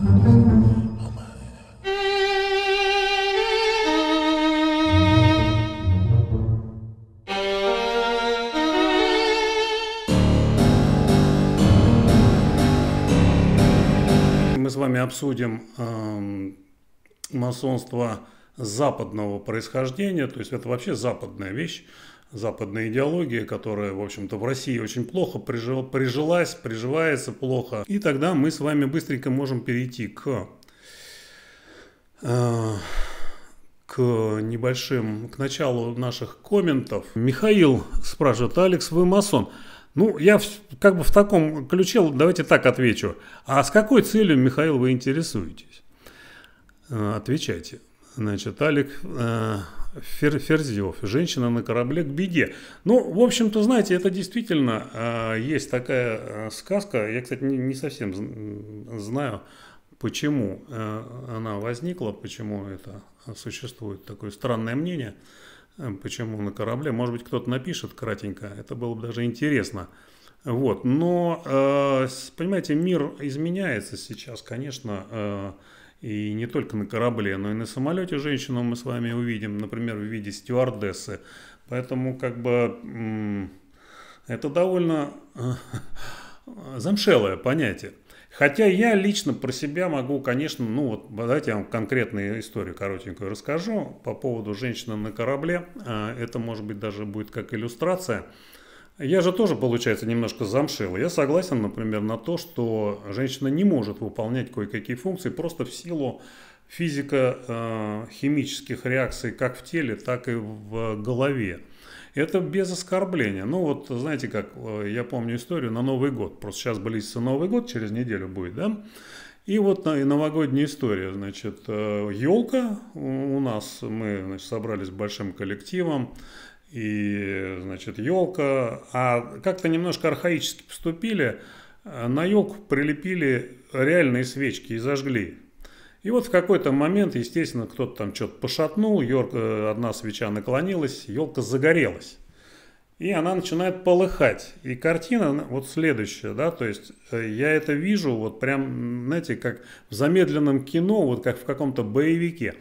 Ну, Мы с вами обсудим э, масонство западного происхождения, то есть это вообще западная вещь, западная идеология, которая, в общем-то, в России очень плохо прижилась, приживается плохо. И тогда мы с вами быстренько можем перейти к, э, к небольшим, к началу наших комментов. Михаил спрашивает, Алекс, вы масон? Ну, я как бы в таком ключе, давайте так отвечу. А с какой целью, Михаил, вы интересуетесь? Э, отвечайте. Значит, Алик, э, Фер, Ферзев. Женщина на корабле к беде. Ну, в общем-то, знаете, это действительно э, есть такая э, сказка. Я, кстати, не, не совсем знаю, почему э, она возникла, почему это существует такое странное мнение, э, почему на корабле. Может быть, кто-то напишет кратенько. Это было бы даже интересно. Вот. Но, э, понимаете, мир изменяется сейчас, конечно. Э, и не только на корабле, но и на самолете женщину мы с вами увидим, например, в виде стюардессы. Поэтому как бы это довольно э, замшелое понятие. Хотя я лично про себя могу, конечно, ну вот давайте я вам конкретную историю коротенькую расскажу по поводу женщины на корабле. Э, это может быть даже будет как иллюстрация. Я же тоже, получается, немножко замшил. Я согласен, например, на то, что женщина не может выполнять кое-какие функции просто в силу физико-химических э, реакций как в теле, так и в голове. Это без оскорбления. Ну вот, знаете, как э, я помню историю на Новый год. Просто сейчас близится Новый год, через неделю будет, да? И вот и новогодняя история, значит, э, елка у нас, мы значит, собрались большим коллективом, и, значит, елка. А как-то немножко архаически поступили. Э, на елку прилепили реальные свечки и зажгли. И вот в какой-то момент, естественно, кто-то там что-то пошатнул, елка, э, одна свеча наклонилась, елка загорелась. И она начинает полыхать. И картина вот следующая, да, то есть э, я это вижу вот прям, знаете, как в замедленном кино, вот как в каком-то боевике.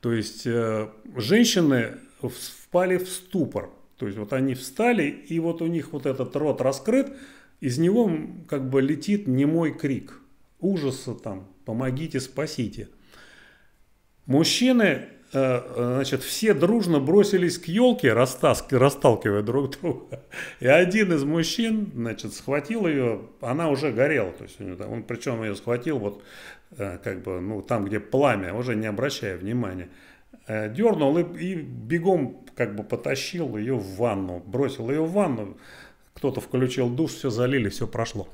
То есть э, женщины впали в ступор. То есть вот они встали, и вот у них вот этот рот раскрыт, из него как бы летит немой крик ужаса там, помогите, спасите. Мужчины, э, э, значит, все дружно бросились к елке, расталкивая друг друга. И один из мужчин, значит, схватил ее, она уже горела. То есть он причем ее схватил вот э, как бы, ну, там, где пламя, уже не обращая внимания. Э, дернул и, и бегом как бы потащил ее в ванну, бросил ее в ванну, кто-то включил душ, все залили, все прошло.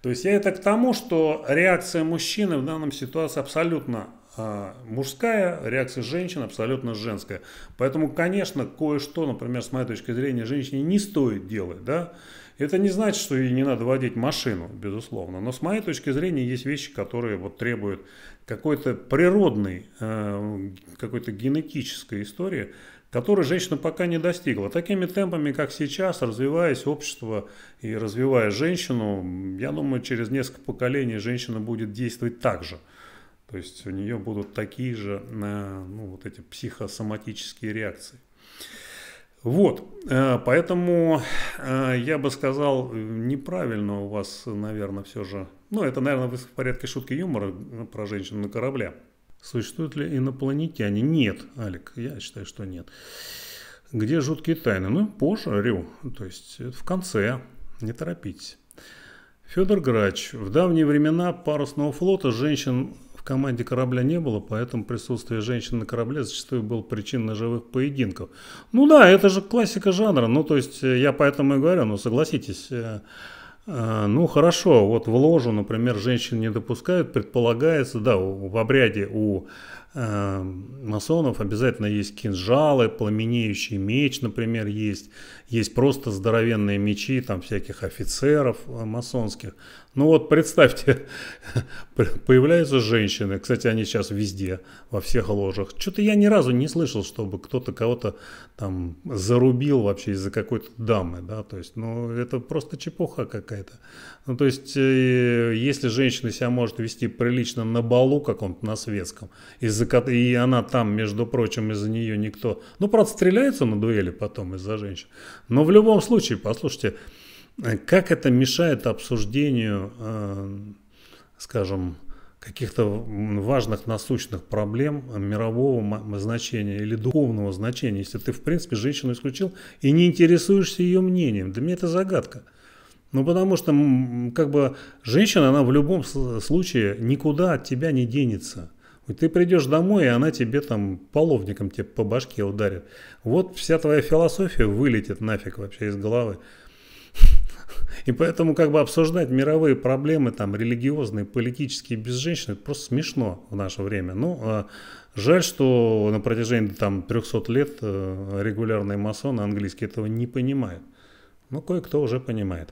То есть я это к тому, что реакция мужчины в данном ситуации абсолютно э, мужская, реакция женщин абсолютно женская. Поэтому, конечно, кое-что, например, с моей точки зрения, женщине не стоит делать, да. Это не значит, что ей не надо водить машину, безусловно. Но с моей точки зрения есть вещи, которые вот требуют какой-то природной, э, какой-то генетической истории, которой женщина пока не достигла. Такими темпами, как сейчас, развиваясь общество и развивая женщину, я думаю, через несколько поколений женщина будет действовать так же. То есть у нее будут такие же э, ну, вот эти психосоматические реакции. Вот, э, поэтому я бы сказал, неправильно у вас, наверное, все же ну, это, наверное, в порядке шутки юмора э, про женщин на корабле. Существуют ли инопланетяне? Нет, Алик, я считаю, что нет. Где жуткие тайны? Ну, позже, Рю. То есть э, в конце. Не торопитесь. Федор Грач. В давние времена парусного флота женщин в команде корабля не было, поэтому присутствие женщин на корабле зачастую был причиной ножевых поединков. Ну да, это же классика жанра. Ну, то есть э, я поэтому и говорю, но ну, согласитесь, Э, ну хорошо, вот в ложу, например, женщин не допускают, предполагается, да, в обряде у Эм, масонов обязательно есть кинжалы, пламенеющий меч, например, есть. Есть просто здоровенные мечи там всяких офицеров э, масонских. Ну вот представьте, появляются женщины, кстати, они сейчас везде, во всех ложах. Что-то я ни разу не слышал, чтобы кто-то кого-то там зарубил вообще из-за какой-то дамы, да, то есть, ну это просто чепуха какая-то. Ну то есть, э, если женщина себя может вести прилично на балу каком-то, на светском, из-за из-за и она там, между прочим, из-за нее никто. Ну, правда, стреляется на дуэли потом из-за женщин. Но в любом случае, послушайте, э, как это мешает обсуждению, э, скажем, каких-то важных насущных проблем мирового значения или духовного значения, если ты, в принципе, женщину исключил и не интересуешься ее мнением. Для меня это загадка. Ну, потому что, как бы, женщина, она в любом случае никуда от тебя не денется. Ты придешь домой, и она тебе там половником тебе по башке ударит. Вот вся твоя философия вылетит нафиг вообще из головы. И поэтому как бы обсуждать мировые проблемы, там, религиозные, политические, без женщин, это просто смешно в наше время. Ну, а жаль, что на протяжении там 300 лет э, регулярные масоны английские этого не понимают. Но кое-кто уже понимает.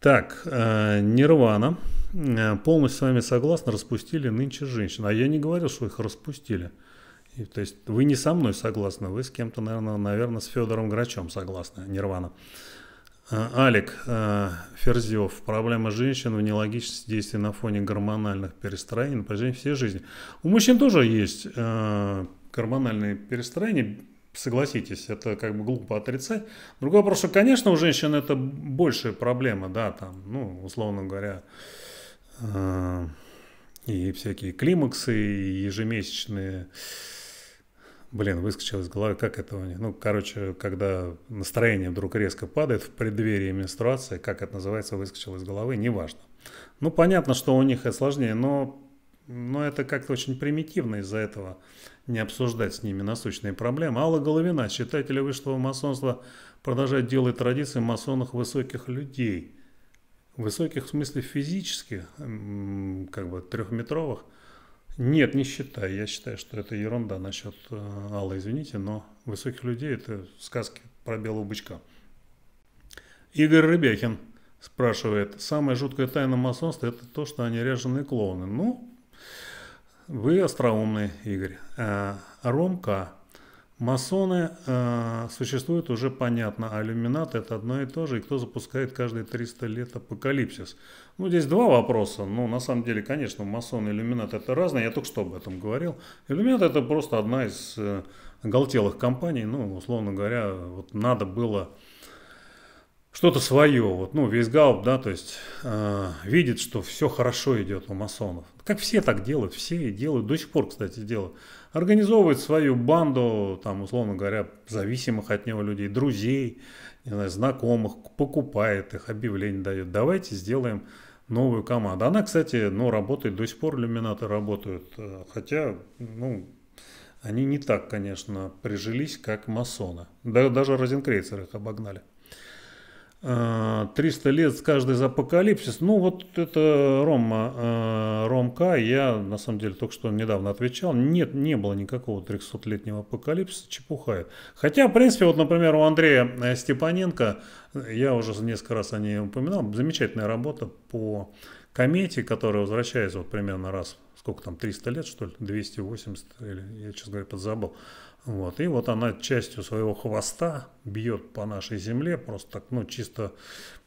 Так, э, Нирвана. Э, полностью с вами согласна, распустили нынче женщин. А я не говорил, что их распустили. И, то есть вы не со мной согласны, вы с кем-то, наверное, наверное, с Федором Грачом согласны, Нирвана. Э, Алик э, Ферзев. Проблема женщин в нелогичности действий на фоне гормональных перестроений на протяжении всей жизни. У мужчин тоже есть э, гормональные перестроения, согласитесь, это как бы глупо отрицать. Другой вопрос, что, конечно, у женщин это большая проблема, да, там, ну, условно говоря, э, Э, и всякие климаксы, и ежемесячные. Блин, выскочил из головы, как это у них? Ну, короче, когда настроение вдруг резко падает в преддверии менструации, как это называется, выскочил из головы, неважно. Ну, понятно, что у них это сложнее, но, но это как-то очень примитивно из-за этого не обсуждать с ними насущные проблемы. Алла Головина, считаете ли вы, что масонство продолжает делать традиции масонных высоких людей – Высоких в смысле физически как бы трехметровых, нет, не считаю. Я считаю, что это ерунда насчет э, Аллы, извините, но высоких людей это сказки про белого бычка. Игорь Рыбякин спрашивает, самая жуткая тайна масонства это то, что они ряженые клоуны. Ну, вы остроумный, Игорь. А, Ромка Масоны э, существуют уже понятно, а иллюминаты это одно и то же, и кто запускает каждые 300 лет апокалипсис. Ну, здесь два вопроса. Ну, на самом деле, конечно, масоны и иллюминаты это разные, я только что об этом говорил. Иллюминаты это просто одна из э, оголтелых компаний, ну, условно говоря, вот надо было что-то свое. Вот, ну, весь Вейсгауп, да, то есть э, видит, что все хорошо идет у масонов. Как все так делают, все делают, до сих пор, кстати, делают организовывает свою банду, там, условно говоря, зависимых от него людей, друзей, не знаю, знакомых, покупает их, объявление дает. Давайте сделаем новую команду. Она, кстати, ну, работает до сих пор, люминаты работают, э, хотя, ну, они не так, конечно, прижились, как масоны. даже розенкрейцеры их обогнали. 300 э, лет с каждой за апокалипсис. Ну, вот это Рома, э, Ромка, я на самом деле только что недавно отвечал. Нет, не было никакого 300-летнего апокалипсиса, чепуха. Хотя, в принципе, вот, например, у Андрея э, Степаненко, я уже несколько раз о ней упоминал, замечательная работа по комете, которая возвращается вот примерно раз, сколько там, 300 лет, что ли, 280, или я, честно говоря, подзабыл. Вот, и вот она частью своего хвоста бьет по нашей земле, просто так, ну, чисто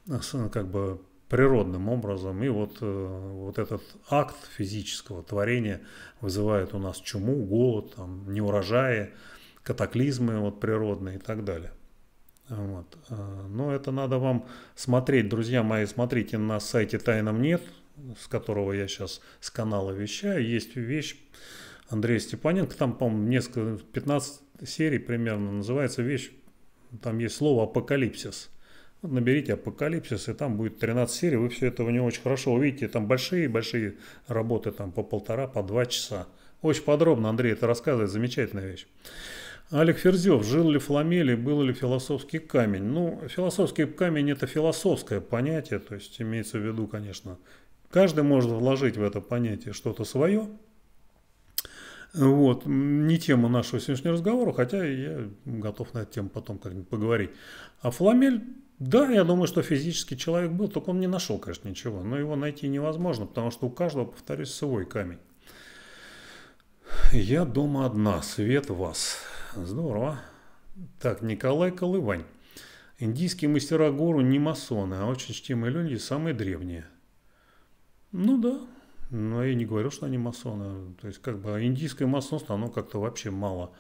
как бы природным образом. И вот, э, вот этот акт физического творения вызывает у нас чуму, голод, там, неурожаи, катаклизмы вот, природные и так далее. Вот. Э, но это надо вам смотреть, друзья мои, смотрите на сайте «Тайном нет», с которого я сейчас с канала вещаю. Есть вещь Андрея Степаненко. Там, по-моему, несколько, 15 серий примерно называется вещь. Там есть слово «апокалипсис». наберите «апокалипсис», и там будет 13 серий. Вы все это у него очень хорошо увидите. Там большие-большие работы там по полтора, по два часа. Очень подробно Андрей это рассказывает. Замечательная вещь. Алик Ферзев. Жил ли фламель был ли философский камень? Ну, философский камень – это философское понятие. То есть имеется в виду, конечно, каждый может вложить в это понятие что-то свое – вот, не тема нашего сегодняшнего разговора, хотя я готов на эту тему потом как-нибудь поговорить. А Фламель, да, я думаю, что физически человек был, только он не нашел, конечно, ничего. Но его найти невозможно, потому что у каждого, повторюсь, свой камень. Я дома одна, свет вас. Здорово. Так, Николай Колывань. Индийские мастера гуру не масоны, а очень чтимые люди, самые древние. Ну да, но ну, я не говорил, что они масоны. То есть как бы индийское масонство, оно как-то вообще мало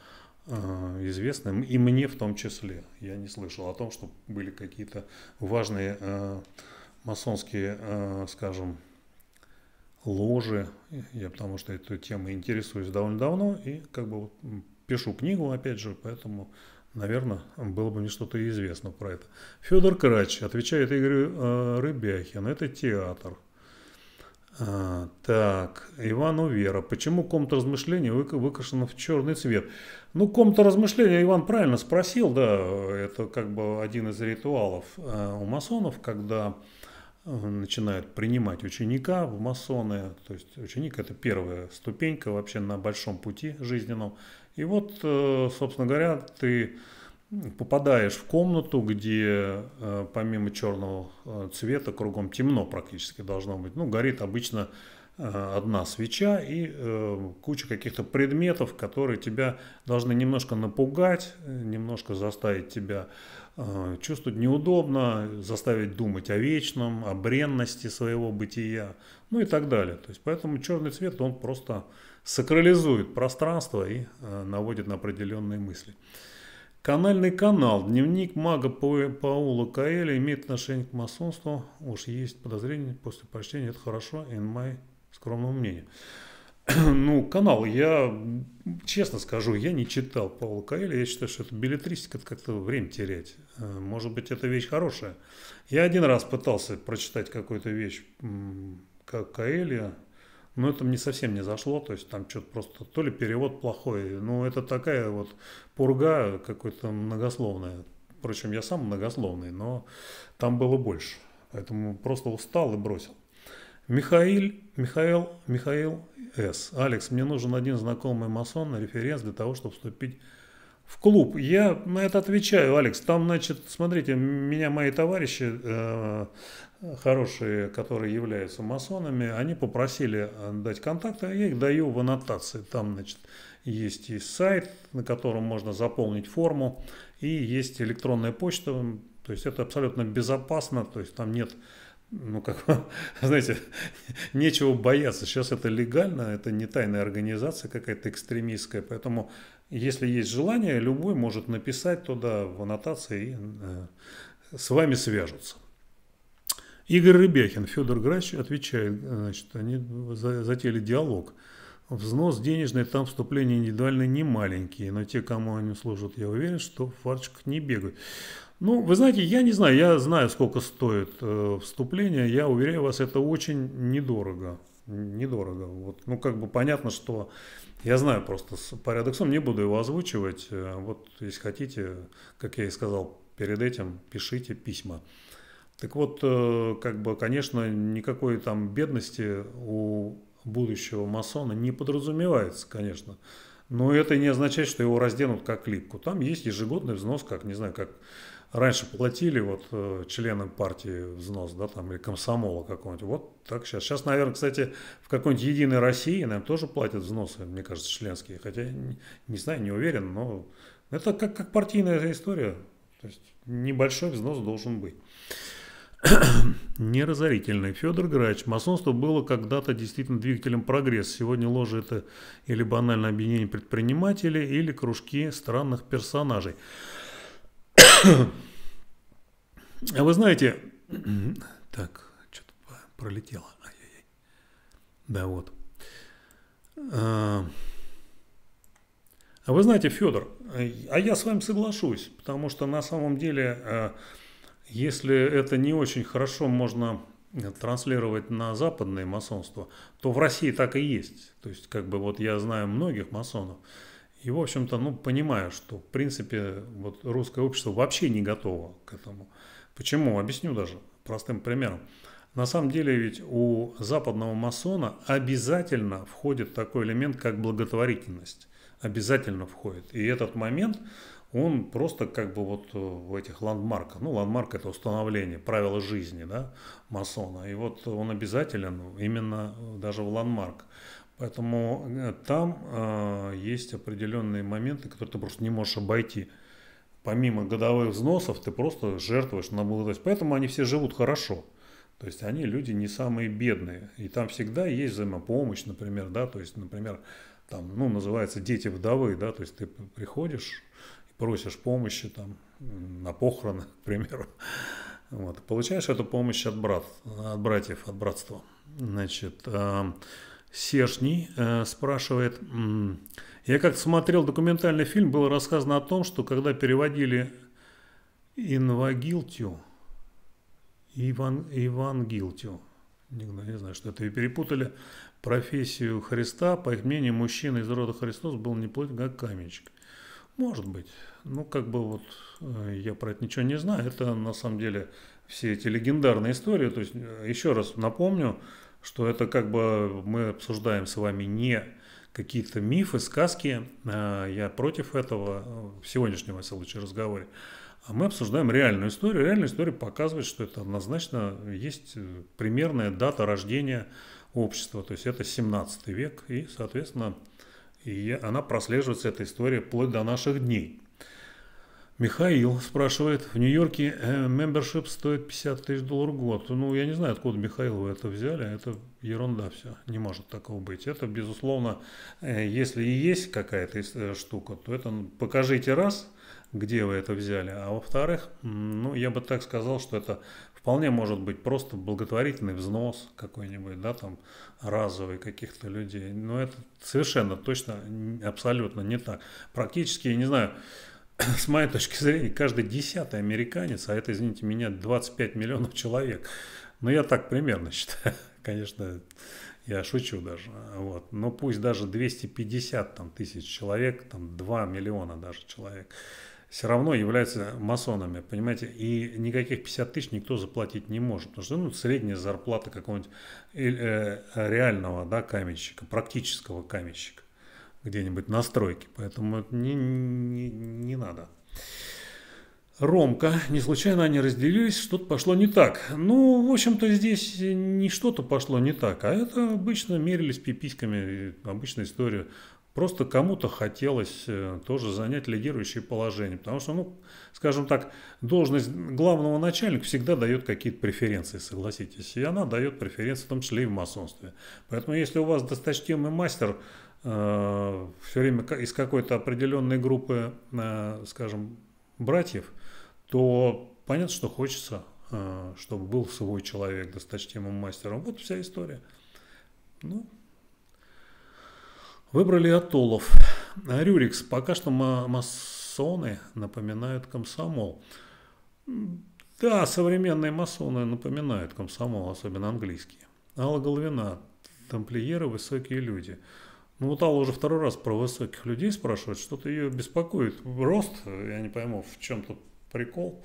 э, известно, и мне в том числе. Я не слышал о том, что были какие-то важные э, масонские, э, скажем, ложи. Я потому что эту тему интересуюсь довольно давно и как бы вот пишу книгу, опять же, поэтому Наверное, было бы мне что-то известно про это. Федор Крач отвечает Игорю э, Рыбяхин. Это театр. А, так, Иван Увера. Почему комната размышления вы, выкрашена в черный цвет? Ну, комната размышления, Иван правильно спросил, да, это как бы один из ритуалов а, у масонов, когда э, начинают принимать ученика в масоны. То есть ученик – это первая ступенька вообще на большом пути жизненном. И вот, э, собственно говоря, ты попадаешь в комнату, где э, помимо черного э, цвета кругом темно практически должно быть. Ну, горит обычно э, одна свеча и куча каких-то предметов, которые тебя должны немножко напугать, немножко заставить тебя чувствовать неудобно, заставить думать о вечном, о бренности своего бытия, ну и так далее. То есть поэтому черный цвет, он просто сакрализует пространство и наводит на определенные мысли. Канальный канал. Дневник мага Паула Каэля имеет отношение к масонству. Уж есть подозрение после прочтения. Это хорошо, in my скромном мнении. Ну, канал, я честно скажу, я не читал Паула Каэля. Я считаю, что это билетристика, это как-то время терять. Э, может быть, это вещь хорошая. Я один раз пытался прочитать какую-то вещь как Каэля, но это мне совсем не зашло, то есть там что-то просто то ли перевод плохой, но ну, это такая вот пурга какой-то многословная. Впрочем, я сам многословный, но там было больше, поэтому просто устал и бросил. Михаил, Михаил, Михаил С. Алекс, мне нужен один знакомый масон на референс для того, чтобы вступить в клуб. Я на это отвечаю, Алекс. Там, значит, смотрите, меня мои товарищи э, хорошие, которые являются масонами, они попросили э, дать контакты, а я их даю в аннотации. Там, значит, есть и сайт, на котором можно заполнить форму, и есть электронная почта, то есть это абсолютно безопасно, то есть там нет ну, как, знаете, нечего бояться. Сейчас это легально, это не тайная организация какая-то экстремистская, поэтому если есть желание, любой может написать туда в аннотации и э, с вами свяжутся. Игорь Рыбехин, Федор Грач отвечает, значит, они затели диалог. Взнос денежный там вступления индивидуальные не маленькие, но те, кому они служат, я уверен, что в фарчик не бегают. Ну, вы знаете, я не знаю, я знаю, сколько стоит э, вступление, я уверяю вас, это очень недорого, недорого. Вот, ну, как бы понятно, что я знаю просто порядок сумм, не буду его озвучивать. Э, вот, если хотите, как я и сказал перед этим, пишите письма. Так вот, э, как бы, конечно, никакой там бедности у будущего масона не подразумевается, конечно. Но это не означает, что его разденут как липку. Там есть ежегодный взнос, как, не знаю, как раньше платили вот э, членам партии взнос, да, там, или комсомола какого-нибудь. Вот так сейчас. Сейчас, наверное, кстати, в какой-нибудь Единой России наверное, тоже платят взносы, мне кажется, членские. Хотя, не, не знаю, не уверен, но это как, как партийная история. То есть небольшой взнос должен быть. Неразорительный. Федор Грач. Масонство было когда-то действительно двигателем прогресса. Сегодня ложи это или банальное объединение предпринимателей, или кружки странных персонажей. А вы знаете... Так, что-то пролетело. Ай-яй-яй. Да вот. А, а вы знаете, Федор, а я с вами соглашусь, потому что на самом деле а, если это не очень хорошо можно э, транслировать на западное масонство, то в России так и есть. То есть, как бы вот я знаю многих масонов, и, в общем-то, ну, понимаю, что, в принципе, вот русское общество вообще не готово к этому. Почему? Объясню даже простым примером. На самом деле ведь у западного масона обязательно входит такой элемент, как благотворительность. Обязательно входит. И этот момент он просто как бы вот э, в этих ландмарках, ну ландмарк это установление правила жизни, да, масона, и вот он обязателен именно э, даже в ландмарк. Поэтому э, там э, есть определенные моменты, которые ты просто не можешь обойти. Помимо годовых взносов, ты просто жертвуешь на молодость. Поэтому они все живут хорошо. То есть они люди не самые бедные. И там всегда есть взаимопомощь, например, да, то есть, например, там, ну, называется дети вдовы, да, то есть ты приходишь, просишь помощи там на похороны, к примеру. Вот. Получаешь эту помощь от, брат, от братьев, от братства. Значит, э, Сержний э, спрашивает, я как смотрел документальный фильм, было рассказано о том, что когда переводили Инвагилтю, Иван, Ивангилтю, не, не знаю, что это, и перепутали профессию Христа, по их мнению, мужчина из рода Христос был не плоть, как каменщик. Может быть. Ну, как бы вот э, я про это ничего не знаю. Это на самом деле все эти легендарные истории. То есть, э, еще раз напомню, что это как бы мы обсуждаем с вами не какие-то мифы, сказки. Э, я против этого в сегодняшнем, во случае, разговоре. А мы обсуждаем реальную историю. Реальная история показывает, что это однозначно есть примерная дата рождения общества. То есть это 17 век и, соответственно, и она прослеживается, эта история, вплоть до наших дней. Михаил спрашивает, в Нью-Йорке мембершип э, стоит 50 тысяч долларов в год. Ну, я не знаю, откуда Михаил вы это взяли, это ерунда все, не может такого быть. Это, безусловно, э, если и есть какая-то э, штука, то это ну, покажите раз, где вы это взяли, а во-вторых, ну, я бы так сказал, что это Вполне может быть просто благотворительный взнос какой-нибудь, да, там разовый каких-то людей. Но это совершенно точно, абсолютно не так. Практически, я не знаю, с моей точки зрения, каждый десятый американец, а это, извините меня, 25 миллионов человек. Ну, я так примерно считаю. Конечно, я шучу даже. Вот. Но пусть даже 250 там, тысяч человек, там 2 миллиона даже человек – все равно являются масонами, понимаете, и никаких 50 тысяч никто заплатить не может, потому что ну, средняя зарплата какого-нибудь э, э, реального да, каменщика, практического каменщика где-нибудь на стройке, поэтому не, не, не надо. Ромка. Не случайно они разделились, что-то пошло не так. Ну, в общем-то, здесь не что-то пошло не так, а это обычно мерились пиписьками, обычная история. Просто кому-то хотелось э, тоже занять лидирующее положение, потому что, ну, скажем так, должность главного начальника всегда дает какие-то преференции, согласитесь, и она дает преференции, в том числе и в масонстве. Поэтому, если у вас досточтимый мастер э, все время из какой-то определенной группы, э, скажем, братьев, то понятно, что хочется, э, чтобы был свой человек досточтимым мастером. Вот вся история. Ну, Выбрали Атолов. Рюрикс. Пока что масоны напоминают комсомол. Да, современные масоны напоминают комсомол, особенно английские. Алла Головина. Тамплиеры – высокие люди. Ну вот Алла уже второй раз про высоких людей спрашивает. Что-то ее беспокоит. Рост, я не пойму, в чем тут прикол.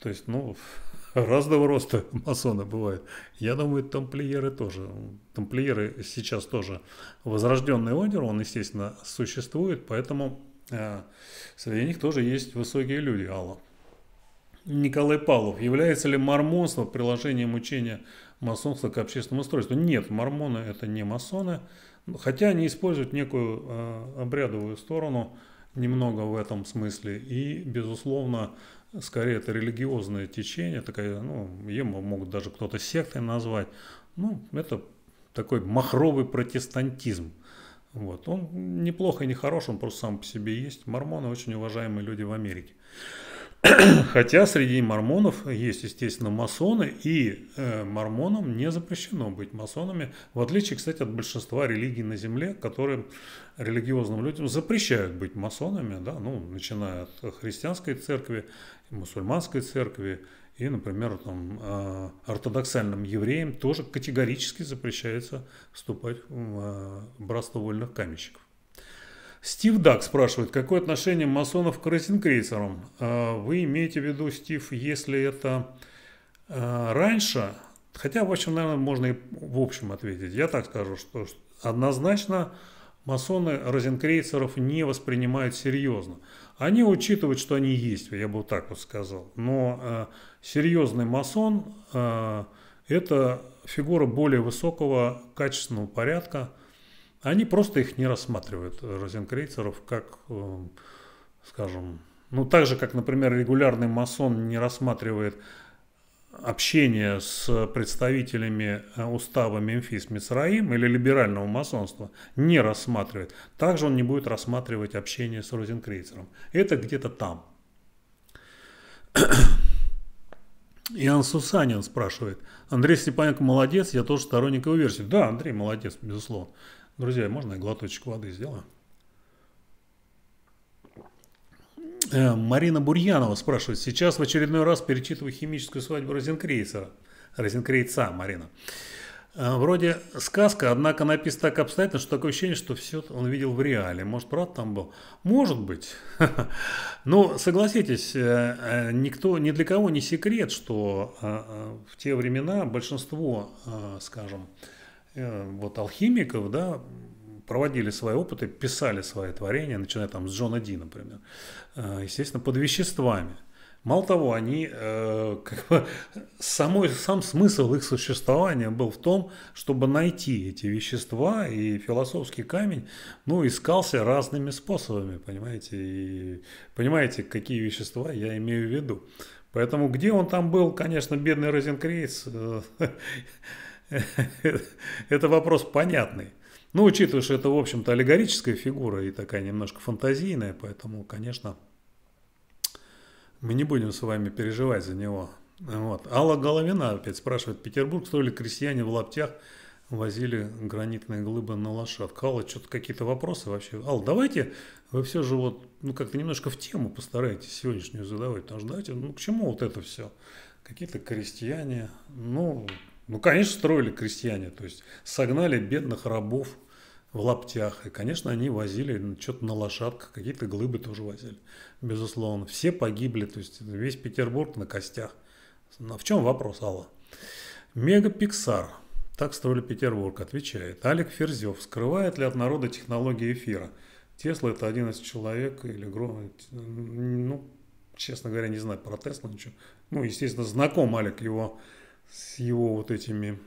То есть, ну, разного роста масоны бывают. Я думаю, тамплиеры тоже. Тамплиеры сейчас тоже. Возрожденный ордер, он, естественно, существует, поэтому э, среди них тоже есть высокие люди, Алла. Николай Павлов. Является ли мормонство приложением учения масонства к общественному устройству? Нет, мормоны это не масоны, хотя они используют некую э, обрядовую сторону немного в этом смысле. И, безусловно, скорее это религиозное течение, такая, ну, ему могут даже кто-то сектой назвать. Ну, это такой махровый протестантизм. Вот. Он неплохо и не хорош, он просто сам по себе есть. Мормоны очень уважаемые люди в Америке. Хотя среди мормонов есть, естественно, масоны, и э, мормонам не запрещено быть масонами, в отличие, кстати, от большинства религий на Земле, которым религиозным людям запрещают быть масонами, да, ну, начиная от христианской церкви мусульманской церкви, и, например, там, э, ортодоксальным евреям тоже категорически запрещается вступать в э, братство вольных каменщиков. Стив Дак спрашивает, какое отношение масонов к рейсинкрейсерам? Э, вы имеете в виду, Стив, если это раньше, хотя, в общем, наверное, можно и в общем ответить. Я так скажу, что однозначно масоны розенкрейцеров не воспринимают серьезно. Они а учитывают, что они есть, я бы так вот сказал. Но э, серьезный масон э, – это фигура более высокого качественного порядка. Они просто их не рассматривают, розенкрейцеров, как, э, скажем, ну так же, как, например, регулярный масон не рассматривает общение с представителями э, устава Мемфис Мисраим или либерального масонства не рассматривает. Также он не будет рассматривать общение с Розенкрейцером. Это где-то там. Иоанн Сусанин спрашивает. Андрей Степаненко молодец, я тоже сторонник его версии. Да, Андрей молодец, безусловно. Друзья, можно я глоточек воды сделаю? Э, Марина Бурьянова спрашивает. Сейчас в очередной раз перечитываю химическую свадьбу Розенкрейсера, Розенкрейца, Марина. Э, вроде сказка, однако написано так обстоятельно, что такое ощущение, что все он видел в реале. Может, брат там был? Может быть. Но ну, согласитесь, э, никто, ни для кого не секрет, что в те времена большинство, скажем, вот алхимиков, да, проводили свои опыты, писали свои творения, начиная там с Джона Ди, например, э, естественно, под веществами. Мало того, они, э, как бы, самой, сам смысл их существования был в том, чтобы найти эти вещества, и философский камень, ну, искался разными способами, понимаете, и понимаете, какие вещества я имею в виду. Поэтому где он там был, конечно, бедный Розенкрейц, э, это вопрос понятный. Ну, учитывая, что это, в общем-то, аллегорическая фигура и такая немножко фантазийная, поэтому, конечно, мы не будем с вами переживать за него. Вот. Алла Головина опять спрашивает, Петербург, стоили крестьяне в лаптях возили гранитные глыбы на лошадках. Алла, что-то какие-то вопросы вообще. Алла, давайте вы все же вот, ну, как-то немножко в тему постарайтесь сегодняшнюю задавать, потому что давайте, ну, к чему вот это все? Какие-то крестьяне, ну, ну, конечно, строили крестьяне, то есть согнали бедных рабов, в лаптях. И, конечно, они возили ну, что-то на лошадках, какие-то глыбы тоже возили. Безусловно, все погибли, то есть весь Петербург на костях. Но в чем вопрос, Алла? Мегапиксар. Так строили Петербург, отвечает. Алик Ферзев. Скрывает ли от народа технологии эфира? Тесла это один из человек или гром... Ну, честно говоря, не знаю про Тесла ничего. Ну, естественно, знаком Алик его с его вот этими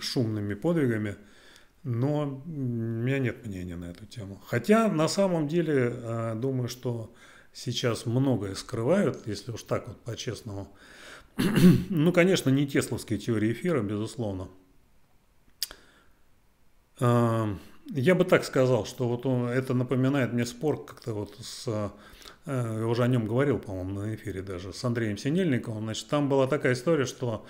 шумными подвигами – но у меня нет мнения на эту тему. Хотя на самом деле э, думаю, что сейчас многое скрывают, если уж так вот по-честному. ну, конечно, не тесловские теории эфира, безусловно. Э, я бы так сказал, что вот это напоминает мне спор как-то вот с, э, я уже о нем говорил, по-моему, на эфире даже, с Андреем Синельниковым. Значит, там была такая история, что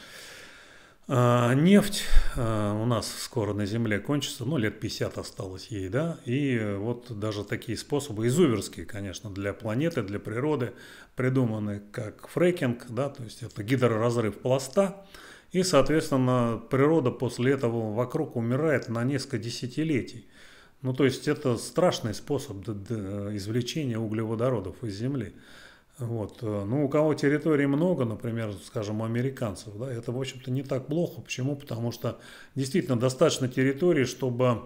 а, нефть а, у нас скоро на Земле кончится, ну, лет 50 осталось ей, да, и вот даже такие способы, изуверские, конечно, для планеты, для природы, придуманы как фрекинг, да, то есть это гидроразрыв пласта, и, соответственно, природа после этого вокруг умирает на несколько десятилетий. Ну, то есть это страшный способ извлечения углеводородов из Земли. Вот. Э, ну, у кого территории много, например, скажем, у американцев, да, это, в общем-то, не так плохо. Почему? Потому что действительно достаточно территории, чтобы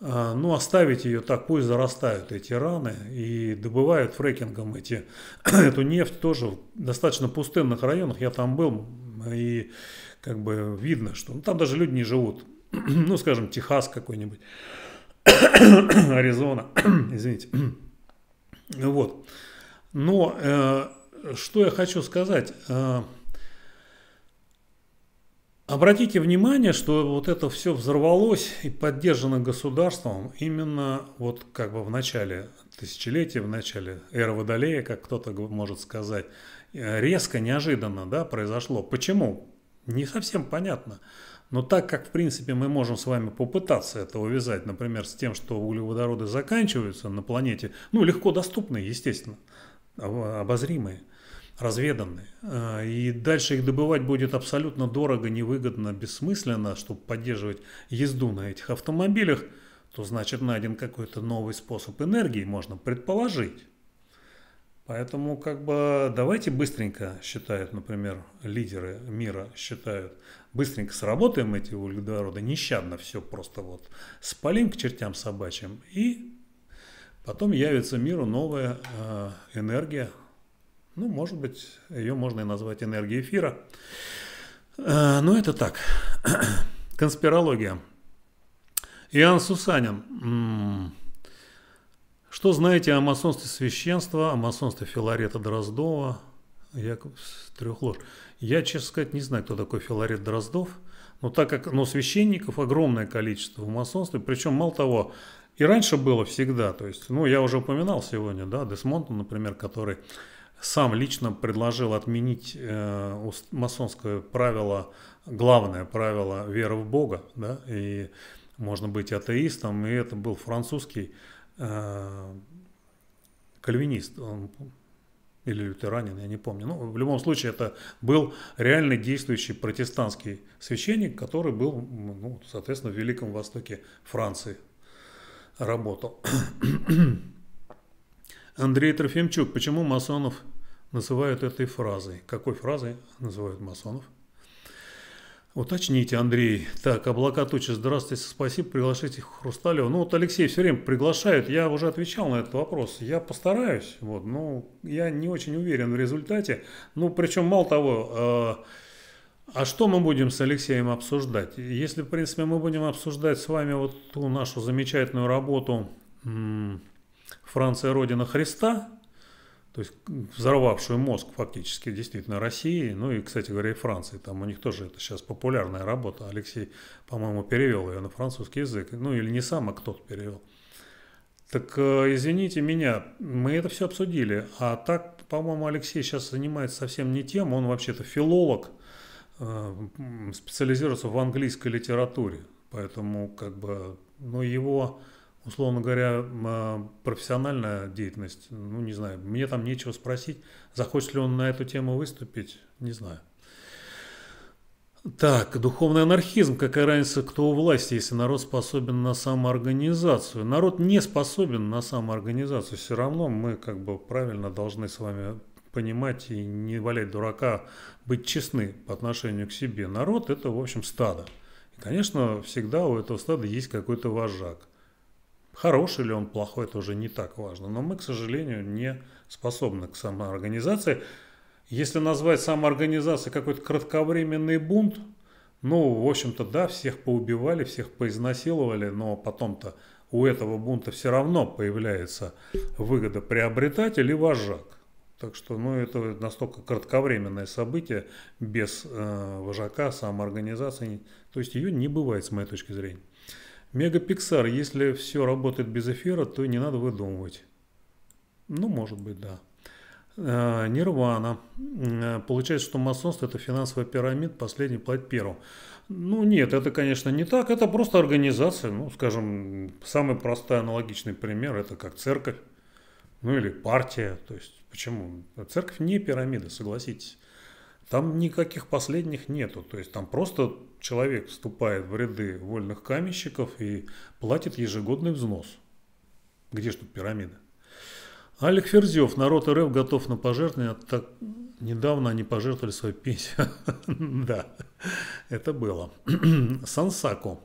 э, ну, оставить ее так, пусть зарастают эти раны и добывают фрекингом эти, эту нефть тоже в достаточно пустынных районах. Я там был, и как бы видно, что ну, там даже люди не живут. ну, скажем, Техас какой-нибудь, Аризона, извините. вот. Но э, что я хочу сказать? Э, обратите внимание, что вот это все взорвалось и поддержано государством именно вот как бы в начале тысячелетия, в начале эры Водолея, как кто-то может сказать, э, резко, неожиданно да, произошло. Почему? Не совсем понятно. Но так как, в принципе, мы можем с вами попытаться это увязать, например, с тем, что углеводороды заканчиваются на планете, ну, легко доступны, естественно, обозримые, разведанные. А, и дальше их добывать будет абсолютно дорого, невыгодно, бессмысленно, чтобы поддерживать езду на этих автомобилях, то значит найден какой-то новый способ энергии, можно предположить. Поэтому как бы давайте быстренько считают, например, лидеры мира считают, быстренько сработаем эти углеводороды, нещадно все просто вот спалим к чертям собачьим и Потом явится миру новая э, энергия, ну, может быть, ее можно и назвать энергией эфира. Э, но ну, это так, конспирология. Иоанн Сусанин. М-м. Что знаете о масонстве священства, о масонстве Филарета Дроздова? Яков трехлож. Я, честно сказать, не знаю, кто такой Филарет Дроздов. Но так как но священников огромное количество в масонстве, причем, мало того, и раньше было всегда, то есть, ну, я уже упоминал сегодня, да, Десмонтон, например, который сам лично предложил отменить э, масонское правило, главное правило веры в Бога, да, и можно быть атеистом, и это был французский э, кальвинист, он, или лютеранин, я не помню. Ну, в любом случае, это был реально действующий протестантский священник, который был, ну, соответственно, в Великом Востоке Франции, работал. Андрей Трофимчук, почему масонов называют этой фразой? Какой фразой называют масонов? Уточните, Андрей. Так, облака тучи, здравствуйте, спасибо, приглашите Хрусталева. Ну вот Алексей все время приглашает, я уже отвечал на этот вопрос. Я постараюсь, вот, но ну, я не очень уверен в результате. Ну, причем, мало того, э а что мы будем с Алексеем обсуждать? Если, в принципе, мы будем обсуждать с вами вот ту нашу замечательную работу «Франция – Родина Христа», то есть взорвавшую мозг фактически действительно России, ну и, кстати говоря, и Франции. Там у них тоже это сейчас популярная работа. Алексей, по-моему, перевел ее на французский язык. Ну или не сам, а кто-то перевел. Так э, извините меня, мы это все обсудили. А так, по-моему, Алексей сейчас занимается совсем не тем. Он вообще-то филолог – Э, специализируется в английской литературе, поэтому как бы, ну, его, условно говоря, э, профессиональная деятельность, ну, не знаю, мне там нечего спросить, захочет ли он на эту тему выступить, не знаю. Так, духовный анархизм. Какая разница, кто у власти, если народ способен на самоорганизацию? Народ не способен на самоорганизацию. Все равно мы как бы правильно должны с вами понимать и не валять дурака, быть честны по отношению к себе. Народ – это, в общем, стадо. И, конечно, всегда у этого стада есть какой-то вожак. Хороший ли он, плохой – это уже не так важно. Но мы, к сожалению, не способны к самоорганизации. Если назвать самоорганизацией какой-то кратковременный бунт, ну, в общем-то, да, всех поубивали, всех поизнасиловали, но потом-то у этого бунта все равно появляется выгода приобретатель и вожак. Так что, ну, это настолько кратковременное событие без э, вожака, самоорганизации. То есть ее не бывает, с моей точки зрения. Мегапиксар, если все работает без эфира, то не надо выдумывать. Ну, может быть, да. Э, нирвана. Э, получается, что масонство – это финансовая пирамид, последний платит первым. Ну, нет, это, конечно, не так. Это просто организация. Ну, скажем, самый простой аналогичный пример – это как церковь, ну, или партия. То есть Почему? Церковь не пирамида, согласитесь. Там никаких последних нету. То есть там просто человек вступает в ряды вольных каменщиков и платит ежегодный взнос. Где ж тут пирамида? Алик Ферзев. Народ РФ готов на пожертвования. Так... Недавно они пожертвовали свою пенсию. Да, это было. Сансаку.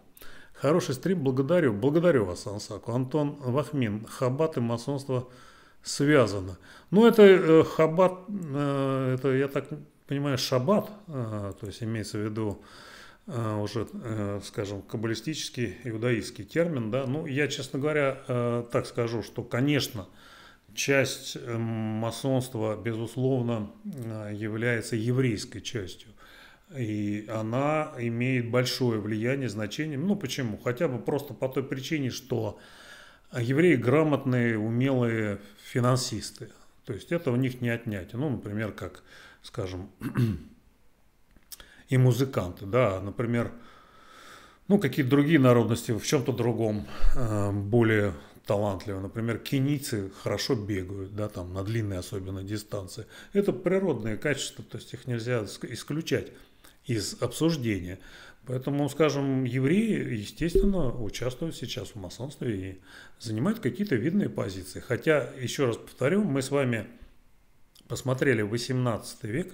Хороший стрим, благодарю. Благодарю вас, Сансаку. Антон Вахмин. Хабаты, масонство – связано. Ну, это э, хаббат, э, это, я так понимаю, шаббат, э, то есть имеется в виду э, уже, э, скажем, каббалистический иудаистский термин, да. Ну, я, честно говоря, э, так скажу, что, конечно, часть э, масонства, безусловно, э, является еврейской частью. И она имеет большое влияние, значение. Ну, почему? Хотя бы просто по той причине, что э, а евреи грамотные, умелые финансисты. То есть это у них не отнять. Ну, например, как, скажем, и музыканты, да, например, ну, какие-то другие народности в чем-то другом э, более талантливы. Например, кенийцы хорошо бегают, да, там, на длинные особенно дистанции. Это природные качества, то есть их нельзя исключать из обсуждения. Поэтому, скажем, евреи, естественно, участвуют сейчас в масонстве и занимают какие-то видные позиции. Хотя, еще раз повторю, мы с вами посмотрели 18 век,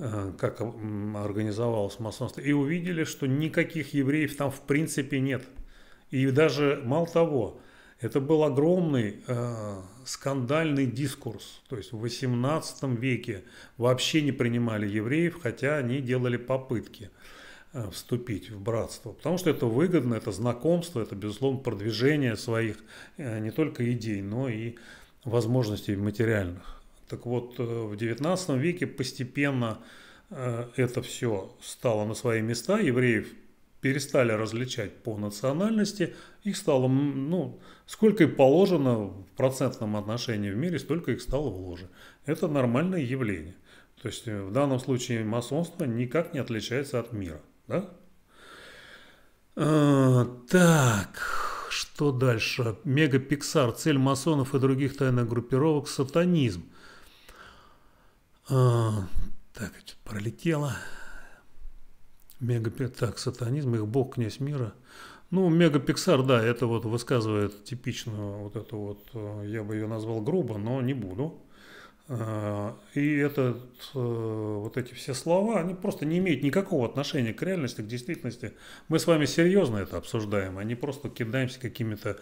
э, как организовалось масонство, и увидели, что никаких евреев там в принципе нет. И даже, мало того, это был огромный э, скандальный дискурс. То есть в 18 веке вообще не принимали евреев, хотя они делали попытки. Э, вступить в братство, потому что это выгодно, это знакомство, это, безусловно, продвижение своих э, не только идей, но и возможностей материальных. Так вот, э, в XIX веке постепенно это все стало на свои места, евреев перестали различать по национальности, их стало, ну, сколько и положено в процентном отношении в мире, столько их стало в ложе. Это нормальное явление. То есть в данном случае масонство никак не отличается от мира. Да? А, так, что дальше? Мега Пиксар. Цель масонов и других тайных группировок – сатанизм. А, так, что-то пролетело. Мега Так, сатанизм, их бог, князь мира. Ну, Мега Пиксар, да, это вот высказывает типичную вот эту вот, э, я бы ее назвал грубо, но не буду. Э, и этот, э, вот эти все слова, они просто не имеют никакого отношения к реальности, к действительности. Мы с вами серьезно это обсуждаем, а не просто кидаемся какими-то,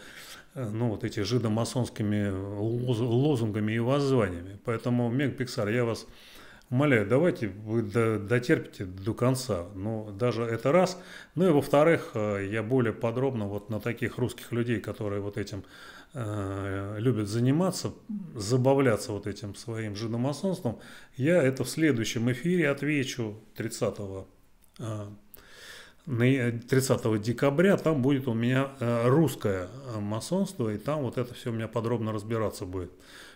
э, ну, вот эти жидомасонскими лозунгами и воззваниями. Поэтому, Мег Пиксар, я вас умоляю, давайте вы дотерпите до конца. Ну, даже это раз. Ну и во-вторых, я более подробно вот на таких русских людей, которые вот этим Э, любят заниматься, забавляться вот этим своим жидомасонством, я это в следующем эфире отвечу 30 30 э, декабря там будет у меня э, русское масонство, и там вот это все у меня подробно разбираться будет.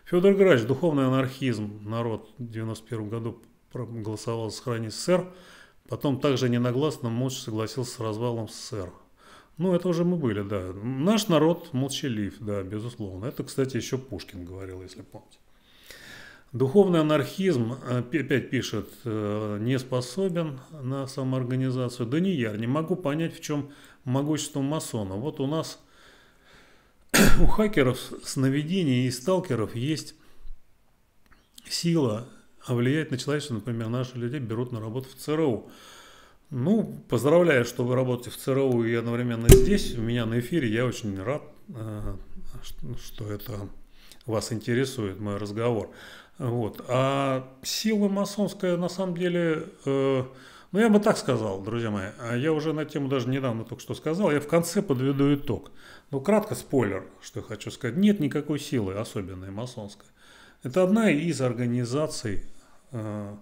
Федор Грач, духовный анархизм, народ в 91 году голосовал за сохранение СССР, потом также ненагласно молча согласился с развалом СССР. Ну, это уже мы были, да. Наш народ молчалив, да, безусловно. Это, кстати, еще Пушкин говорил, если помните. Духовный анархизм, э, опять пишет, э, не способен на самоорганизацию. Да не я, не могу понять, в чем могущество масона. Вот у нас, у хакеров, сновидений и сталкеров есть сила, а влиять на человечество, например, наши люди берут на работу в ЦРУ. Ну, поздравляю, что вы работаете в ЦРУ и одновременно здесь, у меня на эфире. Я очень рад, э, что это вас интересует, мой разговор. Вот. А сила масонская, на самом деле, э, ну, я бы так сказал, друзья мои, а я уже на тему даже недавно только что сказал, я в конце подведу итог. Ну, кратко спойлер, что я хочу сказать. Нет никакой силы особенной масонской. Это одна из организаций, э,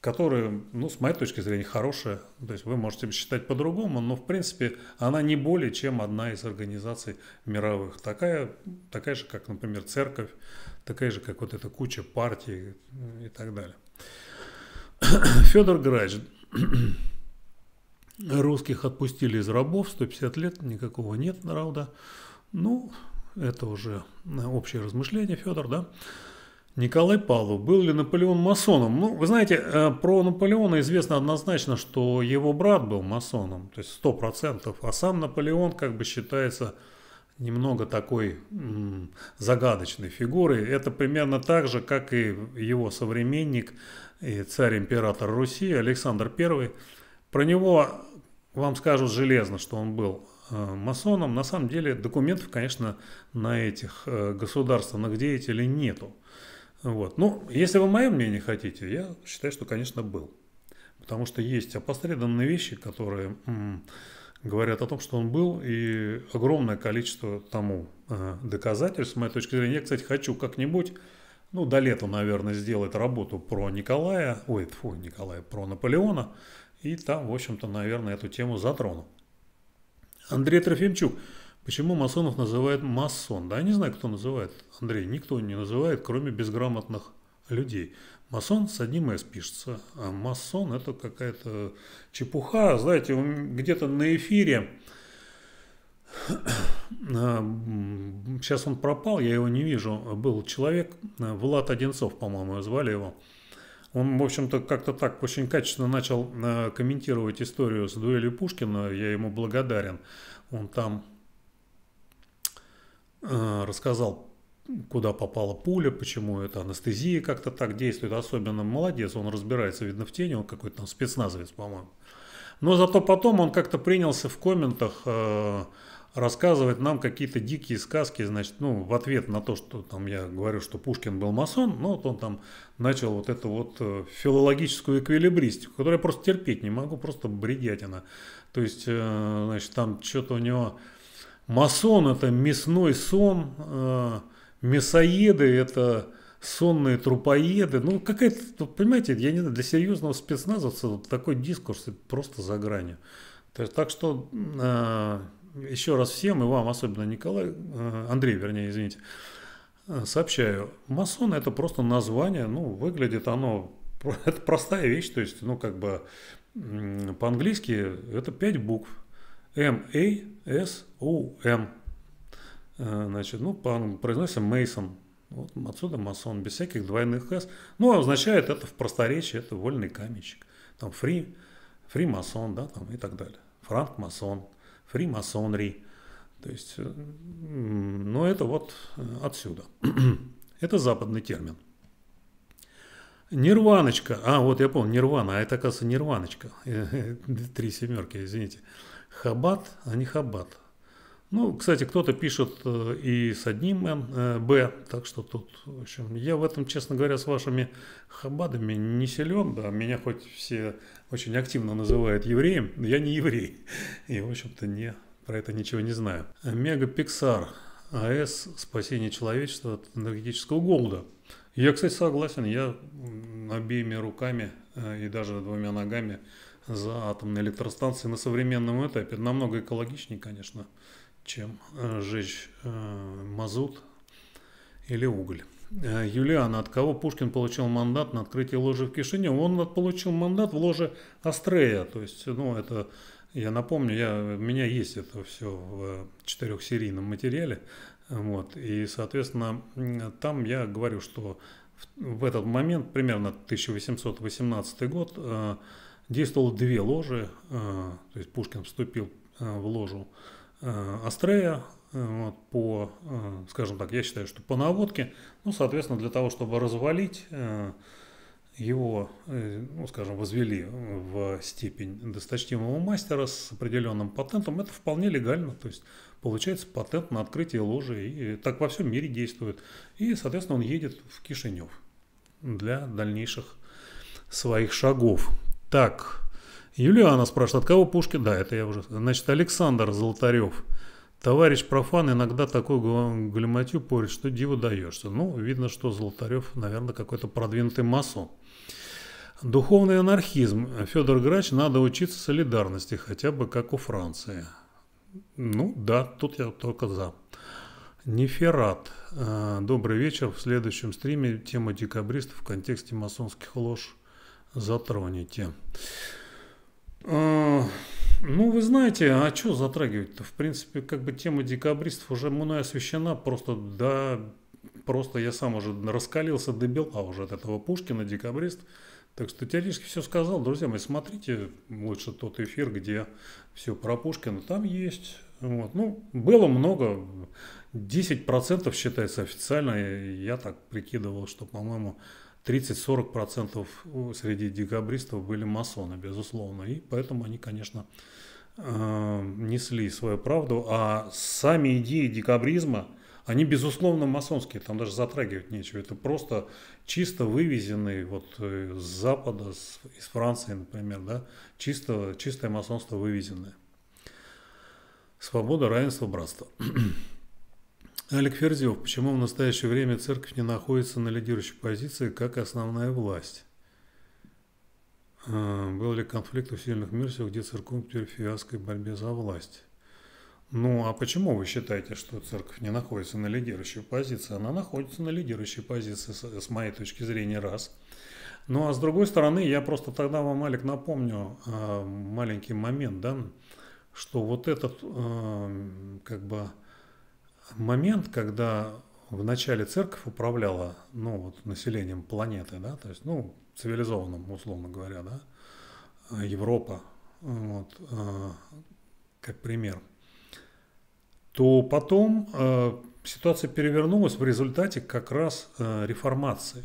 которая, ну, с моей точки зрения, хорошая. То есть вы можете считать по-другому, но, в принципе, она не более чем одна из организаций мировых. Такая, такая же, как, например, церковь, такая же, как вот эта куча партий и так далее. Федор Грач. Русских отпустили из рабов, 150 лет, никакого нет народа. Ну, это уже э, общее размышление, Федор, да? Николай Павлов, был ли Наполеон масоном? Ну, вы знаете, э, про Наполеона известно однозначно, что его брат был масоном, то есть сто процентов, а сам Наполеон как бы считается немного такой м- загадочной фигурой. Это примерно так же, как и его современник и царь-император Руси Александр I. Про него вам скажут железно, что он был э, масоном. На самом деле документов, конечно, на этих э, государственных деятелей нету. Вот. Ну, если вы мое мнение хотите, я считаю, что, конечно, был. Потому что есть опосредованные вещи, которые м, говорят о том, что он был, и огромное количество тому э, доказательств, с моей точки зрения. Я, кстати, хочу как-нибудь, ну, до лета, наверное, сделать работу про Николая, ой, фу, Николая, про Наполеона, и там, в общем-то, наверное, эту тему затрону. Андрей Трофимчук. Почему масонов называют масон? Да я не знаю, кто называет, Андрей. Никто не называет, кроме безграмотных людей. Масон с одним «с» пишется. А масон – это какая-то чепуха. Знаете, где-то на эфире а, сейчас он пропал, я его не вижу, был человек, Влад Одинцов, по-моему, звали его. Он, в общем-то, как-то так очень качественно начал а, комментировать историю с дуэлью Пушкина, я ему благодарен. Он там Э, рассказал, куда попала пуля, почему это анестезия как-то так действует. Особенно молодец, он разбирается, видно, в тени, он какой-то там спецназовец, по-моему. Но зато потом он как-то принялся в комментах э, рассказывать нам какие-то дикие сказки, значит, ну, в ответ на то, что там я говорю, что Пушкин был масон, ну, вот он там начал вот эту вот э, филологическую эквилибристику, которую я просто терпеть не могу, просто бредятина. То есть, значит, там что-то у него Масон – это мясной сон, э, мясоеды – это сонные трупоеды. Ну, какая-то, ну, понимаете, я не знаю, для серьезного спецназовца такой дискурс просто за гранью. так что э, еще раз всем и вам, особенно Николай, э, Андрей, вернее, извините, сообщаю, масон – это просто название, ну, выглядит оно, это простая вещь, то есть, ну, как бы по-английски это пять букв – M-A-S-O-M. А э, значит, ну, произносим Мейсон. Вот отсюда масон, без всяких двойных «с». Ну, а означает это в просторечии, это вольный каменщик. Там фри, фри масон, да, там и так далее. Франк масон, фри масонри. То есть, э, ну, это вот э, отсюда. это западный термин. Нирваночка. А, вот я помню, нирвана. А это, оказывается, нирваночка. Три семерки, извините. Хабат, а не Хабат. Ну, кстати, кто-то пишет э, и с одним э, э, Б, так что тут, в общем, я в этом, честно говоря, с вашими хабадами не силен, да, меня хоть все очень активно называют евреем, но я не еврей, и, в общем-то, не, про это ничего не знаю. Мега Пиксар, АЭС, спасение человечества от энергетического голода. Я, кстати, согласен, я обеими руками и даже двумя ногами – за атомные электростанции на современном этапе. Намного экологичнее, конечно, чем сжечь э, э, мазут или уголь. Э, Юлиана, от кого Пушкин получил мандат на открытие ложи в Кишине? Он получил мандат в ложе Астрея. То есть, ну, это, я напомню, я, у меня есть это все в четырехсерийном материале. Вот, и, соответственно, там я говорю, что в, в этот момент, примерно 1818 год, Действовало две ложи, э, то есть Пушкин вступил э, в ложу э, Астрея, вот, по, скажем так, я считаю, что по наводке, ну, соответственно, для того, чтобы развалить, его, ну, скажем, возвели в степень досточтимого мастера с определенным патентом, это вполне легально, то есть получается патент на открытие ложи, и так во всем мире действует. И, соответственно, он едет в Кишинев для дальнейших своих шагов. Так, Юлиана спрашивает, от кого Пушкин? Да, это я уже Значит, Александр Золотарев. Товарищ профан иногда такой галиматью порит, что диву даешься. Ну, видно, что Золотарев, наверное, какой-то продвинутый масон. Духовный анархизм. Федор Грач, надо учиться солидарности, хотя бы как у Франции. Ну, да, тут я только за. Неферат. Э, добрый вечер. В следующем стриме тема декабристов в контексте масонских лож затронете. А, ну, вы знаете, а что затрагивать-то? В принципе, как бы тема декабристов уже мной освещена, просто да, просто я сам уже раскалился до бела уже от этого Пушкина, декабрист. Так что теоретически все сказал. Друзья мои, смотрите лучше тот эфир, где все про Пушкина. Там есть. Вот. Ну, было много. 10% считается официально. Я так прикидывал, что, по-моему, 30-40% э, среди декабристов были масоны, безусловно. И поэтому они, конечно, э, несли свою правду. А сами идеи декабризма, они, безусловно, масонские, там даже затрагивать нечего. Это просто чисто вывезенные вот э, с Запада, из Франции, например, да, чисто, чистое масонство вывезенное. Свобода, равенство, братство. Алик Ферзев, почему в настоящее время церковь не находится на лидирующей позиции как основная власть? А, был ли конфликт в сильных мерсиях, где церковь в фиаско борьбе за власть? Ну, а почему вы считаете, что церковь не находится на лидирующей позиции? Она находится на лидирующей позиции, с моей точки зрения, раз. Ну, а с другой стороны, я просто тогда вам, Алик, напомню а, маленький момент, да, что вот этот, а, как бы, момент, когда вначале церковь управляла ну, вот, населением планеты, да, то есть, ну, цивилизованным, условно говоря, да, э, Европа, вот, э, как пример, то потом э, ситуация перевернулась в результате как раз э, реформации.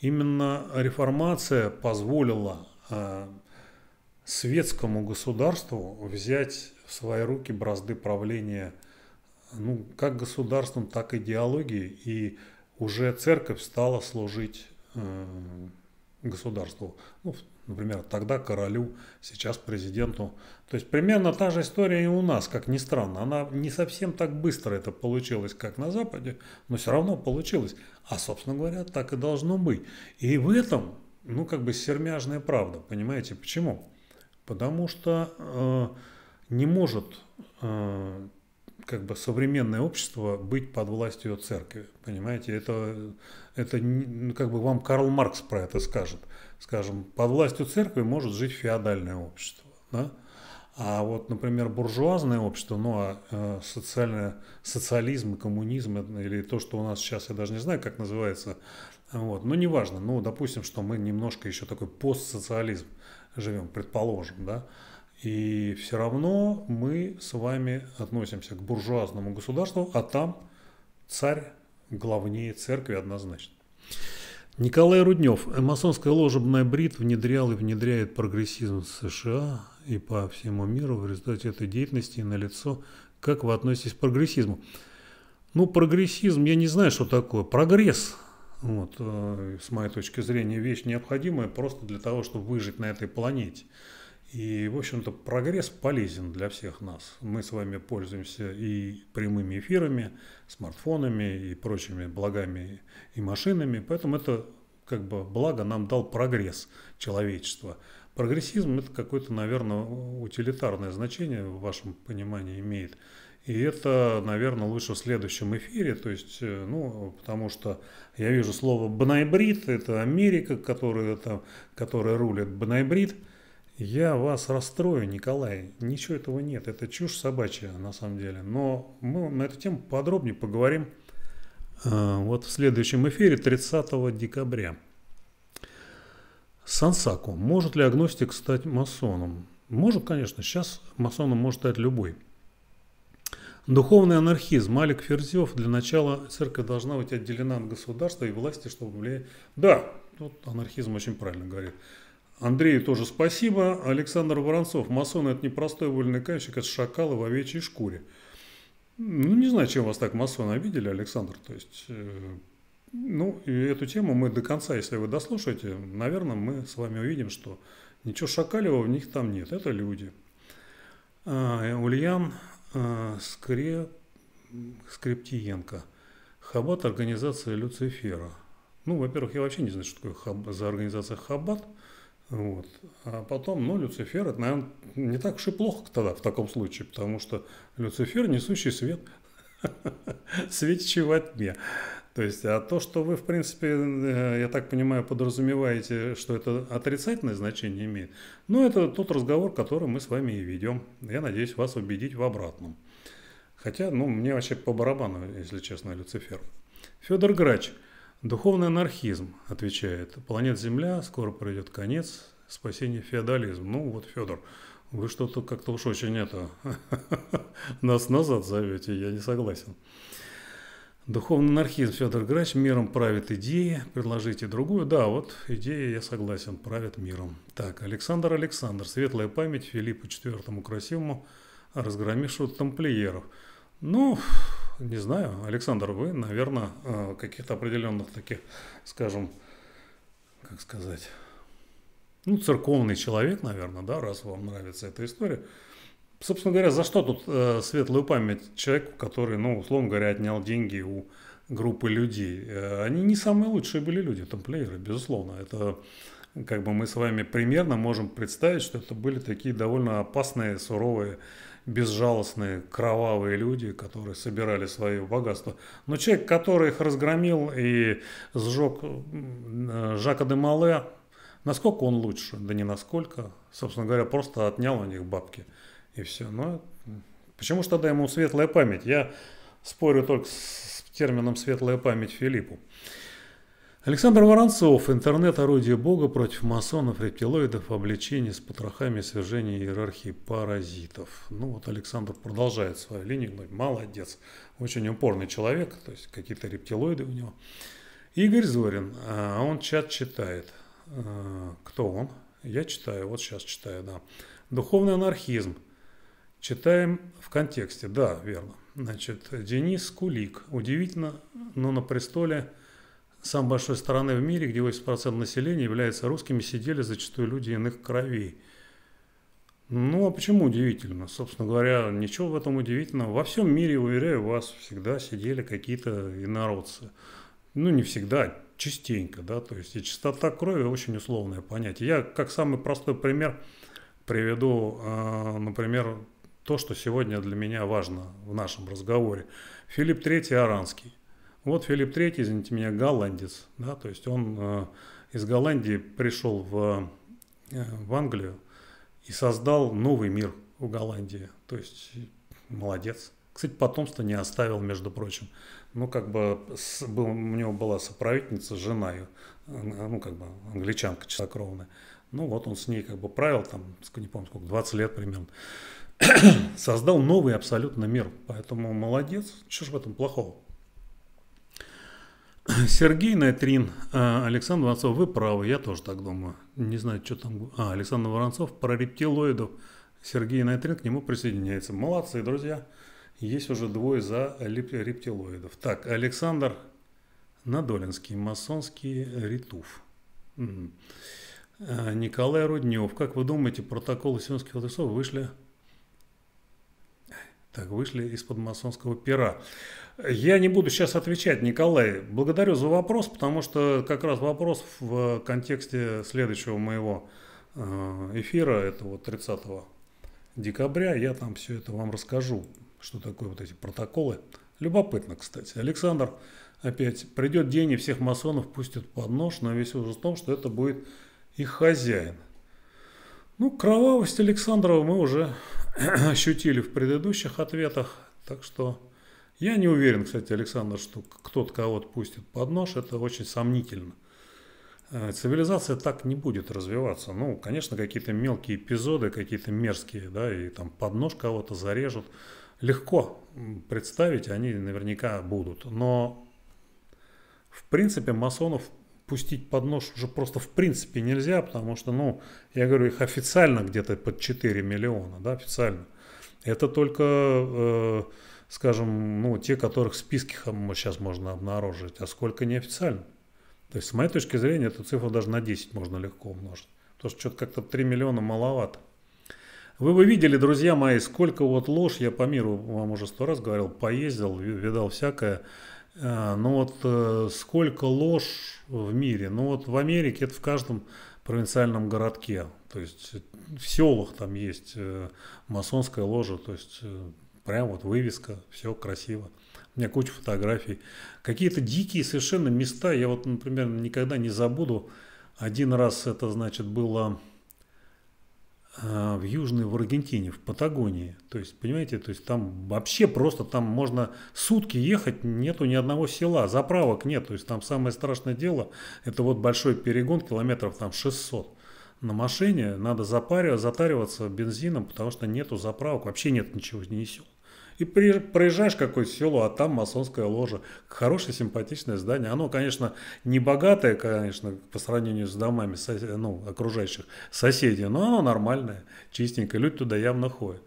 Именно реформация позволила э, светскому государству взять в свои руки бразды правления – ну, как государством, так и идеологией, и уже церковь стала служить э, государству. Ну, например, тогда королю, сейчас президенту. То есть примерно та же история и у нас, как ни странно. Она не совсем так быстро это получилось, как на Западе, но все равно получилось. А, собственно говоря, так и должно быть. И в этом, ну, как бы сермяжная правда, понимаете, почему? Потому что э, не может э, как бы современное общество быть под властью церкви. Понимаете, это, это ну, как бы вам Карл Маркс про это скажет. Скажем, под властью церкви может жить феодальное общество. Да? А вот, например, буржуазное общество, ну а э, социальное, социализм и коммунизм, э, или то, что у нас сейчас, я даже не знаю, как называется, вот, но ну, неважно, ну, допустим, что мы немножко еще такой постсоциализм живем, предположим, да, и все равно мы с вами относимся к буржуазному государству, а там царь главнее церкви однозначно. Николай Руднев. Масонская ложебная брит внедрял и внедряет прогрессизм в США и по всему миру в результате этой деятельности и на лицо. Как вы относитесь к прогрессизму? Ну, прогрессизм, я не знаю, что такое. Прогресс, вот, э, с моей точки зрения, вещь необходимая просто для того, чтобы выжить на этой планете. И, в общем-то, прогресс полезен для всех нас. Мы с вами пользуемся и прямыми эфирами, смартфонами и прочими благами и машинами. Поэтому это как бы благо нам дал прогресс человечества. Прогрессизм – это какое-то, наверное, утилитарное значение в вашем понимании имеет. И это, наверное, лучше в следующем эфире, то есть, э, ну, потому что я вижу слово «бнайбрид», это Америка, которая, это, которая рулит «бнайбрид», я вас расстрою, Николай. Ничего этого нет. Это чушь собачья, на самом деле. Но мы на эту тему подробнее поговорим э, вот в следующем эфире 30 декабря. Сансаку. Может ли агностик стать масоном? Может, конечно. Сейчас масоном может стать любой. Духовный анархизм. Малик Ферзев. Для начала церковь должна быть отделена от государства и власти, чтобы влиять... Да, тут анархизм очень правильно говорит. Андрею тоже спасибо. Александр Воронцов. масоны это непростой вольный камщик, это шакалы в овечьей шкуре. Ну, не знаю, чем вас так масоны обидели, Александр. То есть, э, ну, и эту тему мы до конца, если вы дослушаете, наверное, мы с вами увидим, что ничего шакалевого в них там нет. Это люди. А, Ульян а, Скре... Скрептиенко. Хабат – организация Люцифера. Ну, во-первых, я вообще не знаю, что такое хаб... за организация Хабат – вот. А потом, ну, Люцифер, это, наверное, не так уж и плохо тогда в таком случае, потому что Люцифер – несущий свет, светящий во тьме. То есть, а то, что вы, в принципе, э, я так понимаю, подразумеваете, что это отрицательное значение имеет, ну, это тот разговор, который мы с вами и ведем. Я надеюсь вас убедить в обратном. Хотя, ну, мне вообще по барабану, если честно, Люцифер. Федор Грач – Духовный анархизм, отвечает, планет Земля, скоро пройдет конец, спасение феодализм. Ну вот, Федор, вы что-то как-то уж очень это, нас назад зовете, я не согласен. Духовный анархизм Федор Грач миром правит идеи, предложите другую. Да, вот идея, я согласен, правит миром. Так, Александр Александр, светлая память Филиппу IV красивому, разгромившего тамплиеров. Ну, не знаю. Александр, вы, наверное, э, каких-то определенных таких, скажем, как сказать, ну, церковный человек, наверное, да, раз вам нравится эта история. Собственно говоря, за что тут э, светлую память человеку, который, ну, условно говоря, отнял деньги у группы людей? Э, они не самые лучшие были люди, тамплиеры, безусловно. Это как бы мы с вами примерно можем представить, что это были такие довольно опасные, суровые безжалостные, кровавые люди, которые собирали свое богатство. Но человек, который их разгромил и сжег э, Жака де Мале, насколько он лучше? Да не насколько. Собственно говоря, просто отнял у них бабки. И все. Но почему же тогда ему светлая память? Я спорю только с термином светлая память Филиппу. Александр Воронцов. Интернет-орудие Бога против масонов, рептилоидов, обличение с потрохами свержение иерархии паразитов. Ну вот Александр продолжает свою линию. Молодец. Очень упорный человек. То есть какие-то рептилоиды у него. Игорь Зорин. А, а он чат читает. А, кто он? Я читаю. Вот сейчас читаю, да. Духовный анархизм. Читаем в контексте. Да, верно. Значит, Денис Кулик. Удивительно, но на престоле – самой большой страны в мире, где 80% населения является русскими, сидели зачастую люди иных кровей. Ну, а почему удивительно? Собственно говоря, ничего в этом удивительного. Во всем мире, уверяю вас, всегда сидели какие-то инородцы. Ну, не всегда, а частенько, да, то есть и чистота крови очень условное понятие. Я как самый простой пример приведу, э, например, то, что сегодня для меня важно в нашем разговоре. Филипп III Аранский. Вот Филипп III, извините меня, голландец, да, то есть он э, из Голландии пришел в, э, в Англию и создал новый мир у Голландии, то есть молодец. Кстати, потомство не оставил, между прочим. Ну, как бы с, был, у него была соправительница, жена э, ну, как бы англичанка чистокровная. Ну, вот он с ней как бы правил, там, не помню сколько, 20 лет примерно создал новый абсолютно мир. Поэтому молодец, что ж в этом плохого? Сергей Найтрин, а, Александр Воронцов, вы правы, я тоже так думаю. Не знаю, что там... А, Александр Воронцов про рептилоидов. Сергей Найтрин к нему присоединяется. Молодцы, друзья. Есть уже двое за рептилоидов. Так, Александр Надолинский, масонский ритуф. А, Николай Руднев, как вы думаете, протоколы сионских адресов вышли, так, вышли из-под масонского пера? Я не буду сейчас отвечать, Николай. Благодарю за вопрос, потому что как раз вопрос в контексте следующего моего э, эфира, это вот 30 декабря, я там все это вам расскажу, что такое вот эти протоколы. Любопытно, кстати. Александр опять придет день и всех масонов пустят под нож, но весь ужас в том, что это будет их хозяин. Ну, кровавость Александрова мы уже ощутили в предыдущих ответах, так что я не уверен, кстати, Александр, что кто-то кого-то пустит под нож, это очень сомнительно. Э, цивилизация так не будет развиваться. Ну, конечно, какие-то мелкие эпизоды, какие-то мерзкие, да, и там под нож кого-то зарежут. Легко представить, они наверняка будут. Но, в принципе, масонов пустить под нож уже просто в принципе нельзя, потому что, ну, я говорю, их официально где-то под 4 миллиона, да, официально. Это только... Э, скажем, ну, те, которых в списке сейчас можно обнаружить, а сколько неофициально. То есть, с моей точки зрения, эту цифру даже на 10 можно легко умножить. Потому что что-то как-то 3 миллиона маловато. Вы бы видели, друзья мои, сколько вот ложь, я по миру вам уже сто раз говорил, поездил, видал всякое. А, Но ну вот э, сколько ложь в мире. Ну вот в Америке это в каждом провинциальном городке. То есть в селах там есть э, масонская ложа, то есть э, Прям вот вывеска, все красиво. У меня куча фотографий. Какие-то дикие совершенно места. Я вот, например, никогда не забуду. Один раз это, значит, было э, в Южной, в Аргентине, в Патагонии. То есть, понимаете, то есть там вообще просто там можно сутки ехать, нету ни одного села, заправок нет. То есть там самое страшное дело, это вот большой перегон, километров там 600 на машине надо запариваться, затариваться бензином, потому что нету заправок, вообще нет ничего, не сел. И при, проезжаешь какое-то село, а там масонская ложа. Хорошее, симпатичное здание. Оно, конечно, не богатое, конечно, по сравнению с домами сосед, ну, окружающих соседей, но оно нормальное, чистенькое. Люди туда явно ходят.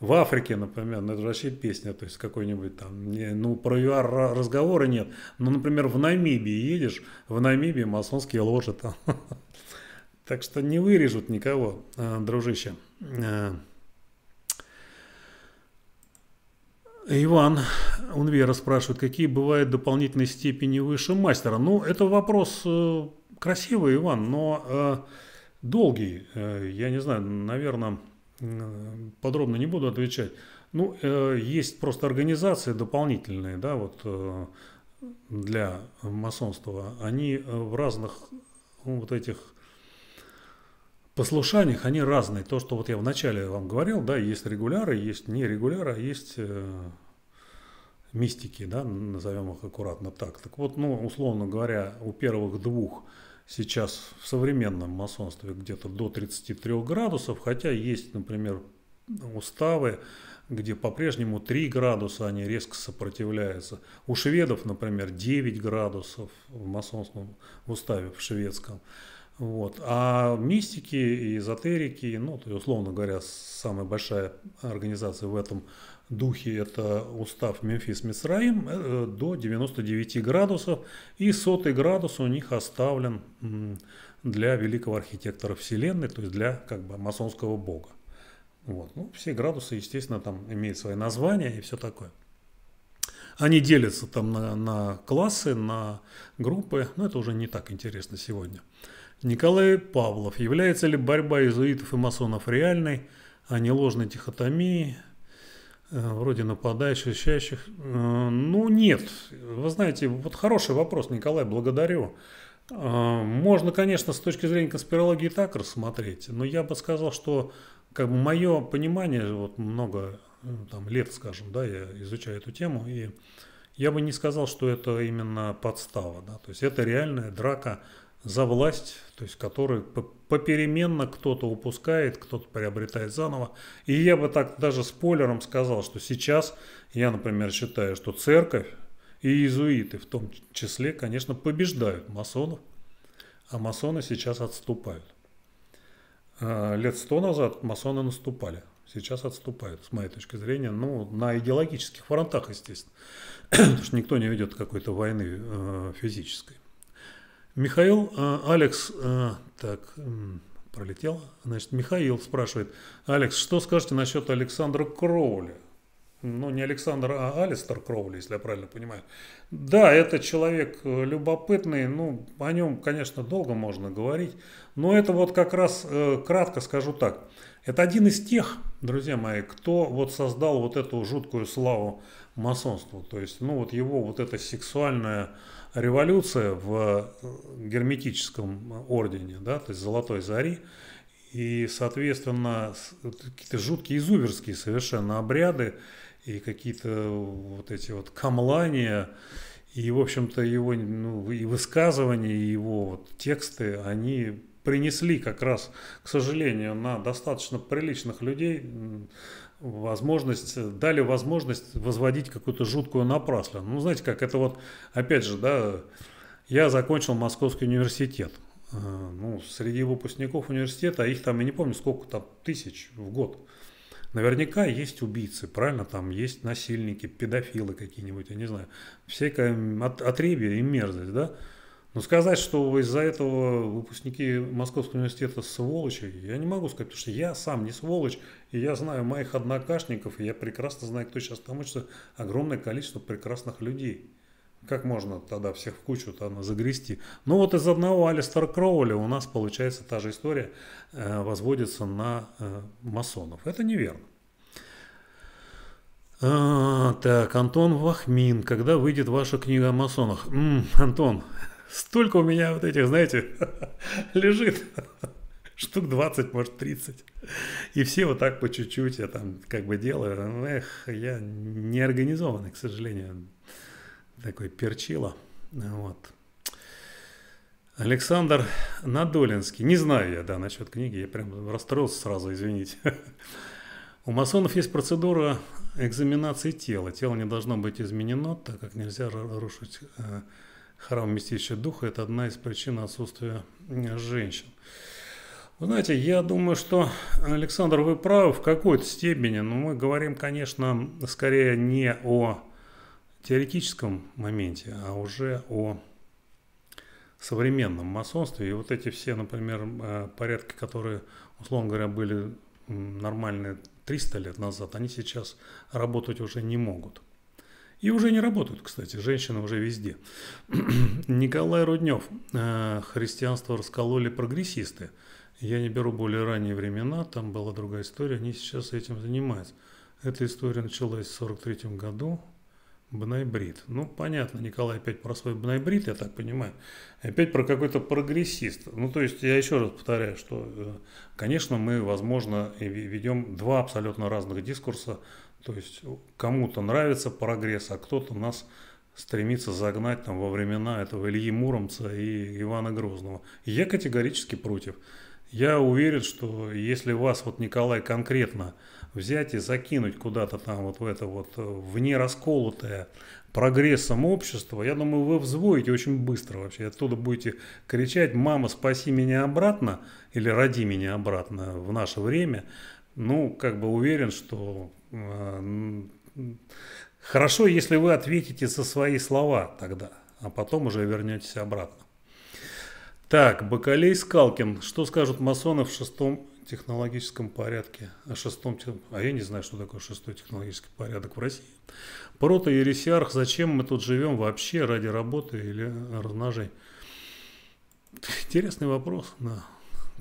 В Африке, например, ну, это вообще песня, то есть какой-нибудь там, ну про ЮАР разговора нет, но, ну, например, в Намибии едешь, в Намибии масонские ложи там. Так что не вырежут никого, э, дружище. Э, Иван Унвера спрашивает, какие бывают дополнительные степени выше мастера? Ну, это вопрос э, красивый, Иван, но долгий. Я не знаю, наверное, подробно не буду отвечать. Ну, есть просто организации дополнительные, да, вот для масонства. Они в разных вот этих послушаниях они разные. То, что вот я вначале вам говорил, да, есть регуляры, есть нерегуляры, а есть э, мистики, да, назовем их аккуратно так. Так вот, ну, условно говоря, у первых двух сейчас в современном масонстве где-то до 33 градусов, хотя есть, например, уставы, где по-прежнему 3 градуса они резко сопротивляются. У шведов, например, 9 градусов в масонском уставе в шведском. Вот. А мистики и эзотерики, ну, то, условно говоря, самая большая организация в этом духе – это устав Мемфис Мисраим э, э, до 99 градусов, и сотый градус у них оставлен для великого архитектора Вселенной, то есть для как бы масонского бога. Вот. Ну, все градусы, естественно, там имеют свои названия и все такое. Они делятся там на, на классы, на группы, но это уже не так интересно сегодня. Николай Павлов. Является ли борьба иезуитов и масонов реальной, а не ложной дихотомией? Э, вроде нападающих, ощущающих. Э, ну, нет. Вы знаете, вот хороший вопрос, Николай, благодарю. Э, можно, конечно, с точки зрения конспирологии так рассмотреть, но я бы сказал, что как бы мое понимание, вот много там, лет, скажем, да, я изучаю эту тему, и я бы не сказал, что это именно подстава, да, то есть это реальная драка за власть, то есть который попеременно кто-то упускает, кто-то приобретает заново. И я бы так даже спойлером сказал, что сейчас я, например, считаю, что церковь и иезуиты в том числе, конечно, побеждают масонов, а масоны сейчас отступают. А, лет сто назад масоны наступали, сейчас отступают, с моей точки зрения, ну, на идеологических фронтах, естественно, потому что никто не ведет какой-то войны э, физической. Михаил, а, Алекс, а, так, пролетел. Значит, Михаил спрашивает, Алекс, что скажете насчет Александра Кроули? Ну, не Александр, а Алистер Кроули, если я правильно понимаю. Да, это человек э, любопытный, ну, о нем, конечно, долго можно говорить, но это вот как раз, э, кратко скажу так, это один из тех, друзья мои, кто вот создал вот эту жуткую славу масонству, то есть, ну, вот его вот эта сексуальная революция в э, герметическом ордене, да, то есть Золотой Зари, и, соответственно, какие-то жуткие изуверские совершенно обряды и какие-то вот эти вот камлания, и, в общем-то, его ну, и высказывания, и его вот тексты, они принесли как раз, к сожалению, на достаточно приличных людей возможность, дали возможность возводить какую-то жуткую напраслину. Ну, знаете, как это вот, опять же, да, я закончил Московский университет. Э, ну, среди выпускников университета, а их там, я не помню, сколько там, тысяч в год. Наверняка есть убийцы, правильно, там есть насильники, педофилы какие-нибудь, я не знаю. Всякое от, отребье и мерзость, да? Но сказать, что из-за этого выпускники Московского университета сволочи, я не могу сказать, потому что я сам не сволочь, и я знаю моих однокашников, и я прекрасно знаю, кто сейчас там учится, огромное количество прекрасных людей. Как можно тогда всех в кучу там загрести? Ну вот из одного Алистера Кроули у нас получается та же история э, возводится на э, масонов. Это неверно. А, так, Антон Вахмин, когда выйдет ваша книга о масонах? М-м, Антон, столько у меня вот этих, знаете, лежит штук 20, может 30. И все вот так по чуть-чуть я там как бы делаю. Эх, я не организованный, к сожалению, такой перчило. Вот. Александр Надолинский. Не знаю я, да, насчет книги. Я прям расстроился сразу, извините. У масонов есть процедура экзаменации тела. Тело не должно быть изменено, так как нельзя рушить э, храм вместилища духа. Это одна из причин отсутствия э, женщин. Вы знаете, я думаю, что, Александр, вы правы в какой-то степени, но мы говорим, конечно, скорее не о теоретическом моменте, а уже о современном масонстве. И вот эти все, например, э, порядки, которые, условно говоря, были нормальные 300 лет назад, они сейчас работать уже не могут. И уже не работают, кстати, женщины уже везде. Николай Руднев. Э, христианство раскололи прогрессисты – я не беру более ранние времена, там была другая история, они сейчас этим занимаются. Эта история началась в 1943 году, Бнайбрид. Ну, понятно, Николай опять про свой Бнайбрид, я так понимаю. Опять про какой-то прогрессист. Ну, то есть, я еще раз повторяю, что, э, конечно, мы, возможно, ведем два абсолютно разных дискурса. То есть, кому-то нравится прогресс, а кто-то нас стремится загнать там во времена этого Ильи Муромца и Ивана Грозного. Я категорически против. Я уверен, что если вас, вот Николай, конкретно взять и закинуть куда-то там вот в это вот э, вне расколотое прогрессом общества, я думаю, вы взвоите очень быстро вообще. Оттуда будете кричать «мама, спаси меня обратно» или «роди меня обратно» в наше время. Ну, как бы уверен, что э, хорошо, если вы ответите за свои слова тогда, а потом уже вернетесь обратно. Так, Бакалей Скалкин. Что скажут масоны в шестом технологическом порядке? О шестом А я не знаю, что такое шестой технологический порядок в России. Прото Ересиарх, зачем мы тут живем вообще? Ради работы или размножей? Интересный вопрос. Да.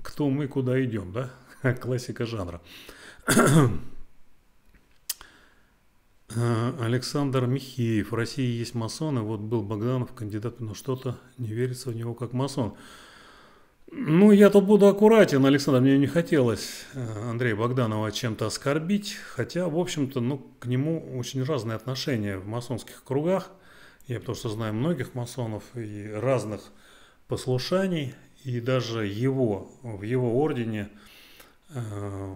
Кто мы, куда идем, да? Классика жанра. Э, Александр Михеев. В России есть масоны. Вот был Богданов, кандидат, но что-то не верится в него как масон. Ну, я тут буду аккуратен, Александр. Мне не хотелось э, Андрея Богданова чем-то оскорбить. Хотя, в общем-то, ну, к нему очень разные отношения в масонских кругах. Я потому что знаю многих масонов и разных послушаний. И даже его, в его ордене, э,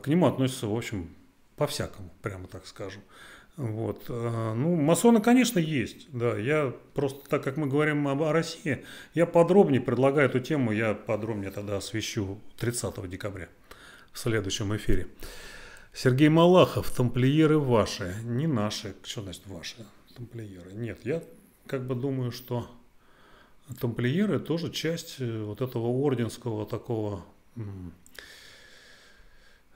к нему относятся, в общем, по-всякому, прямо так скажем. Вот. Э, ну, масоны, конечно, есть. Да, я просто, так как мы говорим об, о России, я подробнее предлагаю эту тему, я подробнее тогда освещу 30 декабря в следующем эфире. Сергей Малахов, тамплиеры ваши, не наши. Что значит ваши тамплиеры? Нет, я как бы думаю, что тамплиеры тоже часть э, вот этого орденского такого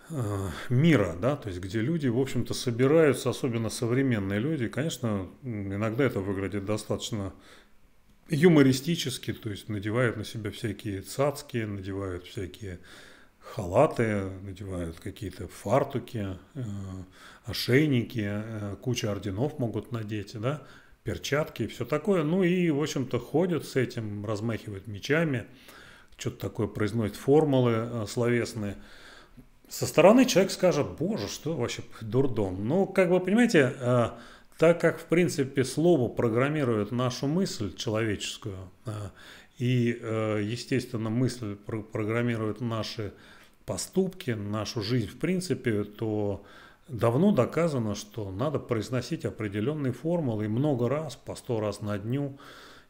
Э, мира, да, то есть где люди, в общем-то, собираются, особенно современные люди, конечно, иногда это выглядит достаточно юмористически, то есть надевают на себя всякие цацки, надевают всякие халаты, надевают какие-то фартуки, э, ошейники, э, куча орденов могут надеть, да, перчатки и все такое. Ну и, в общем-то, ходят с этим, размахивают мечами, что-то такое произносят формулы словесные – со стороны человек скажет, боже, что вообще дурдом. Ну, как бы, понимаете, э, так как, в принципе, слово программирует нашу мысль человеческую, э, и, э, естественно, мысль про программирует наши поступки, нашу жизнь, в принципе, то давно доказано, что надо произносить определенные формулы много раз, по сто раз на дню,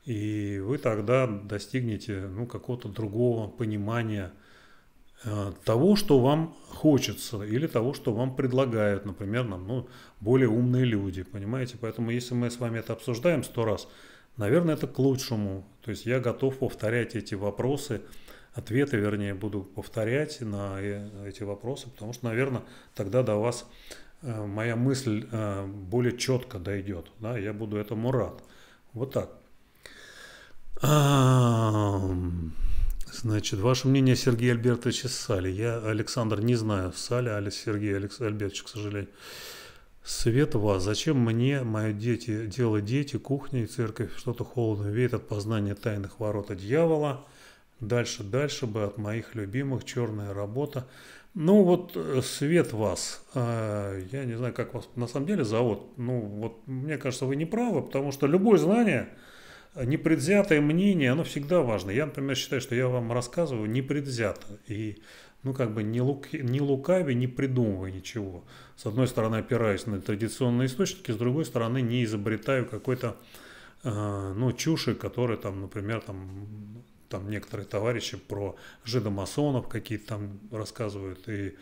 и вы тогда достигнете ну, какого-то другого понимания – Э, того, что вам хочется или того, что вам предлагают, например, нам, ну, более умные люди, понимаете? Поэтому если мы с вами это обсуждаем сто раз, наверное, это к лучшему. То есть я готов повторять эти вопросы, ответы, вернее, буду повторять на э, эти вопросы, потому что, наверное, тогда до вас э, моя мысль более четко дойдет, да, я буду этому рад. Вот так. Значит, ваше мнение Сергея Альбертовича Сали. Я, Александр, не знаю, Сали, Аля, Сергей Алекс, Альбертович, к сожалению. Свет вас. Зачем мне, мои дети, дело дети, кухня и церковь, что-то холодно веет от познания тайных ворот от дьявола. Дальше, дальше бы от моих любимых черная работа. Ну вот э, свет вас. А, я не знаю, как вас на самом деле зовут. Ну вот мне кажется, вы не правы, потому что любое знание – непредвзятое мнение, оно всегда важно. Я, например, считаю, что я вам рассказываю непредвзято. И ну, как бы не, лук, не лукави, не придумывая ничего. С одной стороны, опираюсь на традиционные источники, с другой стороны, не изобретаю какой-то, э, ну, чуши, которая, там, например, там, там некоторые товарищи про жидомасонов какие-то там рассказывают, и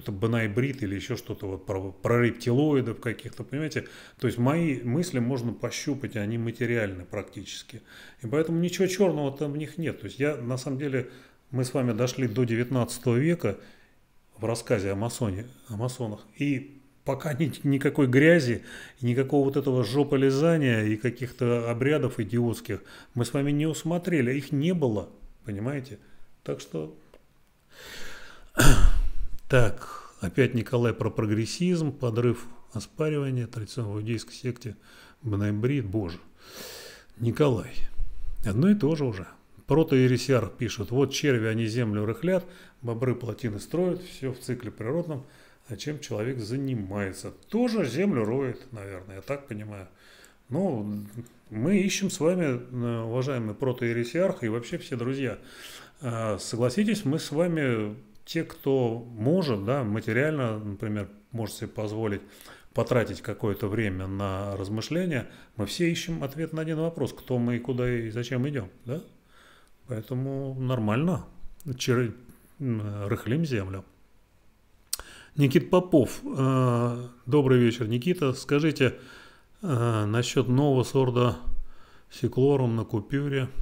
какой-то банайбрид или еще что-то вот про, про рептилоидов каких-то, понимаете? То есть мои мысли можно пощупать, они материальны практически. И поэтому ничего черного там в них нет. То есть я, на самом деле, мы с вами дошли до 19 века в рассказе о, масоне, о масонах. И пока нет никакой грязи, никакого вот этого жополизания и каких-то обрядов идиотских мы с вами не усмотрели. Их не было, понимаете? Так что... Так, опять Николай про прогрессизм, подрыв оспаривания традиционно в иудейской секте Бенайбрид. Боже. Николай. Одно и то же уже. Протоересиар пишет, вот черви, они землю рыхлят, бобры плотины строят, все в цикле природном, а чем человек занимается? Тоже землю роет, наверное, я так понимаю. Ну, мы ищем с вами, э, уважаемый протоересиарх и вообще все друзья, а, согласитесь, мы с вами те, кто может, да, материально, например, может себе позволить потратить какое-то время на размышления, мы все ищем ответ на один вопрос, кто мы и куда и зачем идем, да? Поэтому нормально, Чер... рыхлим землю. Никит Попов, э, добрый вечер, Никита, скажите э, насчет нового сорда Секлорум на купюре –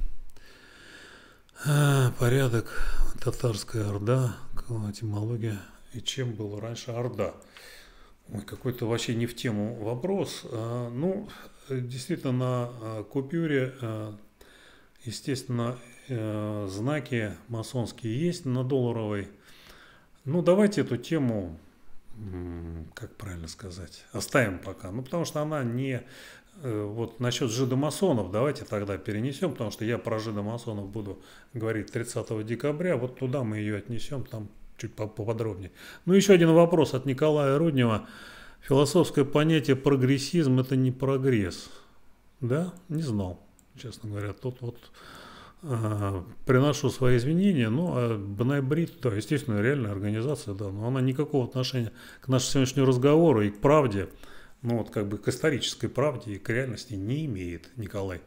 а, порядок, татарская орда, этимология и чем был раньше орда. Ой, какой-то вообще не в тему вопрос. А, ну, действительно, на а, купюре, естественно, э, знаки масонские есть на долларовой. Ну, давайте эту тему, как правильно сказать, оставим пока. Ну, потому что она не Э, вот насчет жидомасонов давайте тогда перенесем, потому что я про жидомасонов буду говорить 30 декабря, вот туда мы ее отнесем, там чуть поподробнее. Ну, еще один вопрос от Николая Руднева. Философское понятие прогрессизм – это не прогресс, да? Не знал, честно говоря. Тут вот э, приношу свои извинения, ну, а Бнайбрид, да, естественно, реальная организация, да, но она никакого отношения к нашему сегодняшнему разговору и к правде – ну вот как бы к исторической правде и к реальности не имеет, Николай.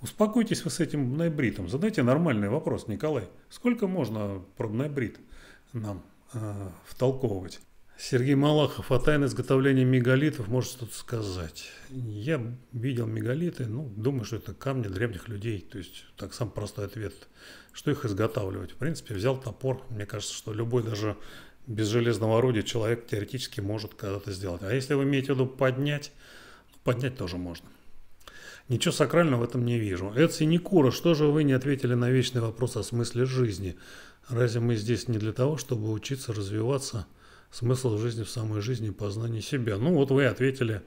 Успокойтесь вы с этим Бнайбритом, задайте нормальный вопрос, Николай. Сколько можно про Бнайбрит нам э, втолковывать? Сергей Малахов о тайне изготовления мегалитов может что-то сказать. Я видел мегалиты, ну, думаю, что это камни древних людей. То есть, так сам простой ответ, что их изготавливать. В принципе, взял топор. Мне кажется, что любой даже без железного орудия человек теоретически может когда-то сделать. А если вы имеете в виду поднять, ну, поднять тоже можно. Ничего сакрального в этом не вижу. Эдси Никура, что же вы не ответили на вечный вопрос о смысле жизни? Разве мы здесь не для того, чтобы учиться развиваться? Смысл жизни в самой жизни – познание себя. Ну вот вы ответили.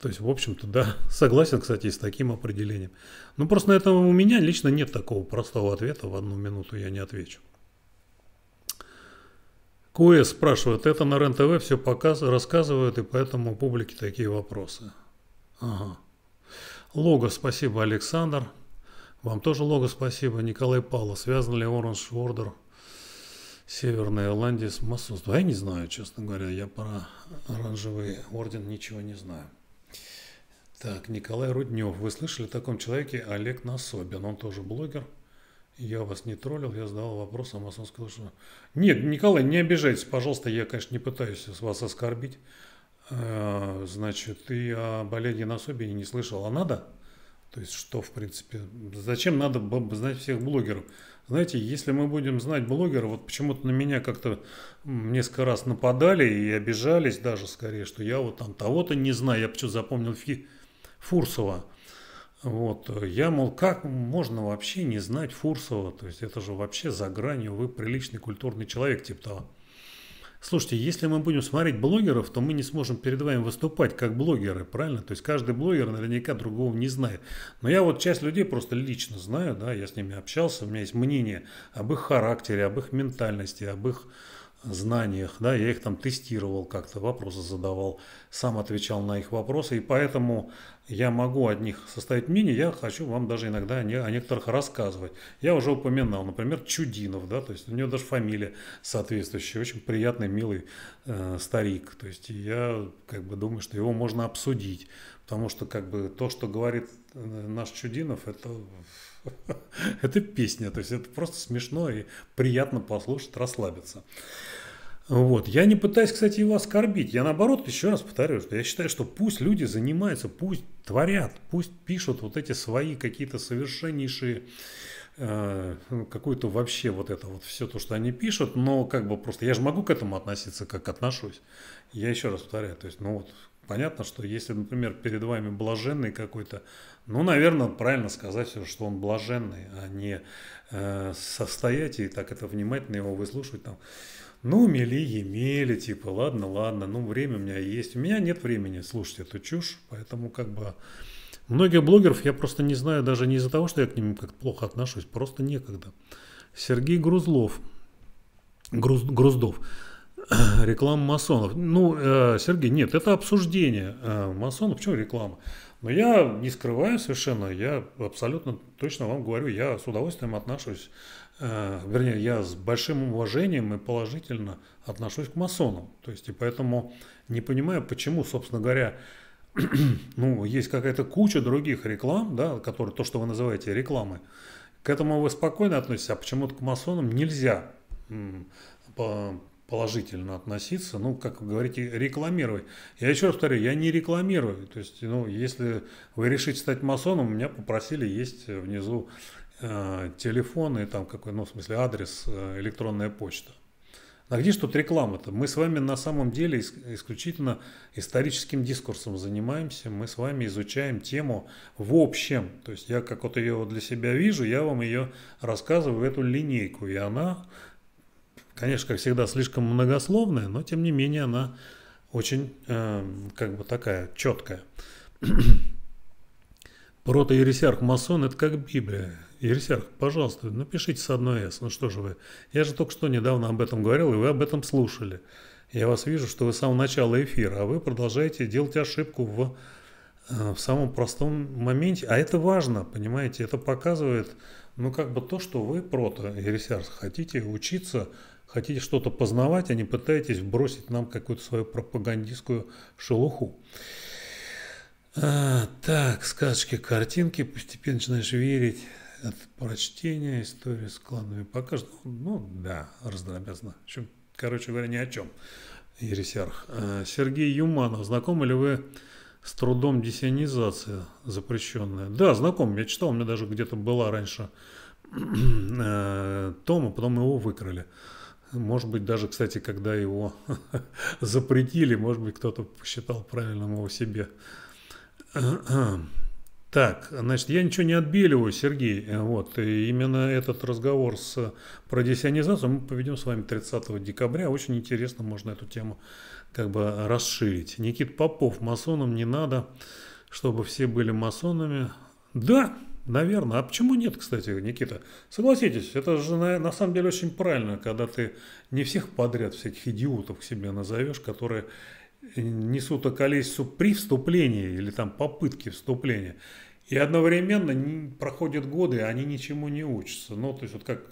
То есть, в общем-то, да, согласен, кстати, с таким определением. Ну просто на этом у меня лично нет такого простого ответа. В одну минуту я не отвечу. Кое спрашивают, это на РЕН-ТВ все показ, рассказывают, и поэтому публике такие вопросы. Ага. Лого, спасибо, Александр. Вам тоже лого спасибо, Николай Павло. Связан ли Оранж Ордер Северной Ирландии с масонством? Я не знаю, честно говоря, я про оранжевый орден ничего не знаю. Так, Николай Руднев. Вы слышали о таком человеке Олег Насобин? Он тоже блогер. Я вас не троллил, я задавал вопрос а о сказал, что Нет, Николай, не обижайтесь, пожалуйста, я, конечно, не пытаюсь вас оскорбить. Э, значит, и о болезни на особе не слышал. А надо? То есть, что, в принципе, зачем надо знать всех блогеров? Знаете, если мы будем знать блогеров, вот почему-то на меня как-то несколько раз нападали и обижались даже скорее, что я вот там того-то не знаю, я почему запомнил Фи Фурсова. Вот, э, я, мол, как можно вообще не знать Фурсова, то есть это же вообще за гранью, вы приличный культурный человек типа того. Слушайте, если мы будем смотреть блогеров, то мы не сможем перед вами выступать как блогеры, правильно? То есть каждый блогер наверняка другого не знает. Но я вот часть людей просто лично знаю, да, я с ними общался, у меня есть мнение об их характере, об их ментальности, об их знаниях, да, я их там тестировал как-то, вопросы задавал, сам отвечал на их вопросы, и поэтому я могу от них составить мнение, я хочу вам даже иногда о некоторых рассказывать. Я уже упоминал, например, Чудинов, да, то есть у него даже фамилия соответствующая, очень приятный, милый э, старик, то есть я как бы думаю, что его можно обсудить, потому что как бы то, что говорит э, наш Чудинов, это Это песня, то есть это просто смешно и приятно послушать, расслабиться. Вот. Я не пытаюсь, кстати, его оскорбить. Я наоборот, еще раз повторю, что я считаю, что пусть люди занимаются, пусть творят, пусть пишут вот эти свои какие-то совершеннейшие э, какую-то вообще вот это вот все то, что они пишут, но как бы просто я же могу к этому относиться, как отношусь. Я еще раз повторяю, то есть, ну вот Понятно, что если, например, перед вами блаженный какой-то, ну, наверное, правильно сказать, что он блаженный, а не э, состоять и так это внимательно его выслушивать там. Ну, мели, емели, типа, ладно, ладно, ну, время у меня есть. У меня нет времени слушать эту чушь, поэтому как бы... Многих блогеров я просто не знаю даже не из-за того, что я к ним как-то плохо отношусь, просто некогда. Сергей Грузлов. Груз, Груздов. Реклама масонов. Ну, э, Сергей, нет, это обсуждение э, масонов. Почему реклама? Но я не скрываю совершенно, я абсолютно точно вам говорю, я с удовольствием отношусь, э, вернее, я с большим уважением и положительно отношусь к масонам. То есть, и поэтому не понимаю, почему, собственно говоря, ну, есть какая-то куча других реклам, да, которые, то, что вы называете рекламы, к этому вы спокойно относитесь, а почему-то к масонам нельзя положительно относиться, ну, как вы говорите, рекламировать. Я еще раз повторю, я не рекламирую. То есть, ну, если вы решите стать масоном, меня попросили есть внизу э, телефон и там какой, ну, в смысле, адрес, э, электронная почта. А где же тут реклама-то? Мы с вами на самом деле исключительно историческим дискурсом занимаемся. Мы с вами изучаем тему в общем. То есть я как вот ее для себя вижу, я вам ее рассказываю, эту линейку. И она конечно, как всегда, слишком многословная, но тем не менее она очень э, как бы такая четкая. Прото Протоересиарх масон это как Библия. Ересиарх, пожалуйста, напишите с одной «с». Ну что же вы, я же только что недавно об этом говорил, и вы об этом слушали. Я вас вижу, что вы с самого начала эфира, а вы продолжаете делать ошибку в, э, в самом простом моменте. А это важно, понимаете, это показывает, ну как бы то, что вы прото-ересиарх хотите учиться хотите что-то познавать, а не пытаетесь бросить нам какую-то свою пропагандистскую шелуху. А, так, сказочки, картинки, постепенно начинаешь верить от прочтения, история с кланами покажет. Ну, ну да, раздробязно. Короче говоря, ни о чем. Ересиарх. А, Сергей Юманов, знакомы ли вы с трудом диссионизация запрещенная? Да, знаком, я читал, у меня даже где-то была раньше э, тома, потом его выкрали. Может быть, даже, кстати, когда его запретили, может быть, кто-то посчитал правильным его себе. Так, значит, я ничего не отбеливаю, Сергей. Вот, и именно этот разговор с, про диссионизацию мы поведем с вами 30 декабря. Очень интересно, можно эту тему как бы расширить. Никит Попов, масоном не надо, чтобы все были масонами. Да, Наверное. А почему нет, кстати, Никита? Согласитесь, это же на, на самом деле очень правильно, когда ты не всех подряд, всяких идиотов к себе назовешь, которые несут околесицу при вступлении или там попытки вступления. И одновременно не, проходят годы, и они ничему не учатся. Ну, то есть вот как,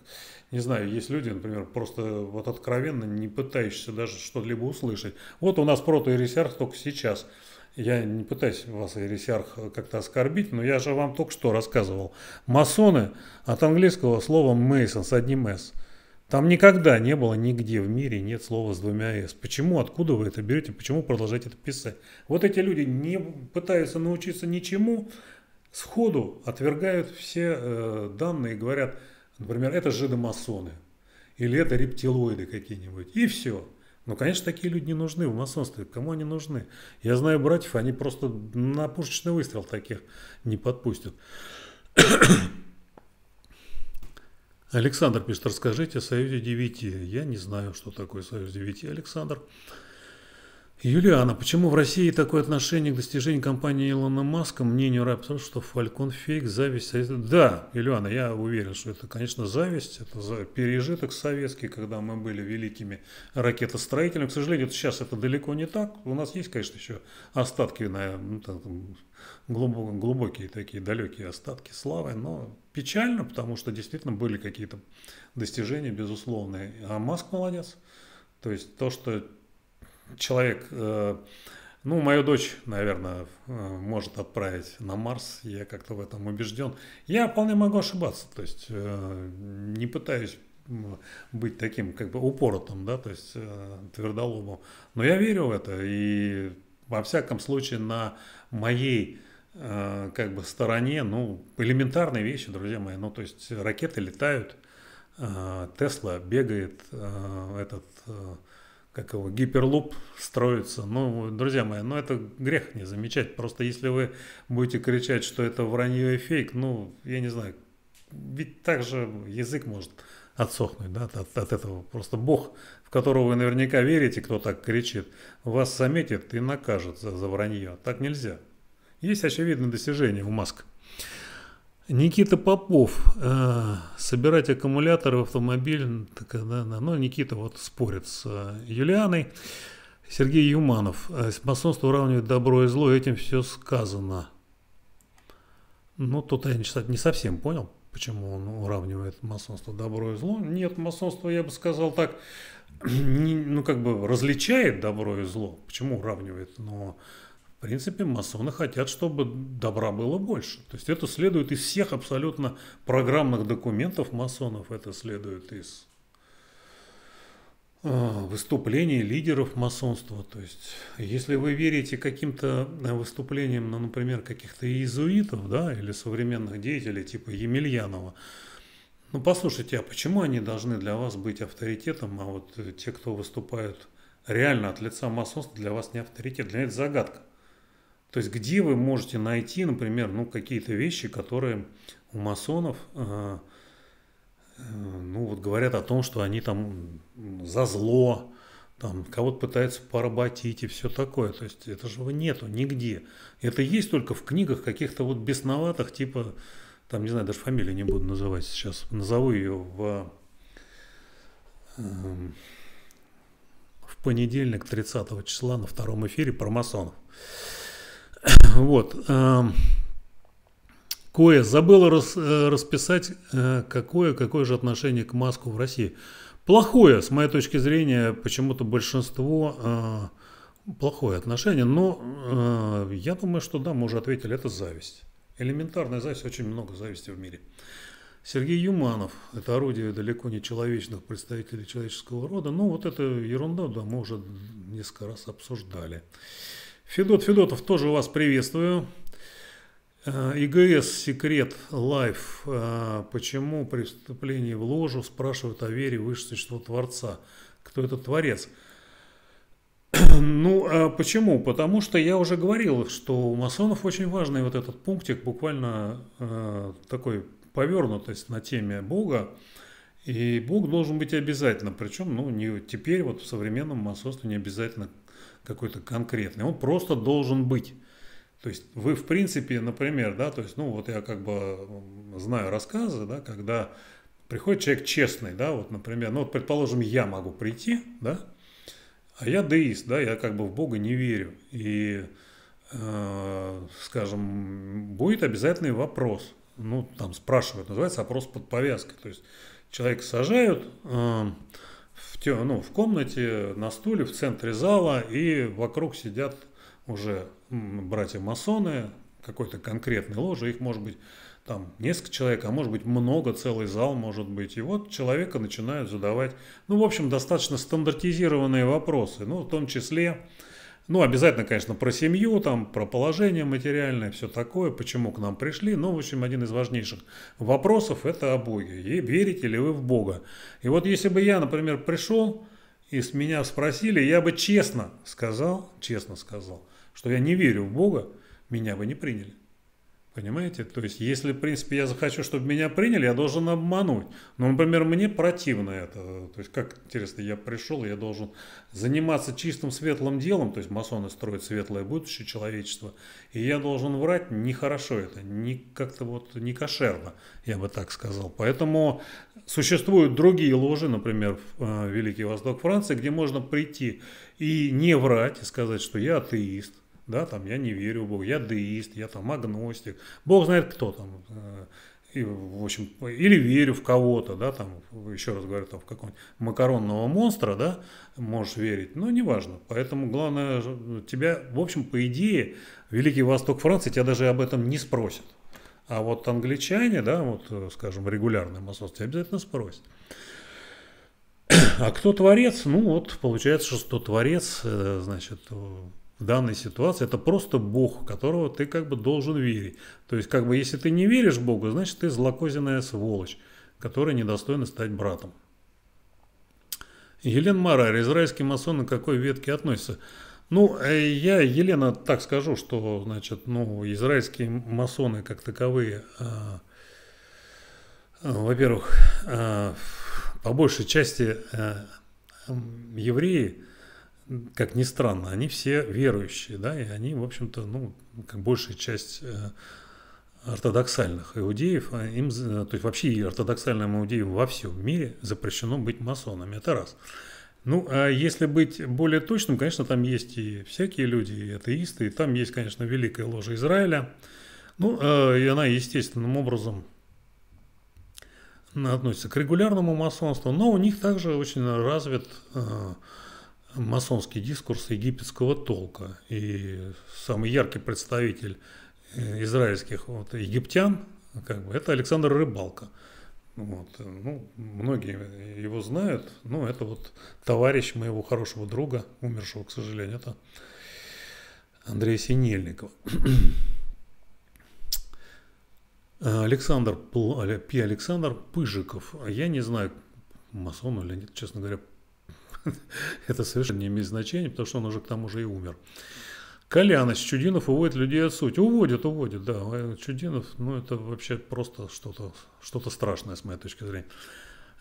не знаю, есть люди, например, просто вот откровенно не пытающиеся даже что-либо услышать. Вот у нас прото-ресерч только сейчас – я не пытаюсь вас, Ересиарх, как-то оскорбить, но я же вам только что рассказывал. Масоны от английского слова мейсон с одним «с». Там никогда не было, нигде в мире нет слова с двумя «с». Почему, откуда вы это берете, почему продолжаете это писать? Вот эти люди не пытаются научиться ничему, сходу отвергают все э, данные и говорят, например, это жидомасоны или это рептилоиды какие-нибудь, и все. Ну, конечно, такие люди не нужны в масонстве. Кому они нужны? Я знаю братьев, они просто на пушечный выстрел таких не подпустят. Александр пишет, расскажите о Союзе 9. Я не знаю, что такое Союз 9. Александр, Юлиана, почему в России такое отношение к достижению компании Илона Маска, Мнение Рапсов, что Фалькон фейк, зависть? А да, Юлиана, я уверен, что это, конечно, зависть, это пережиток советский, когда мы были великими ракетостроителями. К сожалению, сейчас это далеко не так. У нас есть, конечно, еще остатки, наверное, ну, глубокие такие далекие остатки славы, но печально, потому что действительно были какие-то достижения, безусловные. А Маск молодец. То есть то, что человек, э, ну, мою дочь, наверное, э, может отправить на Марс, я как-то в этом убежден. Я вполне могу ошибаться, то есть э, не пытаюсь быть таким как бы упоротым, да, то есть твердолобым. Но я верю в это, и во всяком случае на моей как бы стороне, ну, элементарные вещи, друзья мои, ну, то есть ракеты летают, Тесла бегает, этот как его, гиперлуп строится. Ну, друзья мои, ну это грех не замечать. Просто если вы будете кричать, что это вранье и фейк, ну, я не знаю, ведь также язык может отсохнуть да, от, от этого. Просто Бог, в которого вы наверняка верите, кто так кричит, вас заметит и накажет за, за вранье. Так нельзя. Есть очевидное достижение у Маска. Никита Попов. Э, собирать аккумуляторы в автомобиль. Э, да, ну, Никита вот спорит с э, Юлианой. Сергей Юманов. Масонство э, уравнивает добро и зло, этим все сказано. Ну, тут я не совсем понял, почему он уравнивает масонство добро и зло. Нет, масонство, я бы сказал так, не, ну, как бы различает добро и зло. Почему уравнивает? Но принципе, масоны хотят, чтобы добра было больше. То есть это следует из всех абсолютно программных документов масонов, это следует из э, выступлений лидеров масонства. То есть, если вы верите каким-то э, выступлениям, ну, например, каких-то иезуитов, да, или современных деятелей типа Емельянова, ну, послушайте, а почему они должны для вас быть авторитетом, а вот э, те, кто выступают реально от лица масонства, для вас не авторитет? Для них это загадка. То есть где вы можете найти, например, ну, какие-то вещи, которые у масонов, э, э, ну, вот говорят о том, что они там за зло, там кого-то пытаются поработить и все такое. То есть это же нету нигде. Это есть только в книгах каких-то вот бесноватых, типа, там, не знаю, даже фамилию не буду называть сейчас, назову ее в, э, в понедельник 30 числа на втором эфире про масонов. Вот. Эм, кое забыла рас, э, расписать, э, какое, какое же отношение к маску в России. Плохое, с моей точки зрения, почему-то большинство э, плохое отношение, но я думаю, что да, мы уже ответили, это зависть. Элементарная зависть, очень много зависти в мире. Сергей Юманов, это орудие далеко не человечных представителей человеческого рода, ну вот это ерунда, да, мы уже несколько раз обсуждали. Федот Федотов тоже вас приветствую. Э, ИГС секрет лайф. Э, почему при вступлении в ложу спрашивают о вере высшего Творца? Кто этот Творец? Ну, а почему? Потому что я уже говорил, что у масонов очень важный вот этот пунктик, буквально э, такой повернутость на теме Бога. И Бог должен быть обязательно. Причем, ну, не, теперь вот в современном масонстве не обязательно какой-то конкретный, он просто должен быть. То есть вы, в принципе, например, да, то есть, ну, вот я как бы знаю рассказы, да, когда приходит человек честный, да, вот, например, ну, вот, предположим, я могу прийти, да, а я деист, да, я как бы в Бога не верю. И, э, скажем, будет обязательный вопрос, ну, там спрашивают, называется опрос под повязкой, то есть человек сажают, э, в, те, ну, в комнате, на стуле, в центре зала, и вокруг сидят уже братья-масоны, какой-то конкретной ложи, их может быть там несколько человек, а может быть много, целый зал может быть. И вот человека начинают задавать, ну, в общем, достаточно стандартизированные вопросы, ну, в том числе, ну, обязательно, конечно, про семью, там, про положение материальное, все такое, почему к нам пришли. Но, в общем, один из важнейших вопросов – это о Боге. И верите ли вы в Бога? И вот если бы я, например, пришел и с меня спросили, я бы честно сказал, честно сказал, что я не верю в Бога, меня бы не приняли. Понимаете? То есть, если, в принципе, я захочу, чтобы меня приняли, я должен обмануть. Но, ну, например, мне противно это. То есть, как интересно, я пришел, я должен заниматься чистым светлым делом, то есть масоны строят светлое будущее человечества, и я должен врать нехорошо это, не как-то вот не кошерно, я бы так сказал. Поэтому существуют другие ложи, например, в э, Великий Восток Франции, где можно прийти и не врать, и сказать, что я атеист, да, там я не верю в Бога, я деист, я там агностик, Бог знает кто там, э, и, в общем, или верю в кого-то, да, там, еще раз говорю, там, в какого-нибудь макаронного монстра, да, можешь верить, но неважно. Поэтому главное, тебя, в общем, по идее, Великий Восток Франции тебя даже об этом не спросят. А вот англичане, да, вот, э, скажем, регулярное масонство тебя обязательно спросят. А кто творец? Ну вот, получается, что творец, э, значит, в данной ситуации это просто Бог, которого ты как бы должен верить. То есть, как бы, если ты не веришь Богу, значит, ты злокозенная сволочь, которая недостойна стать братом. Елена Марар, израильский масон, на какой ветке относится? Ну, э, я, Елена, так скажу, что, значит, ну, израильские масоны как таковые, а, а, во-первых, а, по большей части э, евреи, как ни странно, они все верующие, да, и они, в общем-то, ну, как большая часть э, ортодоксальных иудеев, а им, то есть вообще и ортодоксальным иудеям во всем мире запрещено быть масонами, это раз. Ну, а если быть более точным, конечно, там есть и всякие люди, и атеисты, и там есть, конечно, Великая Ложа Израиля, ну, э, и она естественным образом относится к регулярному масонству, но у них также очень развит э, масонский дискурс египетского толка. И самый яркий представитель э, израильских вот, египтян, как бы, это Александр Рыбалка. Вот. Э, ну, многие его знают, но это вот товарищ моего хорошего друга, умершего, к сожалению, это Андрей Синельников. А, Александр, Пи Александр Пыжиков, я не знаю, масон или нет, честно говоря, это совершенно не имеет значения, потому что он уже к тому же и умер. Коляныч, Чудинов уводит людей от сути. Уводит, уводит, да. Э, чудинов, ну это вообще просто что-то что страшное с моей точки зрения.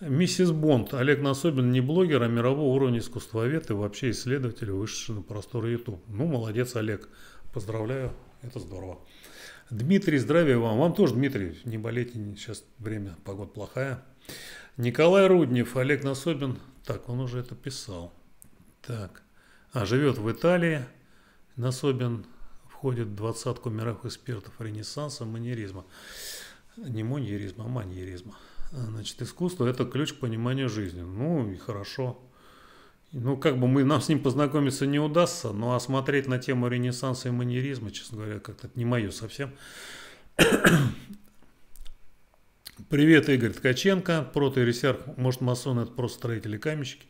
Миссис Бонд. Олег Насобин не блогер, а мирового уровня искусствовед и вообще исследователь, вышедший на просторы YouTube. Ну, молодец, Олег. Поздравляю, это здорово. Дмитрий, здравия вам. Вам тоже, Дмитрий, не болейте, сейчас время, погода плохая. Николай Руднев, Олег Насобин. Так, он уже это писал. Так. А, живет в Италии. Насобин входит в двадцатку мировых экспертов Ренессанса, маньеризма. Не маньеризма, а маньеризма. Значит, искусство – это ключ к пониманию жизни. Ну и хорошо. Ну, как бы мы, нам с ним познакомиться не удастся, но осмотреть на тему Ренессанса и маньеризма, честно говоря, как-то не мое совсем. Привет, Игорь Ткаченко, протоэресерх. Может, масоны это просто строители каменщики?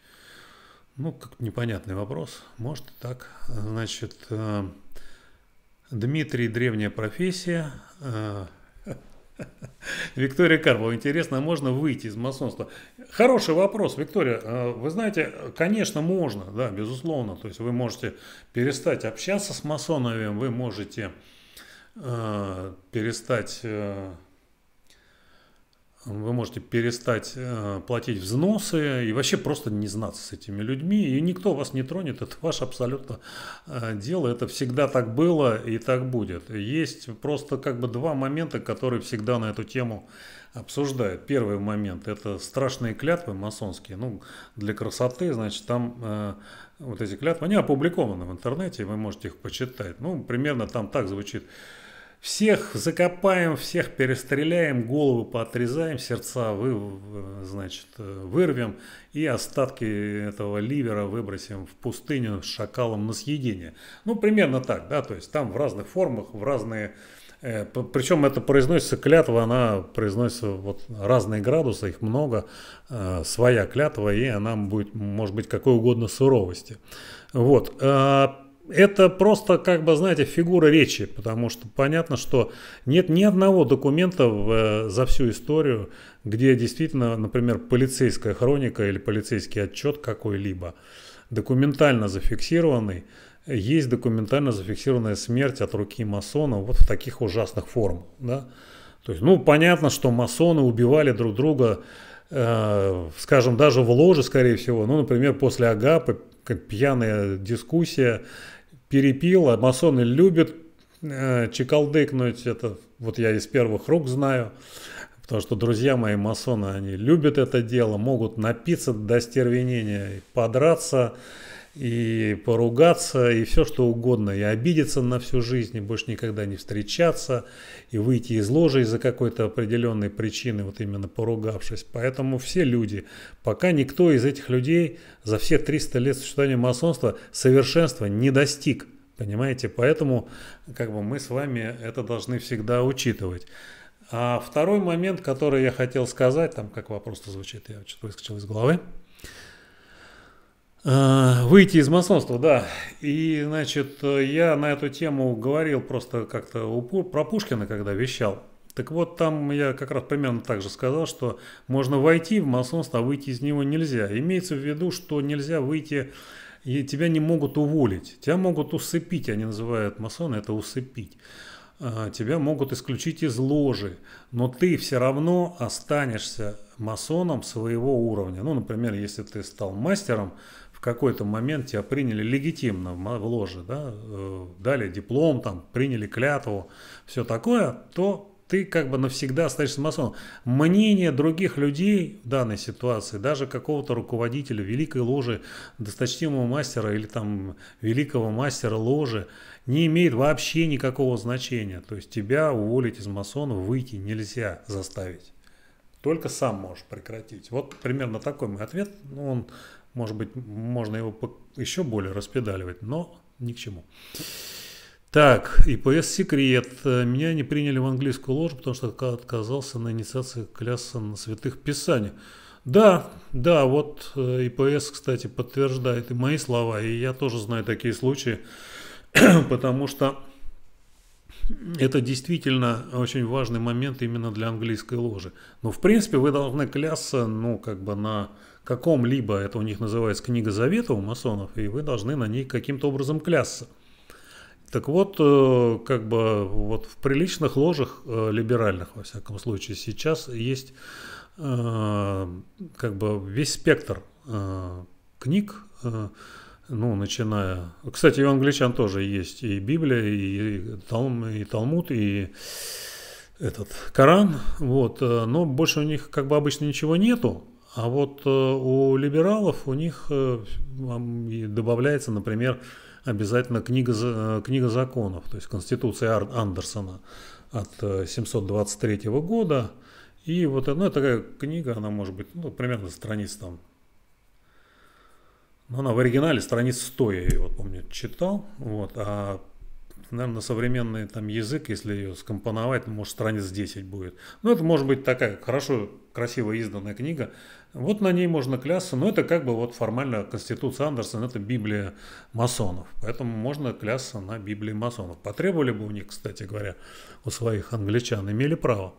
Ну, как непонятный вопрос. Может, так. Значит, э, Дмитрий, древняя профессия. Э, Виктория Карпова, интересно, можно выйти из масонства? Хороший вопрос, Виктория. Э, вы знаете, конечно, можно, да, безусловно. То есть вы можете перестать общаться с масонами, вы можете перестать вы можете перестать э, платить взносы и вообще просто не знаться с этими людьми, и никто вас не тронет, это ваше абсолютно э, дело, это всегда так было и так будет. Есть просто как бы два момента, которые всегда на эту тему обсуждают. Первый момент – это страшные клятвы масонские, ну, для красоты, значит, там э, вот эти клятвы, они опубликованы в интернете, вы можете их почитать. Ну, примерно там так звучит – всех закопаем, всех перестреляем, головы поотрезаем, сердца вы, э, значит, э, вырвем и остатки этого ливера выбросим в пустыню с шакалом на съедение. Ну, примерно так, да, то есть там в разных формах, в разные... Э, причем это произносится клятва, она произносится вот разные градусы, их много, э, своя клятва, и она будет, может быть, какой угодно суровости. Вот. А это просто, как бы, знаете, фигура речи, потому что понятно, что нет ни одного документа в, э, за всю историю, где действительно, например, полицейская хроника или полицейский отчет какой-либо документально зафиксированный, есть документально зафиксированная смерть от руки масона вот в таких ужасных формах, да. То есть, ну, понятно, что масоны убивали друг друга, э, скажем, даже в ложе, скорее всего, ну, например, после Агапы, как пьяная дискуссия, перепила. Масоны любят э, чекалдыкнуть. Это вот я из первых рук знаю. Потому что друзья мои масоны, они любят это дело, могут напиться до стервенения, подраться, и поругаться, и все что угодно, и обидеться на всю жизнь, и больше никогда не встречаться, и выйти из ложи из-за какой-то определенной причины, вот именно поругавшись. Поэтому все люди, пока никто из этих людей за все 300 лет существования масонства совершенства не достиг. Понимаете? Поэтому как бы мы с вами это должны всегда учитывать. А второй момент, который я хотел сказать, там как вопрос звучит, я что-то выскочил из головы. Э, выйти из масонства, да. И, значит, я на эту тему говорил просто как-то про Пушкина, когда вещал. Так вот, там я как раз примерно так же сказал, что можно войти в масонство, а выйти из него нельзя. Имеется в виду, что нельзя выйти, и тебя не могут уволить. Тебя могут усыпить, они называют масоны, это усыпить. Э, тебя могут исключить из ложи, но ты все равно останешься масоном своего уровня. Ну, например, если ты стал мастером, какой-то момент тебя приняли легитимно в ложе, да, э, дали диплом, там, приняли клятву, все такое, то ты как бы навсегда остаешься масоном. Мнение других людей в данной ситуации, даже какого-то руководителя великой ложи, досточтимого мастера или там великого мастера ложи, не имеет вообще никакого значения. То есть тебя уволить из масона выйти нельзя заставить. Только сам можешь прекратить. Вот примерно такой мой ответ. Ну, он может быть, можно его еще более распедаливать, но ни к чему. Так, ИПС секрет. Меня не приняли в английскую ложу, потому что отказался на инициации кляса на святых писаний. Да, да, вот э, ИПС, кстати, подтверждает и мои слова, и я тоже знаю такие случаи, потому что это действительно очень важный момент именно для английской ложи. Но, ну, в принципе, вы должны кляться, ну, как бы на каком-либо, это у них называется книга завета у масонов, и вы должны на ней каким-то образом клясться. Так вот, э, как бы вот в приличных ложах э, либеральных, во всяком случае, сейчас есть э, как бы весь спектр книг, ну, начиная... Кстати, у англичан тоже есть и Библия, и, Талм, и Талмуд, и этот Коран, вот, но больше у них как бы обычно ничего нету, а вот э, у либералов у них э, добавляется, например, обязательно книга, э, книга законов, то есть Конституция Андерсона от 723 года. И вот одна ну, такая книга, она может быть ну, примерно страниц там, ну, она в оригинале страниц 100, я ее вот, помню, читал. Вот, а наверное, современный там язык, если ее скомпоновать, ну, может, страниц 10 будет. Но ну, это может быть такая хорошо, красиво изданная книга. Вот на ней можно клясться, но это как бы вот формально Конституция Андерсона, это Библия масонов. Поэтому можно клясться на Библии масонов. Потребовали бы у них, кстати говоря, у своих англичан, имели право.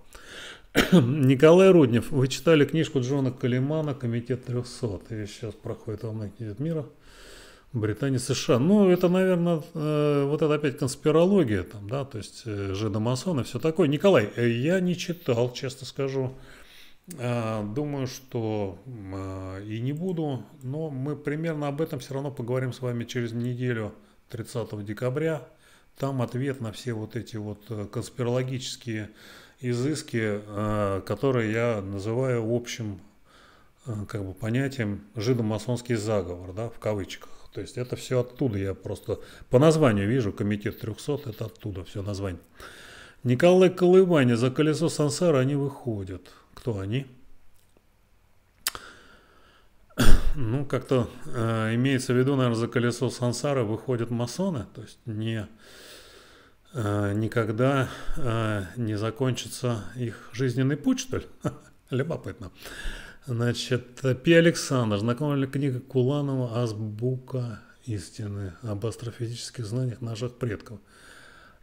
Николай Руднев, вы читали книжку Джона Калимана «Комитет 300», и сейчас проходит во многих мира. мира. Британия, США. Ну, это, наверное, э, вот это опять конспирология, там, да, то есть э, жидомасоны, все такое. Николай, э, я не читал, честно скажу. А, думаю, что а, и не буду, но мы примерно об этом все равно поговорим с вами через неделю, 30 декабря. Там ответ на все вот эти вот конспирологические изыски, которые я называю общим как бы понятием жидомасонский заговор, да, в кавычках. То есть это все оттуда. Я просто по названию вижу, комитет 300, это оттуда все название. Николай Колыбани за колесо сансара они выходят. Кто они? Ну, как-то э, имеется в виду, наверное, за колесо сансара выходят масоны, то есть не, э, никогда э, не закончится их жизненный путь, что ли? Любопытно. Значит, Пи Александр, знакома ли книга Куланова «Азбука истины» об астрофизических знаниях наших предков?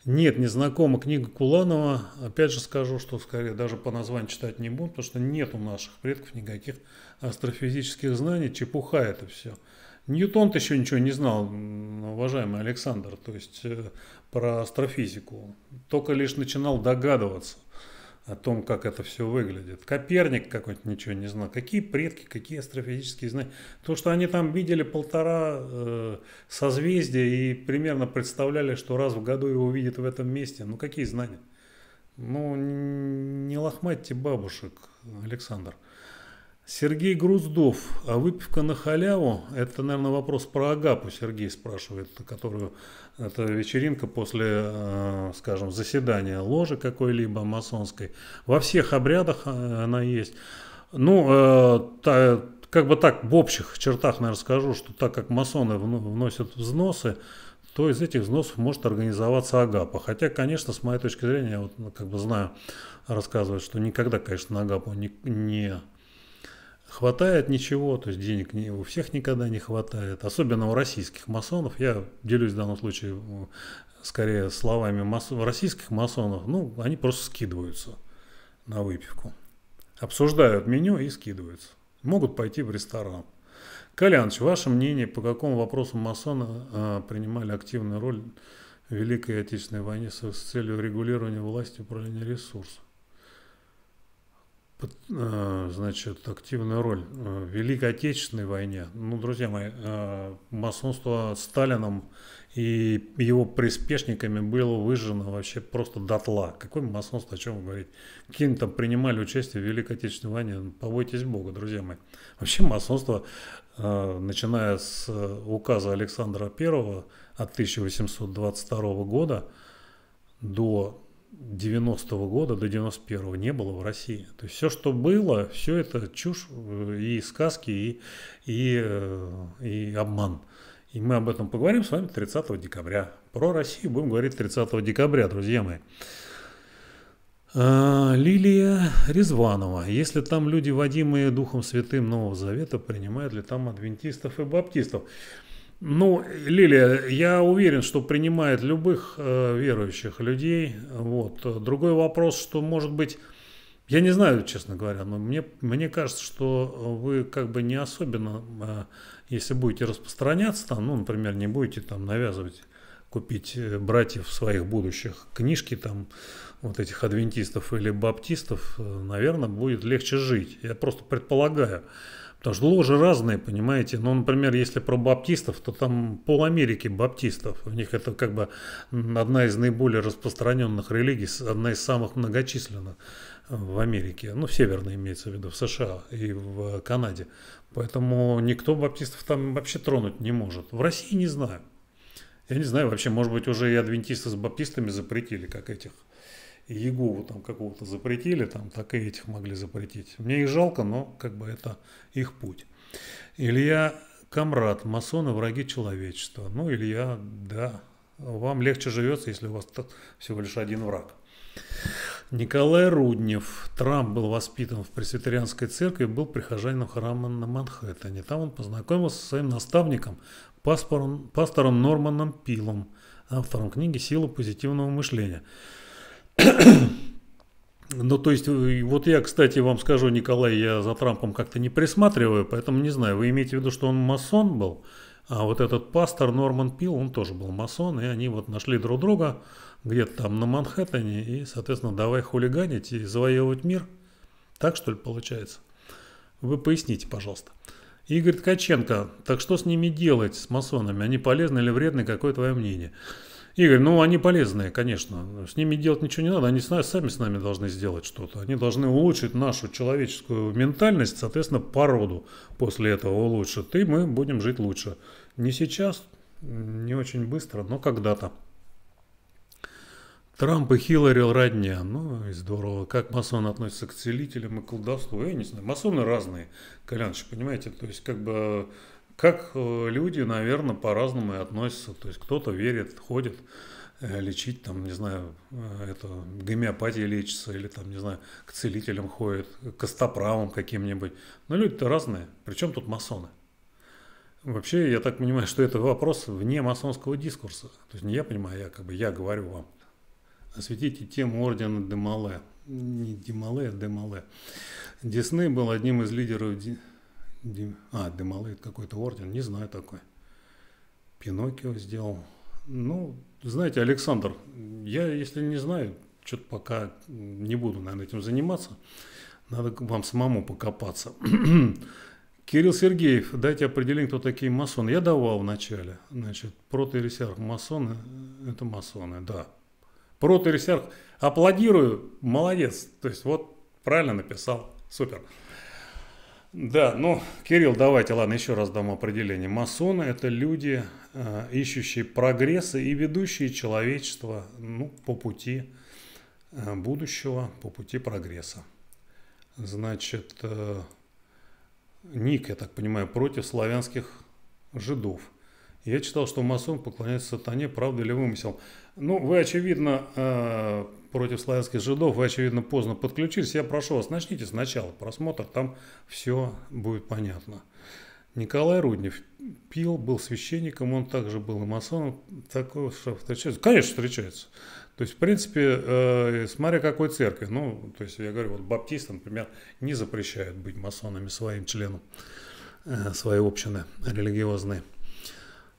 Нет, не знакома книга Куланова. Опять же скажу, что скорее даже по названию читать не буду, потому что нет у наших предков никаких астрофизических знаний, чепуха это все. ньютон еще ничего не знал, уважаемый Александр, то есть э, про астрофизику. Только лишь начинал догадываться о том, как это все выглядит. Коперник какой-то ничего не знал. Какие предки, какие астрофизические знания. То, что они там видели полтора э, созвездия и примерно представляли, что раз в году его увидят в этом месте. Ну, какие знания? Ну, не лохматьте бабушек, Александр. Э, Сергей Груздов, а выпивка на халяву, это, наверное, вопрос про Агапу Сергей спрашивает, которую, это вечеринка после, э, скажем, заседания ложи какой-либо масонской. Во всех обрядах э, она есть. Ну, э, как бы так, в общих чертах, наверное, скажу, что так как масоны вносят взносы, то из этих взносов может организоваться Агапа. Хотя, конечно, с моей точки зрения, я вот ну, как бы знаю, рассказывают, что никогда, конечно, на Агапу не, не хватает ничего, то есть денег не, у всех никогда не хватает, особенно у российских масонов. Я делюсь в данном случае скорее словами масон, российских масонов. Ну, они просто скидываются на выпивку, обсуждают меню и скидываются. Могут пойти в ресторан. Коляныч, ваше мнение, по какому вопросу масоны э, принимали активную роль в Великой Отечественной войне с целью регулирования власти управления ресурсов? Э, значит, активную роль в э, Великой Отечественной войне. Ну, друзья мои, э, масонство Сталином и его приспешниками было выжжено вообще просто дотла. Какое масонство, о чем говорить? говорите? Какие там принимали участие в Великой Отечественной войне? Ну, побойтесь Бога, друзья мои. Вообще масонство, начиная с указа Александра I от 1822 года до 90-го года до 91-го не было в России. То есть все, что было, все это чушь э, и сказки, и, и, э, и обман. И мы об этом поговорим с вами 30 декабря. Про Россию будем говорить 30 декабря, друзья мои. А, Лилия Резванова. Если там люди, водимые Духом Святым Нового Завета, принимают ли там адвентистов и баптистов? Ну, Лилия, я уверен, что принимает любых э, верующих людей. Вот. Другой вопрос, что, может быть, я не знаю, честно говоря, но мне, мне кажется, что вы как бы не особенно, э, если будете распространяться, там, ну, например, не будете там навязывать купить э, братьев своих будущих книжки там вот этих адвентистов или баптистов, э, наверное, будет легче жить. Я просто предполагаю. Потому что ложи разные, понимаете. Ну, например, если про баптистов, то там пол Америки баптистов. У них это как бы одна из наиболее распространенных религий, одна из самых многочисленных в Америке. Ну, в Северной имеется в виду, в США и в Канаде. Поэтому никто баптистов там вообще тронуть не может. В России не знаю. Я не знаю, вообще, может быть, уже и адвентисты с баптистами запретили, как этих – Егову там какого-то запретили, там так и этих могли запретить. Мне их жалко, но как бы это их путь. Илья Камрад, масоны враги человечества. Ну, Илья, да, вам легче живется, если у вас всего лишь один враг. Николай Руднев. Трамп был воспитан в пресвитерианской церкви и был прихожанином храма на Манхэттене. Там он познакомился со своим наставником, пастором, пастором Норманом Пилом, автором книги «Сила позитивного мышления». Ну, то есть, вот я, кстати, вам скажу, Николай, я за Трампом как-то не присматриваю, поэтому не знаю, вы имеете в виду, что он масон был, а вот этот пастор Норман Пил, он тоже был масон, и они вот нашли друг друга где-то там на Манхэттене, и, соответственно, давай хулиганить и завоевывать мир. Так, что ли, получается? Вы поясните, пожалуйста. Игорь Ткаченко, так что с ними делать, с масонами? Они полезны или вредны, какое твое мнение? Игорь, ну они полезные, конечно. С ними делать ничего не надо, они сами с нами должны сделать что-то. Они должны улучшить нашу человеческую ментальность, соответственно, породу после этого улучшат. И мы будем жить лучше. Не сейчас, не очень быстро, но когда-то. Трамп и Хиллари родня. Ну и здорово. Как масоны относятся к целителям и колдовству? Я не знаю. Масоны разные, Коляныч, понимаете? То есть как бы как э, люди, наверное, по-разному и относятся. То есть кто-то верит, ходит э, лечить, там, не знаю, э, это гомеопатия лечится, или там, не знаю, к целителям ходит, к остоправам каким-нибудь. Но люди-то разные. Причем тут масоны? Вообще, я так понимаю, что это вопрос вне масонского дискурса. То есть не я понимаю, а я как бы я говорю вам. Осветите тему ордена Демале. Не Демале, а Демале. Десны был одним из лидеров Дим, А, Демалейт какой-то орден, не знаю такой. Пиноккио сделал. Ну, знаете, Александр, я, если не знаю, что-то пока не буду, наверное, этим заниматься. Надо вам самому покопаться. Кирилл Сергеев, дайте определение, кто такие масоны. Я давал вначале. Значит, протоэресиарх масоны э, – это масоны, да. Протоэресиарх, аплодирую, молодец. То есть вот правильно написал, супер. Да, ну, Кирилл, давайте, ладно, еще раз дам определение. Масоны – это люди, э, ищущие прогресса и ведущие человечество ну, по пути э, будущего, по пути прогресса. Значит, э, Ник, я так понимаю, против славянских жидов. Я читал, что масон поклоняется сатане, правда или вымысел. Ну, вы, очевидно, э, против славянских жидов, вы, очевидно, поздно подключились. Я прошу вас, начните сначала просмотр, там все будет понятно. Николай Руднев пил, был священником, он также был и масоном. Такое что встречается? Конечно, встречается. То есть, в принципе, э, смотря какой церкви. Ну, то есть, я говорю, вот баптисты, например, не запрещают быть масонами своим членам э, своей общины религиозной.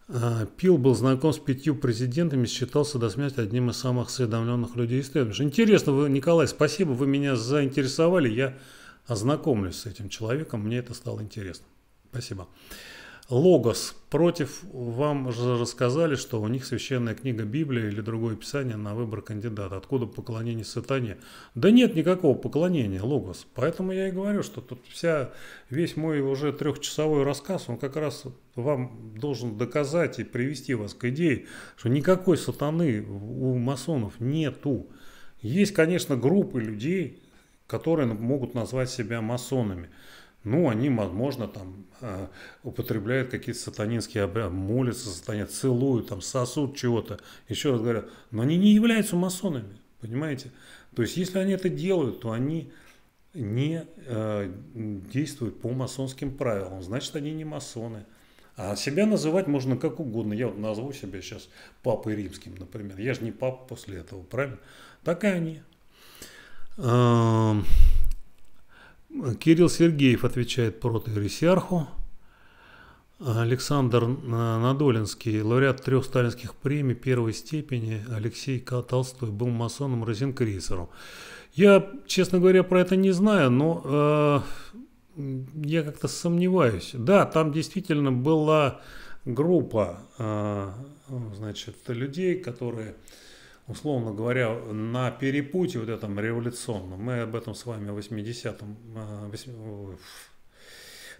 А, Пил был знаком с пятью президентами, считался до смерти одним из самых осведомленных людей истории. Интересно, вы, Николай, спасибо, вы меня заинтересовали, я ознакомлюсь с этим человеком, мне это стало интересно. Спасибо. Логос против, вам же рассказали, что у них священная книга Библия или другое писание на выбор кандидата. Откуда поклонение сатане? Да нет никакого поклонения, Логос. Поэтому я и говорю, что тут вся, весь мой уже трехчасовой рассказ, он как раз вам должен доказать и привести вас к идее, что никакой сатаны у масонов нету. Есть, конечно, группы людей, которые могут назвать себя масонами ну, они, возможно, там э, употребляют какие-то сатанинские обряды, молятся сатане, целуют, там, сосут чего-то. Еще раз говорю, но они не являются масонами, понимаете? То есть, если они это делают, то они не э, действуют по масонским правилам, значит, они не масоны. А себя называть можно как угодно. Я вот назову себя сейчас папой римским, например. Я же не папа после этого, правильно? Так и они. Эм, Кирилл Сергеев отвечает протоиересиарху. Александр Надолинский, лауреат трех сталинских премий первой степени, Алексей К. Толстой, был масоном Розенкрейсером. Я, честно говоря, про это не знаю, но э, я как-то сомневаюсь. Да, там действительно была группа э, значит, людей, которые э, условно говоря, на перепутье вот этом революционном, мы об этом с вами в 80-м,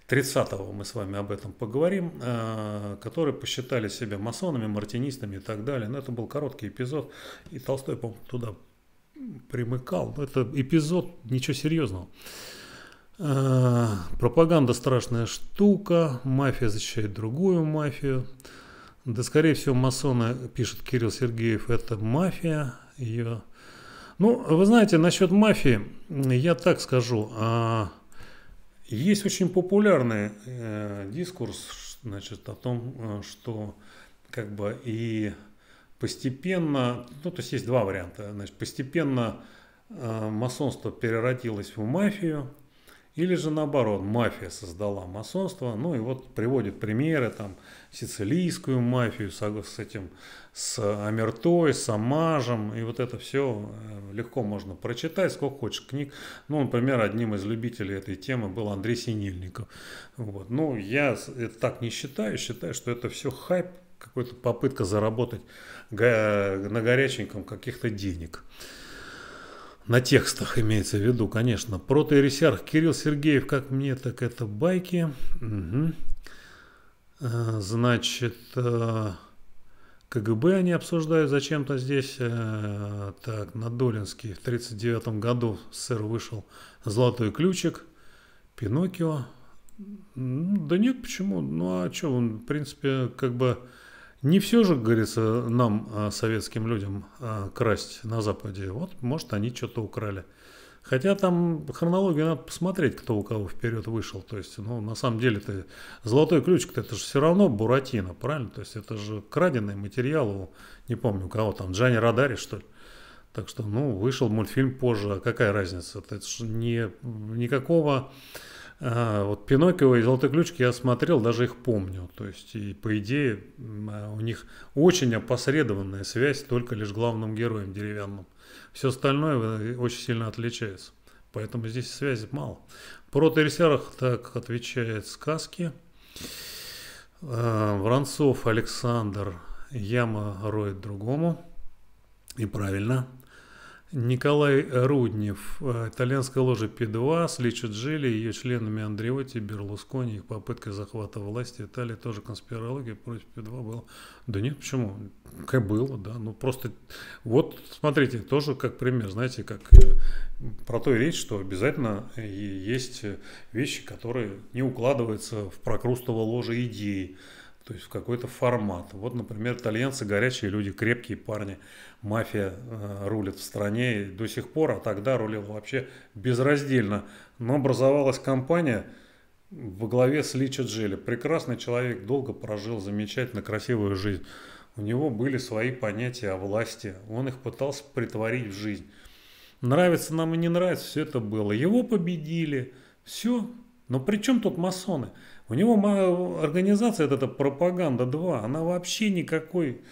30-го э, мы с вами об этом поговорим, э, которые посчитали себя масонами, мартинистами и так далее. Но это был короткий эпизод, и Толстой, по туда примыкал. это эпизод, ничего серьезного. Э, пропаганда страшная штука, мафия защищает другую мафию. Да, скорее всего, масоны, пишет Кирилл Сергеев, это мафия. Ее... Ну, вы знаете, насчет мафии, я так скажу. А... Есть очень популярный э, дискурс значит, о том, э, что как бы и постепенно, ну то есть есть два варианта, значит, постепенно э, масонство переродилось в мафию, или же наоборот, мафия создала масонство, ну и вот приводит примеры, там, сицилийскую мафию с этим, с Амертой, с Амажем, и вот это все э, легко можно прочитать, сколько хочешь книг. Ну, например, одним из любителей этой темы был Андрей Синильников. Вот. Ну, я это так не считаю, считаю, что это все хайп, какая-то попытка заработать на горяченьком каких-то денег. На текстах имеется в виду, конечно. Протоирисиарх Кирилл Сергеев, как мне, так это байки. Угу. Значит, э, КГБ они обсуждают зачем-то здесь. Э, так, на Долинске в 1939 году сэр вышел «Золотой ключик», «Пиноккио». Да нет, почему? Ну а что, он, в принципе, как бы не все же, говорится, нам, э, советским людям, э, красть на Западе. Вот, может, они что-то украли. Хотя там хронологию надо посмотреть, кто у кого вперед вышел. То есть, ну, на самом деле, это золотой ключик это же все равно Буратино, правильно? То есть, это же краденный материал у, не помню, у кого там, Джани Радари, что ли? Так что, ну, вышел мультфильм позже, а какая разница? Это же не, никакого а, вот Пиноккио и Золотой ключик я смотрел, даже их помню. То есть, и по идее, а, у них очень опосредованная связь только лишь главным героем деревянным. Все остальное э, очень сильно отличается. Поэтому здесь связи мало. Про Тересерах так отвечает сказки. А, Воронцов Александр яма роет другому. И правильно. Николай Руднев, э, итальянская ложа Пи-2, с Личи Джили, ее членами Андреоти, Берлускони, их попытка захвата власти Италии, тоже конспирология против Пи-2 была. Да нет, почему? Как было, да. Ну просто, вот смотрите, тоже как пример, знаете, как э, про то и речь, что обязательно есть вещи, которые не укладываются в прокрустово ложе идеи то есть в какой-то формат. Вот, например, итальянцы горячие люди, крепкие парни, мафия э, рулит в стране и до сих пор, а тогда рулил вообще безраздельно. Но образовалась компания во главе с Лича Джели. Прекрасный человек, долго прожил, замечательно красивую жизнь. У него были свои понятия о власти, он их пытался притворить в жизнь. Нравится нам и не нравится, все это было. Его победили, все. Но при чем тут масоны? У него организация, вот эта «Пропаганда-2», она вообще никакой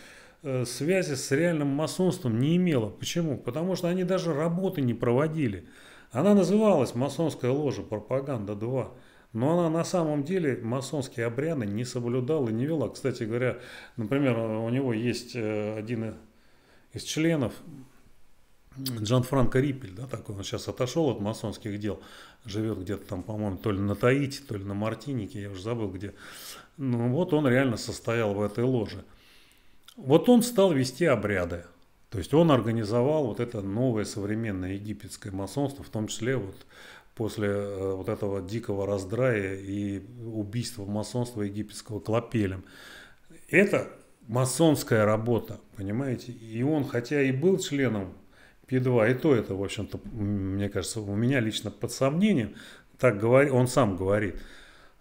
э, связи с реальным масонством не имела. Почему? Потому что они даже работы не проводили. Она называлась «Масонская ложа Пропаганда-2». Но она на самом деле масонские обряды не соблюдала и не вела. Кстати говоря, например, у него есть э, один из членов Джан Франко Риппель, да, такой, он сейчас отошел от масонских дел, живет где-то там, по-моему, то ли на Таити, то ли на Мартинике, я уже забыл где. Ну вот он реально состоял в этой ложе. Вот он стал вести обряды. То есть он организовал вот это новое современное египетское масонство, в том числе вот после э, вот этого дикого раздрая и убийства масонства египетского клопелем. Это масонская работа, понимаете? И он, хотя и был членом Едва и то это, в общем-то, мне кажется, у меня лично под сомнением. Так говори, он сам говорит,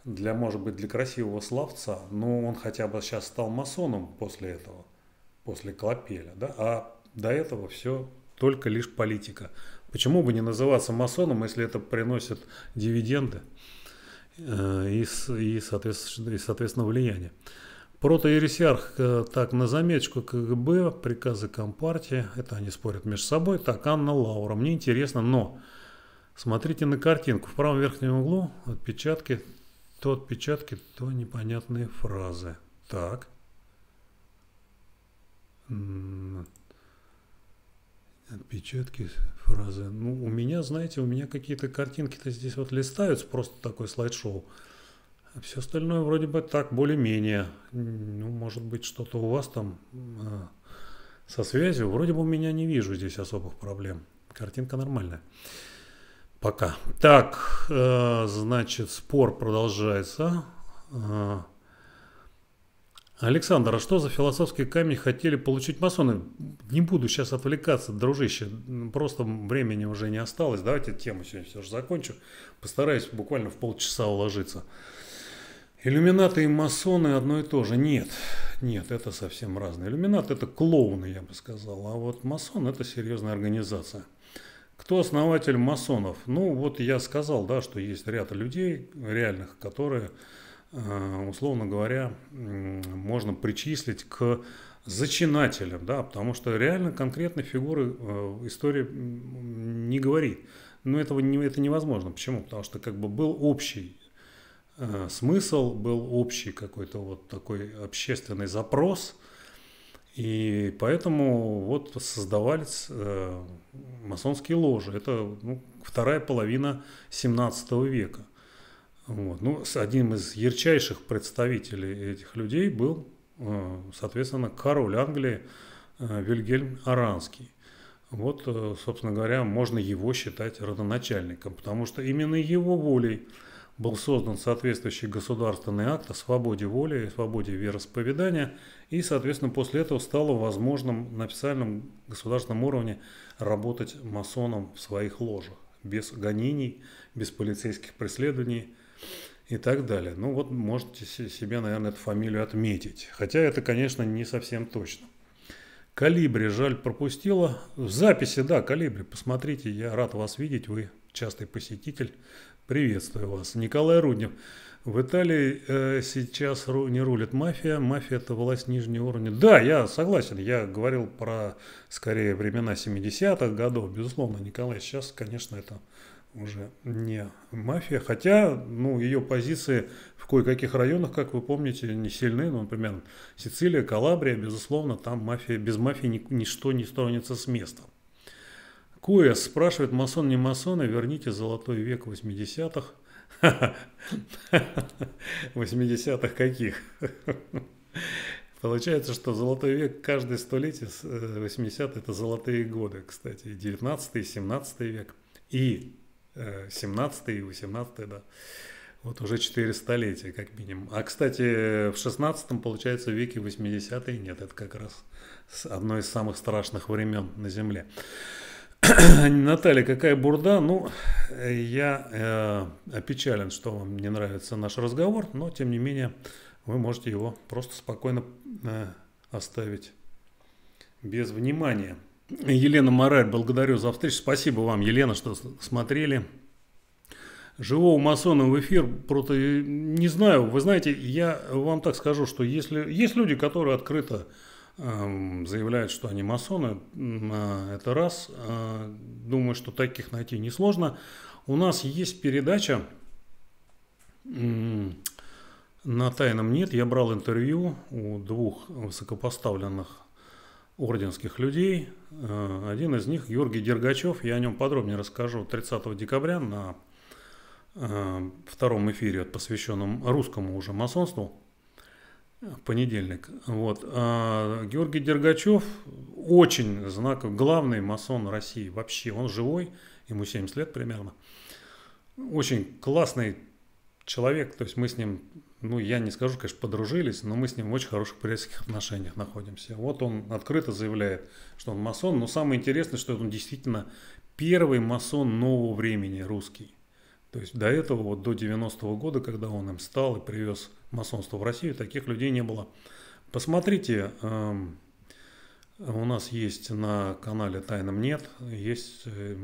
для, может быть, для красивого славца. но он хотя бы сейчас стал масоном после этого, после Клопеля, да, а до этого все только лишь политика. Почему бы не называться масоном, если это приносит дивиденды э, и, и, соответственно, и соответственно, влияние? Протоересиарх, э, так, на заметочку КГБ, приказы Компартии, это они спорят между собой. Так, Анна Лаура, мне интересно, но смотрите на картинку. В правом верхнем углу отпечатки, то отпечатки, то непонятные фразы. Так. Отпечатки, фразы. Ну, у меня, знаете, у меня какие-то картинки-то здесь вот листаются, просто такой слайд-шоу. А все остальное вроде бы так, более-менее. Ну, может быть, что-то у вас там э, со связью. Вроде бы у меня не вижу здесь особых проблем. Картинка нормальная. Пока. Так, э, значит, спор продолжается. Э, Александр, а что за философские камни хотели получить масоны? Не буду сейчас отвлекаться, дружище, просто времени уже не осталось. Давайте тему сегодня все же закончу. Постараюсь буквально в полчаса уложиться. Иллюминаты и масоны одно и то же. Нет, нет, это совсем разные. Иллюминат – это клоуны, я бы сказал, а вот масон – это серьезная организация. Кто основатель масонов? Ну, вот я сказал, да, что есть ряд людей реальных, которые, э, условно говоря, можно причислить к зачинателям, да, потому что реально конкретной фигуры э, истории не говорит. Но этого не, это невозможно. Почему? Потому что как бы был общий Э, смысл, был общий какой-то вот такой общественный запрос. И поэтому вот создавались э, масонские ложи. Это ну, вторая половина 17 века. Вот. Ну, одним из ярчайших представителей этих людей был, э, соответственно, король Англии Вильгельм Аранский. Вот, собственно говоря, можно его считать родоначальником, потому что именно его волей был создан соответствующий государственный акт о свободе воли и свободе вероисповедания, и, соответственно, после этого стало возможным на официальном государственном уровне работать масоном в своих ложах, без гонений, без полицейских преследований и так далее. Ну вот можете себе, наверное, эту фамилию отметить, хотя это, конечно, не совсем точно. Калибри, жаль, пропустила. В записи, да, Калибри, посмотрите, я рад вас видеть, вы частый посетитель Приветствую вас. Николай Руднев. В Италии э, сейчас ру, не рулит мафия. Мафия – это власть нижнего уровня. Да, я согласен. Я говорил про, скорее, времена 70-х годов. Безусловно, Николай, сейчас, конечно, это уже не мафия. Хотя, ну, ее позиции в кое-каких районах, как вы помните, не сильны. Ну, например, Сицилия, Калабрия, безусловно, там мафия, без мафии ни, ничто не стронется с места. Куэс спрашивает, масон не масоны, а верните золотой век 80-х. 80-х каких? Получается, что золотой век каждое столетие, 80-е э, это золотые годы, кстати, 19 и 17 век, и 17 э, и 18 да. Вот уже 4 столетия, как минимум. А, кстати, в 16-м, получается, веке 80-е нет. Это как раз одно из самых страшных времен на Земле. Наталья, какая бурда. Ну, я э, опечален, что вам не нравится наш разговор, но, тем не менее, вы можете его просто спокойно э, оставить без внимания. Елена Мораль, благодарю за встречу. Спасибо вам, Елена, что смотрели. Живого масона в эфир, просто э, не знаю, вы знаете, я вам так скажу, что если есть люди, которые открыто Эм, заявляют, что они масоны, а, это раз. А, думаю, что таких найти несложно. У нас есть передача на тайном нет. Я брал интервью у двух высокопоставленных орденских людей. Э, один из них Георгий Дергачев. Я о нем подробнее расскажу 30 декабря на э, втором эфире, посвященном русскому уже масонству в понедельник. Вот. А Георгий Дергачев очень знаков, главный масон России вообще. Он живой, ему 70 лет примерно. Очень классный человек, то есть мы с ним, ну я не скажу, конечно, подружились, но мы с ним в очень хороших приятельских отношениях находимся. Вот он открыто заявляет, что он масон, но самое интересное, что он действительно первый масон нового времени русский. То есть до этого, вот до 90-го года, когда он им стал и привез масонство в Россию, таких людей не было. Посмотрите, эм, у нас есть на канале «Тайном нет», есть э,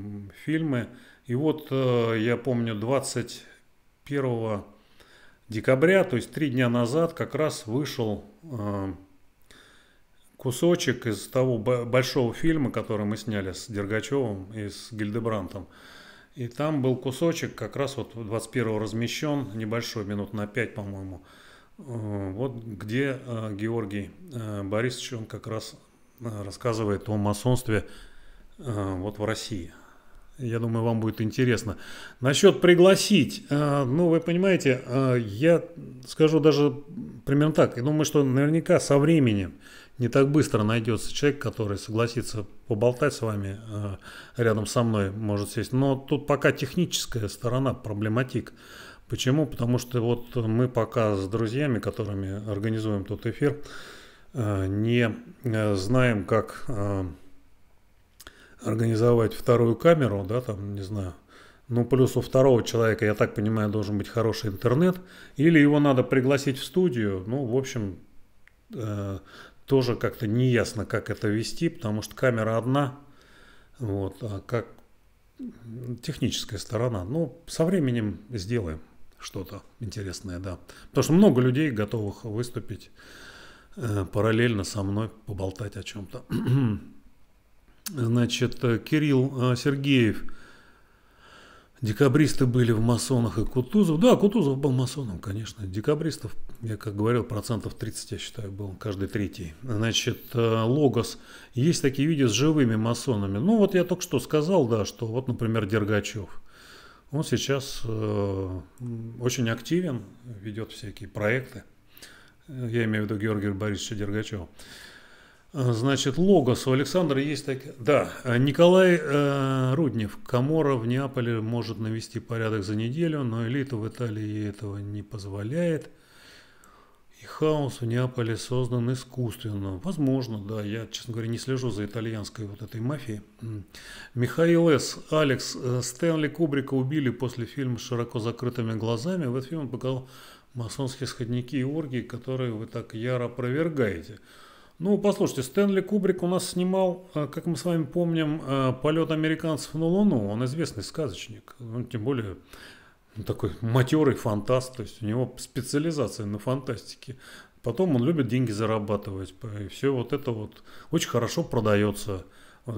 фильмы. И вот э, я помню 21 декабря, то есть три дня назад, как раз вышел э, кусочек из того большого фильма, который мы сняли с Дергачевым и с Гильдебрантом. И там был кусочек, как раз вот 21-го размещен, небольшой, минут на 5, по-моему. Э, вот где э, Георгий э, Борисович, он как раз рассказывает о масонстве вот в России. Я думаю, вам будет интересно. Насчет пригласить. Ну, вы понимаете, я скажу даже примерно так. Я думаю, что наверняка со временем не так быстро найдется человек, который согласится поболтать с вами э, рядом со мной, может сесть. Но тут пока техническая сторона проблематик. Почему? Потому что вот мы пока с друзьями, которыми организуем тот эфир, э, не э, знаем, как э, организовать вторую камеру, да, там, не знаю, ну, плюс у второго человека, я так понимаю, должен быть хороший интернет. Или его надо пригласить в студию. Ну, в общем, э, тоже как-то неясно, как это вести, потому что камера одна, вот, а как техническая сторона. Ну, со временем сделаем что-то интересное, да. Потому что много людей готовых выступить э, параллельно со мной, поболтать о чем-то. Значит, э, Кирилл э, Сергеев – Декабристы были в масонах и Кутузов. Да, Кутузов был масоном, конечно. Декабристов, я как говорил, процентов 30, я считаю, был каждый третий. Значит, э, Логос. Есть такие видео с живыми масонами. Ну, вот я только что сказал, да, что вот, например, Дергачев. Он сейчас э, очень активен, ведет всякие проекты. Э, я имею в виду Георгия Борисовича Дергачева. А, значит, логос у Александра есть такая. Да, а, Николай э, Руднев. Камора в Неаполе может навести порядок за неделю, но элита в Италии этого не позволяет. И хаос в Неаполе создан искусственно. Возможно, да. Я, честно говоря, не слежу за итальянской вот этой мафией. Михаил С. Алекс. Э, Стэнли Кубрика убили после фильма широко закрытыми глазами. В этот фильм он показал масонские сходники и оргии, которые вы так яро опровергаете. Ну, послушайте, Стэнли Кубрик у нас снимал, э, как мы с вами помним, э, полет американцев на Луну. Он известный сказочник. Он ну, тем более ну, такой матерый фантаст, то есть у него специализация на фантастике. Потом он любит деньги зарабатывать. И все вот это вот очень хорошо продается.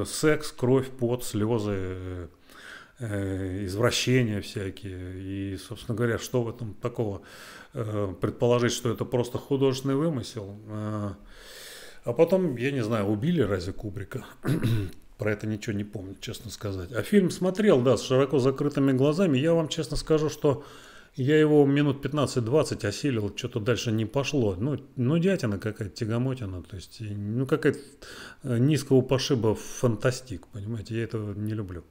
секс, кровь, пот, слезы, э, извращения всякие. И, собственно говоря, что в этом такого? Предположить, что это просто художественный вымысел – а потом, я не знаю, убили разве Кубрика? Про это ничего не помню, честно сказать. А фильм смотрел, да, с широко закрытыми глазами. Я вам честно скажу, что я его минут 15-20 осилил, что-то дальше не пошло. Ну, ну дятина какая-то, тягомотина, то есть, ну, какая-то э, низкого пошиба фантастик, понимаете, я этого не люблю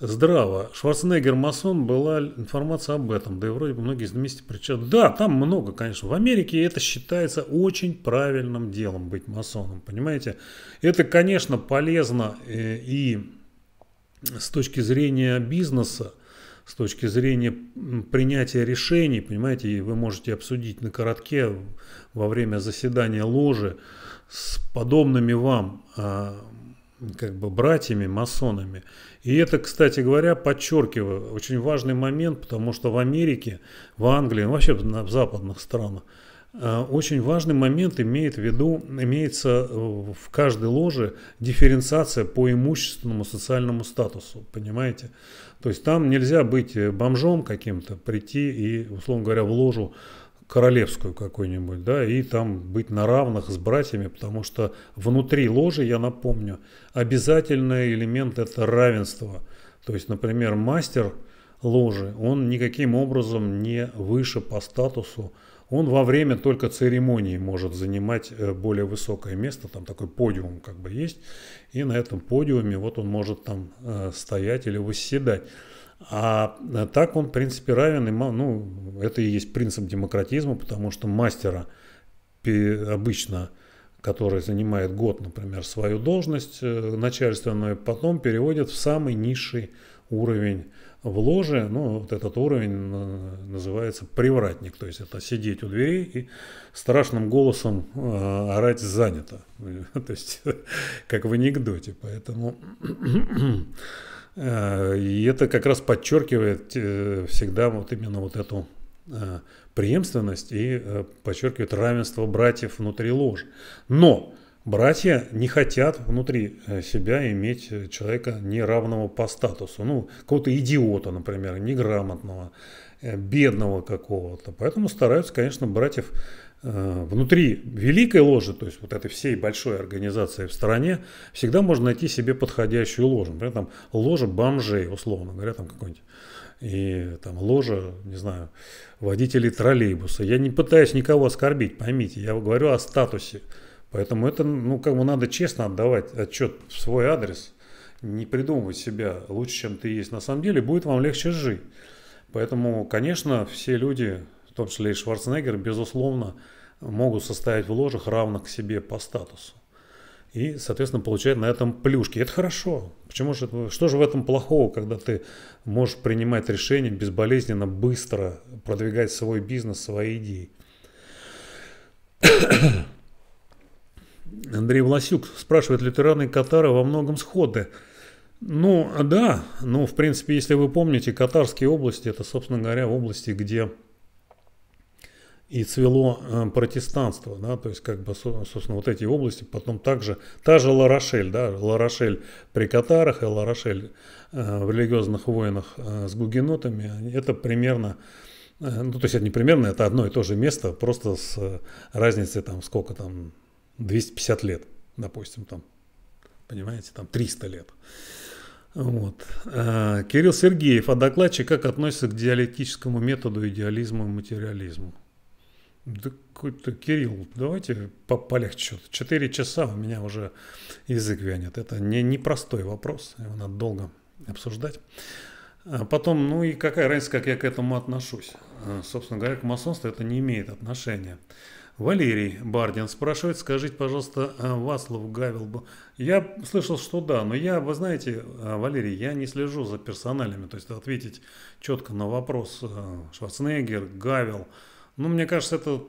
здраво. Шварценеггер масон, была информация об этом, да и вроде бы многие вместе причат. Да, там много, конечно. В Америке это считается очень правильным делом быть масоном, понимаете? Это, конечно, полезно э, и с точки зрения бизнеса, с точки зрения принятия решений, понимаете, и вы можете обсудить на коротке во время заседания ложи с подобными вам а, как бы братьями, масонами. И это, кстати говоря, подчеркиваю, очень важный момент, потому что в Америке, в Англии, ну, вообще в западных странах, э, очень важный момент имеет в виду, имеется э, в каждой ложе дифференциация по имущественному социальному статусу, понимаете? То есть там нельзя быть бомжом каким-то, прийти и, условно говоря, в ложу королевскую какую-нибудь, да, и там быть на равных с братьями, потому что внутри ложи, я напомню, обязательный элемент – это равенство. То есть, например, мастер ложи, он никаким образом не выше по статусу, он во время только церемонии может занимать э, более высокое место, там такой подиум как бы есть, и на этом подиуме вот он может там э, стоять или восседать. А э, так он, в принципе, равен. И, ну, это и есть принцип демократизма, потому что мастера обычно который занимает год, например, свою должность э, начальственную, потом переводят в самый низший уровень в ложе. Ну, вот этот уровень э, называется привратник. То есть это сидеть у дверей и страшным голосом орать занято. То есть как в анекдоте. Поэтому Э, и это как раз подчеркивает э, всегда вот именно вот эту э, преемственность и подчеркивает равенство братьев внутри ложи. Но братья не хотят внутри себя иметь человека неравного по статусу. Ну, какого-то идиота, например, неграмотного, бедного какого-то. Поэтому стараются, конечно, братьев Э, внутри великой ложи, то есть вот этой всей большой организации в стране, всегда можно найти себе подходящую ложу. Например, там ложа бомжей, условно говоря, там какой-нибудь. И там ложа, не знаю, водителей троллейбуса. Я не пытаюсь никого оскорбить, поймите, я говорю о статусе. Поэтому это, ну, как бы надо честно отдавать отчет в свой адрес, не придумывать себя лучше, чем ты есть на самом деле, будет вам легче жить. Поэтому, конечно, все люди том числе и Шварценеггер, безусловно, могут составить в ложах равных себе по статусу. И, соответственно, получают на этом плюшки. Это хорошо. Почему же, что же в этом плохого, когда ты можешь принимать решения безболезненно, быстро, продвигать свой бизнес, свои идеи? Андрей Власюк спрашивает, лютераны Катара во многом сходы. Ну, да, ну, в принципе, если вы помните, катарские области, это, собственно говоря, области, где и цвело э, протестанство, да, то есть как бы, собственно, вот эти области, потом также, та же Ларошель, да, Ларошель при Катарах и Ларошель э, в религиозных войнах э, с гугенотами, это примерно, э, ну, то есть это не примерно, это одно и то же место, просто с разницей там сколько там, 250 лет, допустим, там, понимаете, там 300 лет. Вот. Кирилл Сергеев, а докладчик как относится к диалектическому методу идеализму и материализму? Да какой-то Кирилл, давайте по полегче. Четыре часа у меня уже язык вянет. Это не непростой вопрос, его надо долго обсуждать. А потом, ну и какая разница, как я к этому отношусь. А, собственно говоря, к масонству это не имеет отношения. Валерий Бардин спрашивает, скажите, пожалуйста, а Васлов Гавел был... Я слышал, что да, но я, вы знаете, а, Валерий, я не слежу за персоналями, то есть ответить четко на вопрос Шварценеггер, Гавел, ну, мне кажется, это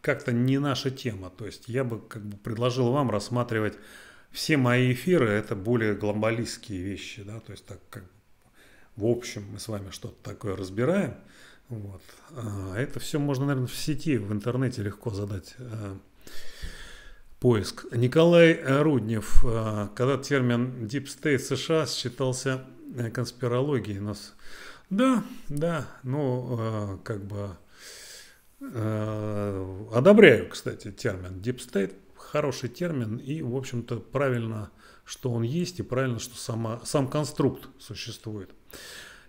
как-то не наша тема. То есть я бы как бы предложил вам рассматривать все мои эфиры, это более глобалистские вещи, да, то есть так как в общем мы с вами что-то такое разбираем. Вот. А это все можно, наверное, в сети, в интернете легко задать а, поиск. Николай э, Руднев, а, когда термин Deep State США считался конспирологией, нас... Да, да, ну, как бы Э, одобряю, кстати, термин Deep State. Хороший термин и, в общем-то, правильно, что он есть и правильно, что сама, сам конструкт существует.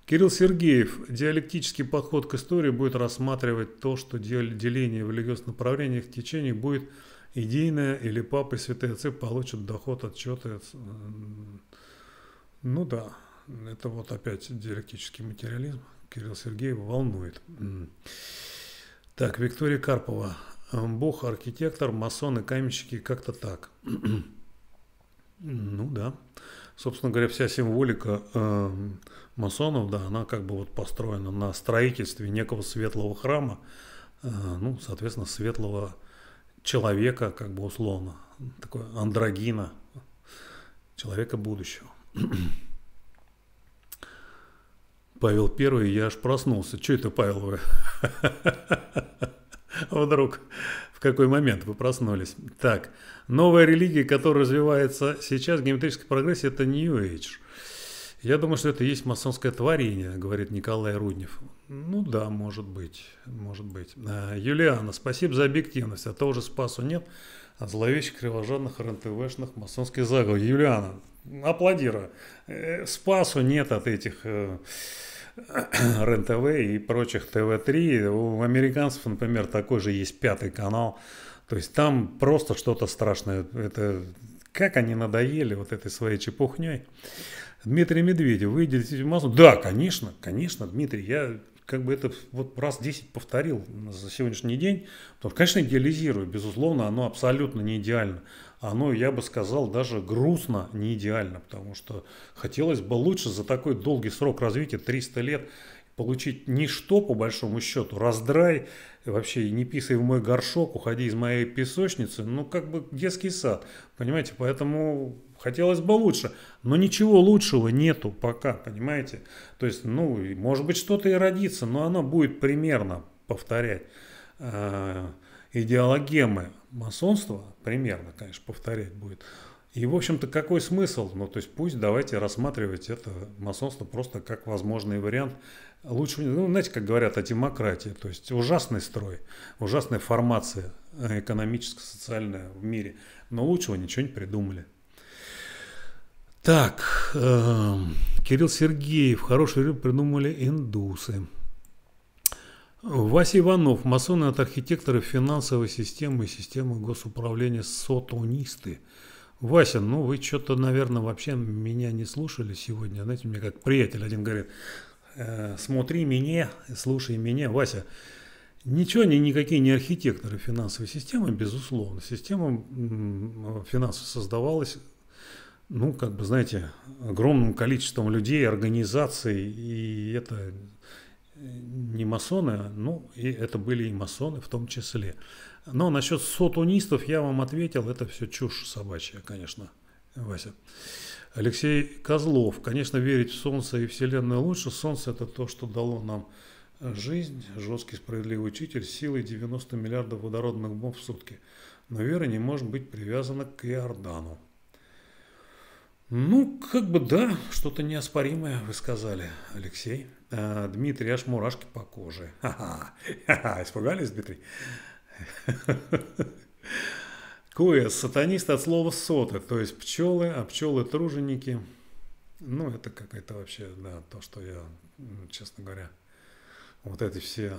Кирилл Сергеев. Диалектический подход к истории будет рассматривать то, что деление в религиозных направлениях течений будет идейное или папы и святые отцы получат доход, отчеты. Э, ну да, это вот опять диалектический материализм. Кирилл Сергеев волнует. Так, Виктория Карпова. Эм, бог, архитектор, масоны, каменщики, как-то так. ну да. Собственно говоря, вся символика э, масонов, да, она как бы вот построена на строительстве некого светлого храма, э, ну, соответственно, светлого человека, как бы условно, такой андрогина, человека будущего. Павел Первый, я аж проснулся. Че это, Павел, вы? Вдруг, в какой момент вы проснулись? Так, новая религия, которая развивается сейчас, геометрической прогрессия, это New Age. Я думаю, что это и есть масонское творение, говорит Николай Руднев. Ну да, может быть, может быть. А, Юлиана, спасибо за объективность, а то уже спасу нет от зловещих, кривожадных, РНТВшных масонских заговоров. Юлиана, аплодирую. Э, спасу нет от этих э, РЕН-ТВ и прочих ТВ-3. У американцев, например, такой же есть пятый канал. То есть там просто что-то страшное. Это как они надоели вот этой своей чепухней. Дмитрий Медведев, вы едете в Москву? Да, конечно, конечно, Дмитрий, я как бы это вот раз 10 повторил за сегодняшний день. Потому конечно, идеализирую, безусловно, оно абсолютно не идеально оно, я бы сказал, даже грустно не идеально, потому что хотелось бы лучше за такой долгий срок развития, 300 лет, получить ничто, по большому счету, раздрай, вообще не писай в мой горшок, уходи из моей песочницы, ну как бы детский сад, понимаете, поэтому хотелось бы лучше, но ничего лучшего нету пока, понимаете, то есть, ну, может быть, что-то и родится, но оно будет примерно повторять. А, идеологемы масонства, примерно, конечно, повторять будет. И, в общем-то, какой смысл? Ну, то есть пусть давайте рассматривать это масонство просто как возможный вариант. Лучше, ну, знаете, как говорят о демократии, то есть ужасный строй, ужасная формация э, экономическая, социальная в мире, но лучшего ничего не придумали. Так, э, Кирилл Сергеев, хорошую рыбу придумали индусы. Вася Иванов, масоны от архитекторов финансовой системы и системы госуправления сотонисты. Вася, ну вы что-то, наверное, вообще меня не слушали сегодня. Знаете, мне как приятель один говорит, э, смотри меня, слушай меня, Вася. Ничего они никакие не архитекторы финансовой системы, безусловно. Система финансов создавалась, ну, как бы, знаете, огромным количеством людей, организаций, и это Э, не масоны, а, ну и это были и масоны в том числе. Но насчет сотунистов я вам ответил, это все чушь собачья, конечно, Вася. Алексей Козлов. Конечно, верить в Солнце и Вселенную лучше. Солнце – это то, что дало нам жизнь, жесткий справедливый учитель, силой 90 миллиардов водородных бомб в сутки. Но вера не может быть привязана к Иордану. Ну, как бы да, что-то неоспоримое вы сказали, Алексей. А, Дмитрий, аж мурашки по коже. Ха-ха. Испугались, Дмитрий? Куэс, сатанист от слова соты, то есть пчелы, а пчелы труженики. Ну, это какая-то вообще, да, то, что я, честно говоря, вот эти все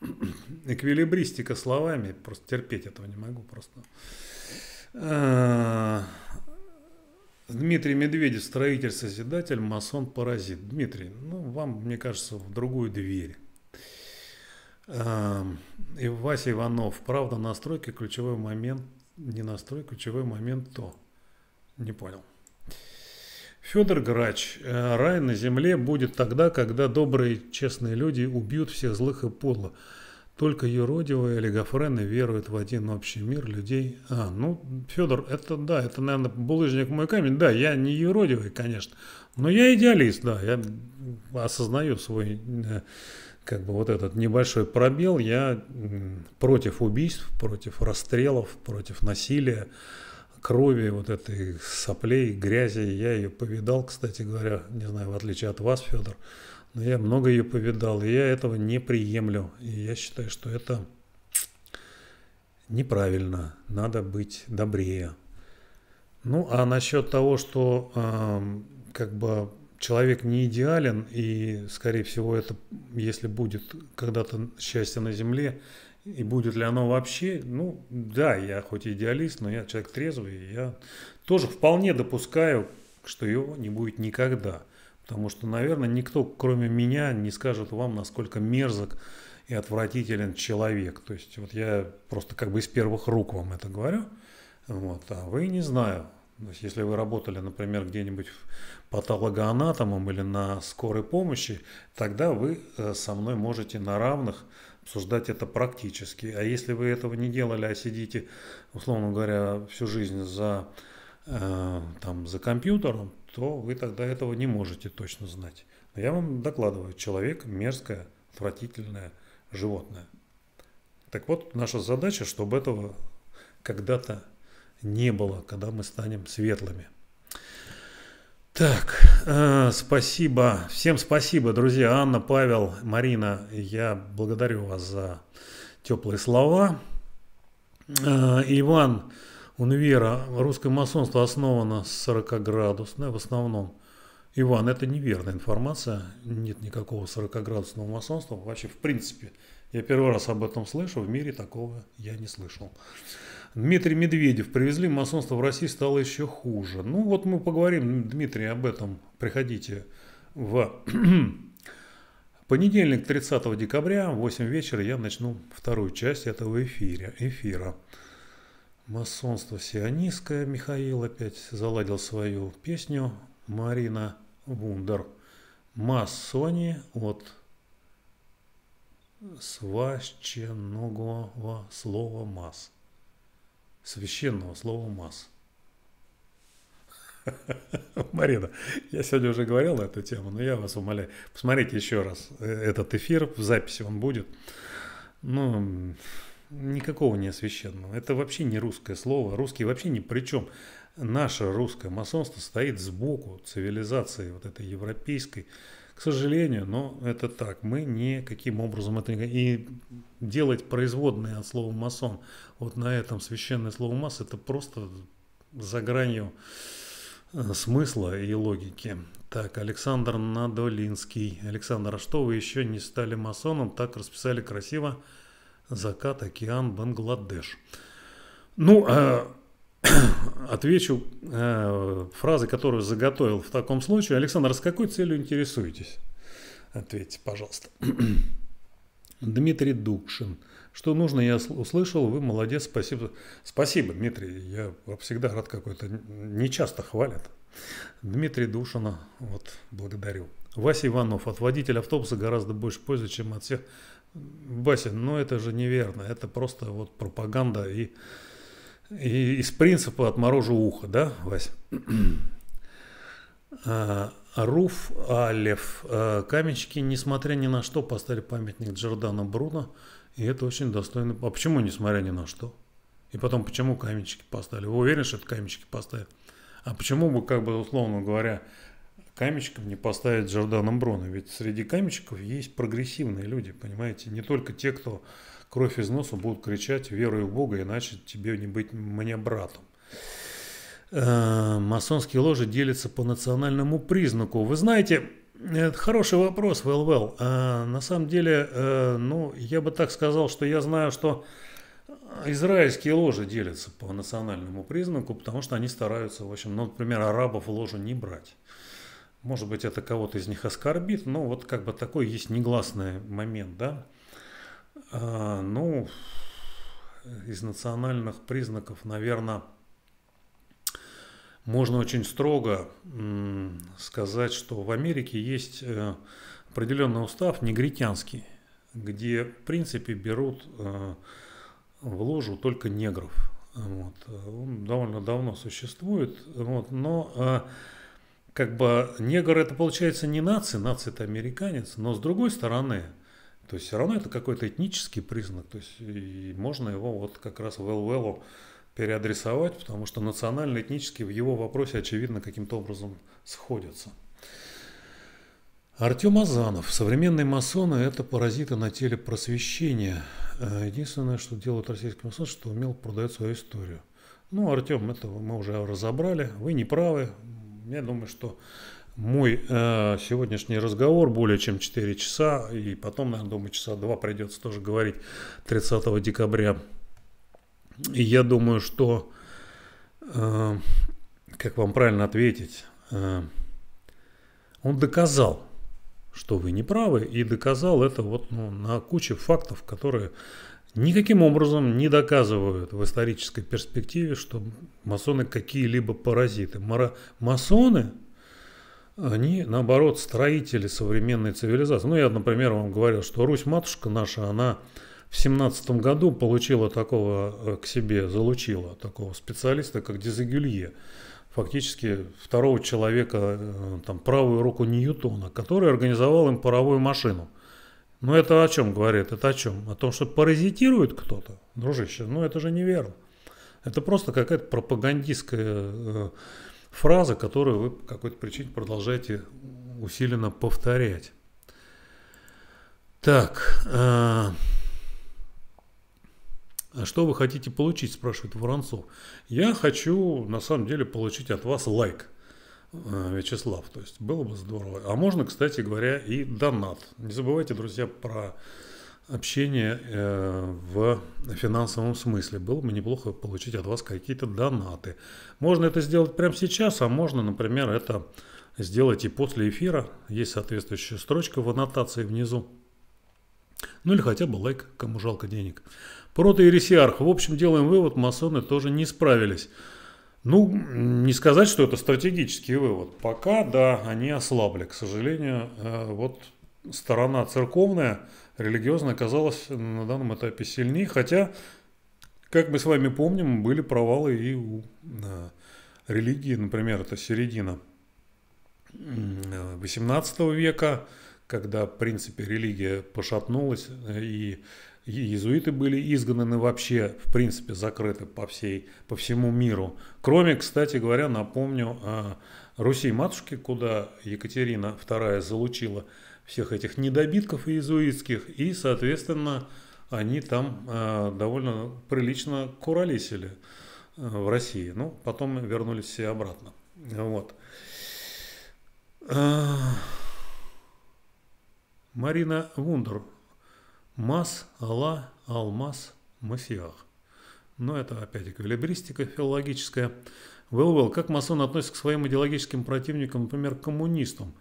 эквилибристика словами, просто терпеть этого не могу, просто. А, Дмитрий Медведев, строитель-созидатель, масон-паразит. Дмитрий, ну, вам, мне кажется, в другую дверь. А, и Вася Иванов. Правда, настройки ключевой момент. Не настрой, ключевой момент то. Не понял. Федор Грач. Э, рай на земле будет тогда, когда добрые, честные люди убьют всех злых и подлых. Только юродивые олигофрены веруют в один общий мир людей. А, ну, Федор, это да, это, наверное, булыжник мой камень. Да, я не юродивый, конечно, но я идеалист, да, я осознаю свой, э, как бы, вот этот небольшой пробел. Я против убийств, против расстрелов, против насилия, крови, вот этой соплей, грязи. Я ее повидал, кстати говоря, не знаю, в отличие от вас, Федор. Но ну, я много ее повидал, и я этого не приемлю. И я считаю, что это неправильно. Надо быть добрее. Ну, а насчет того, что э, как бы человек не идеален, и, скорее всего, это, если будет когда-то счастье на земле, и будет ли оно вообще, ну, да, я хоть и идеалист, но я человек трезвый, и я тоже вполне допускаю, что его не будет никогда – Потому что, наверное, никто, кроме меня, не скажет вам, насколько мерзок и отвратителен человек. То есть вот я просто как бы из первых рук вам это говорю, вот, а вы не знаю. То есть, если вы работали, например, где-нибудь патологоанатомом или на скорой помощи, тогда вы э, со мной можете на равных обсуждать это практически. А если вы этого не делали, а сидите, условно говоря, всю жизнь за, э, там, за компьютером, то вы тогда этого не можете точно знать. Но я вам докладываю, человек мерзкое, отвратительное животное. Так вот, наша задача, чтобы этого когда-то не было, когда мы станем светлыми. Так, э, спасибо. Всем спасибо, друзья. Анна, Павел, Марина, я благодарю вас за теплые слова. Э, Иван, универа русское масонство основано с 40-градусное в основном. Иван, это неверная информация. Нет никакого 40-градусного масонства. Вообще, в принципе, я первый раз об этом слышу. В мире такого я не слышал. Дмитрий Медведев. Привезли масонство в России, стало еще хуже. Ну вот мы поговорим, Дмитрий, об этом. Приходите в понедельник, 30 декабря, в 8 вечера, я начну вторую часть этого эфира. эфира масонство сионистское. Михаил опять заладил свою песню Марина Вундер. Масони от священного слова масс. Священного слова масс. Марина, я сегодня уже говорил на эту тему, но я вас умоляю, посмотрите еще раз э, этот эфир, в записи он будет. Ну, Никакого не священного. Это вообще не русское слово. Русские вообще ни при чем. Наше русское масонство стоит сбоку цивилизации вот этой европейской. К сожалению, но это так. Мы никаким образом это... И делать производные от слова масон вот на этом священное слово масс, это просто за гранью э, смысла и логики. Так, Александр Надолинский. Александр, а что вы еще не стали масоном, так расписали красиво закат, океан, Бангладеш. Ну, э, отвечу э, фразы, которую заготовил в таком случае. Александр, а с какой целью интересуетесь? Ответьте, пожалуйста. Дмитрий Дукшин. Что нужно, я услышал, вы молодец, спасибо. Спасибо, Дмитрий, я всегда рад какой-то, не часто хвалят. Дмитрий Душина, вот, благодарю. Вася Иванов, от водителя автобуса гораздо больше пользы, чем от всех Бася, ну это же неверно, это просто вот пропаганда и, и из принципа отморожу ухо, да, Вася? А, Руф Алев. А, камечки, несмотря ни на что, поставили памятник Джордана Бруно. И это очень достойно. А почему несмотря ни на что? И потом, почему камечки поставили? Вы уверены, что это камечки поставили? А почему бы, как бы, условно говоря, камечком не поставить Джорданом Бруно. Ведь среди камечков есть прогрессивные люди, понимаете? Не только те, кто кровь из носа будут кричать «Верую в Бога, иначе тебе не быть мне братом». Э, масонские ложи делятся по национальному признаку. Вы знаете, это хороший вопрос, Вэлвел. Well, э, на самом деле, э, ну, я бы так сказал, что я знаю, что израильские ложи делятся по национальному признаку, потому что они стараются, в общем, ну, например, арабов в ложу не брать. Может быть, это кого-то из них оскорбит, но вот как бы такой есть негласный момент, да. А, ну, из национальных признаков, наверное, можно очень строго сказать, что в Америке есть э, определенный устав негритянский, где, в принципе, берут э, в ложу только негров. Вот. Э, он довольно давно существует, вот, но как бы негр это получается не нация, нация это американец, но с другой стороны, то есть все равно это какой-то этнический признак, то есть и можно его вот как раз в Элвеллу переадресовать, потому что национально-этнически в его вопросе очевидно каким-то образом сходятся. Артем Азанов. Современные масоны – это паразиты на теле просвещения. Э, единственное, что делают российские масоны, что умел продает свою историю. Ну, Артем, это мы уже разобрали. Вы не правы. Я думаю, что мой э, сегодняшний разговор более чем 4 часа, и потом, наверное, думаю, часа 2 придется тоже говорить 30 декабря. И я думаю, что, э, как вам правильно ответить, э, он доказал, что вы не правы, и доказал это вот ну, на куче фактов, которые никаким образом не доказывают в исторической перспективе, что масоны какие-либо паразиты. Масоны, они, наоборот, строители современной цивилизации. Ну, я, например, вам говорил, что Русь-матушка наша, она в семнадцатом году получила такого э, к себе, залучила такого специалиста, как Дезагюлье, фактически второго человека, э, там, правую руку Ньютона, который организовал им паровую машину – ну это о чем говорит? Это о чем? О том, что паразитирует кто-то, дружище. Ну это же неверно. Это просто какая-то пропагандистская э, фраза, которую вы по какой-то причине продолжаете усиленно повторять. Так, э, а что вы хотите получить, спрашивает Воронцов. Я хочу на самом деле получить от вас лайк. Э, Вячеслав. То есть было бы здорово. А можно, кстати говоря, и донат. Не забывайте, друзья, про общение э, в финансовом смысле. Было бы неплохо получить от вас какие-то донаты. Можно это сделать прямо сейчас, а можно, например, это сделать и после эфира. Есть соответствующая строчка в аннотации внизу. Ну или хотя бы лайк, кому жалко денег. прото В общем, делаем вывод, масоны тоже не справились ну, не сказать, что это стратегический вывод. Пока, да, они ослабли. К сожалению, э, вот сторона церковная, религиозная оказалась на данном этапе сильнее. Хотя, как мы с вами помним, были провалы и у э, религии, например, это середина 18 века, когда, в принципе, религия пошатнулась э, и Иезуиты были изгнаны вообще, в принципе, закрыты по, всей, по всему миру. Кроме, кстати говоря, напомню, э, Руси-матушки, куда Екатерина II залучила всех этих недобитков иезуитских, и, соответственно, они там э, довольно прилично куролесили э, в России. Ну, потом вернулись все обратно. Вот. Марина Вундер Мас, Алла, Алмаз, Масиах. Но это опять эквилибристика филологическая. Вэлвэлл, как масон относится к своим идеологическим противникам, например, к коммунистам?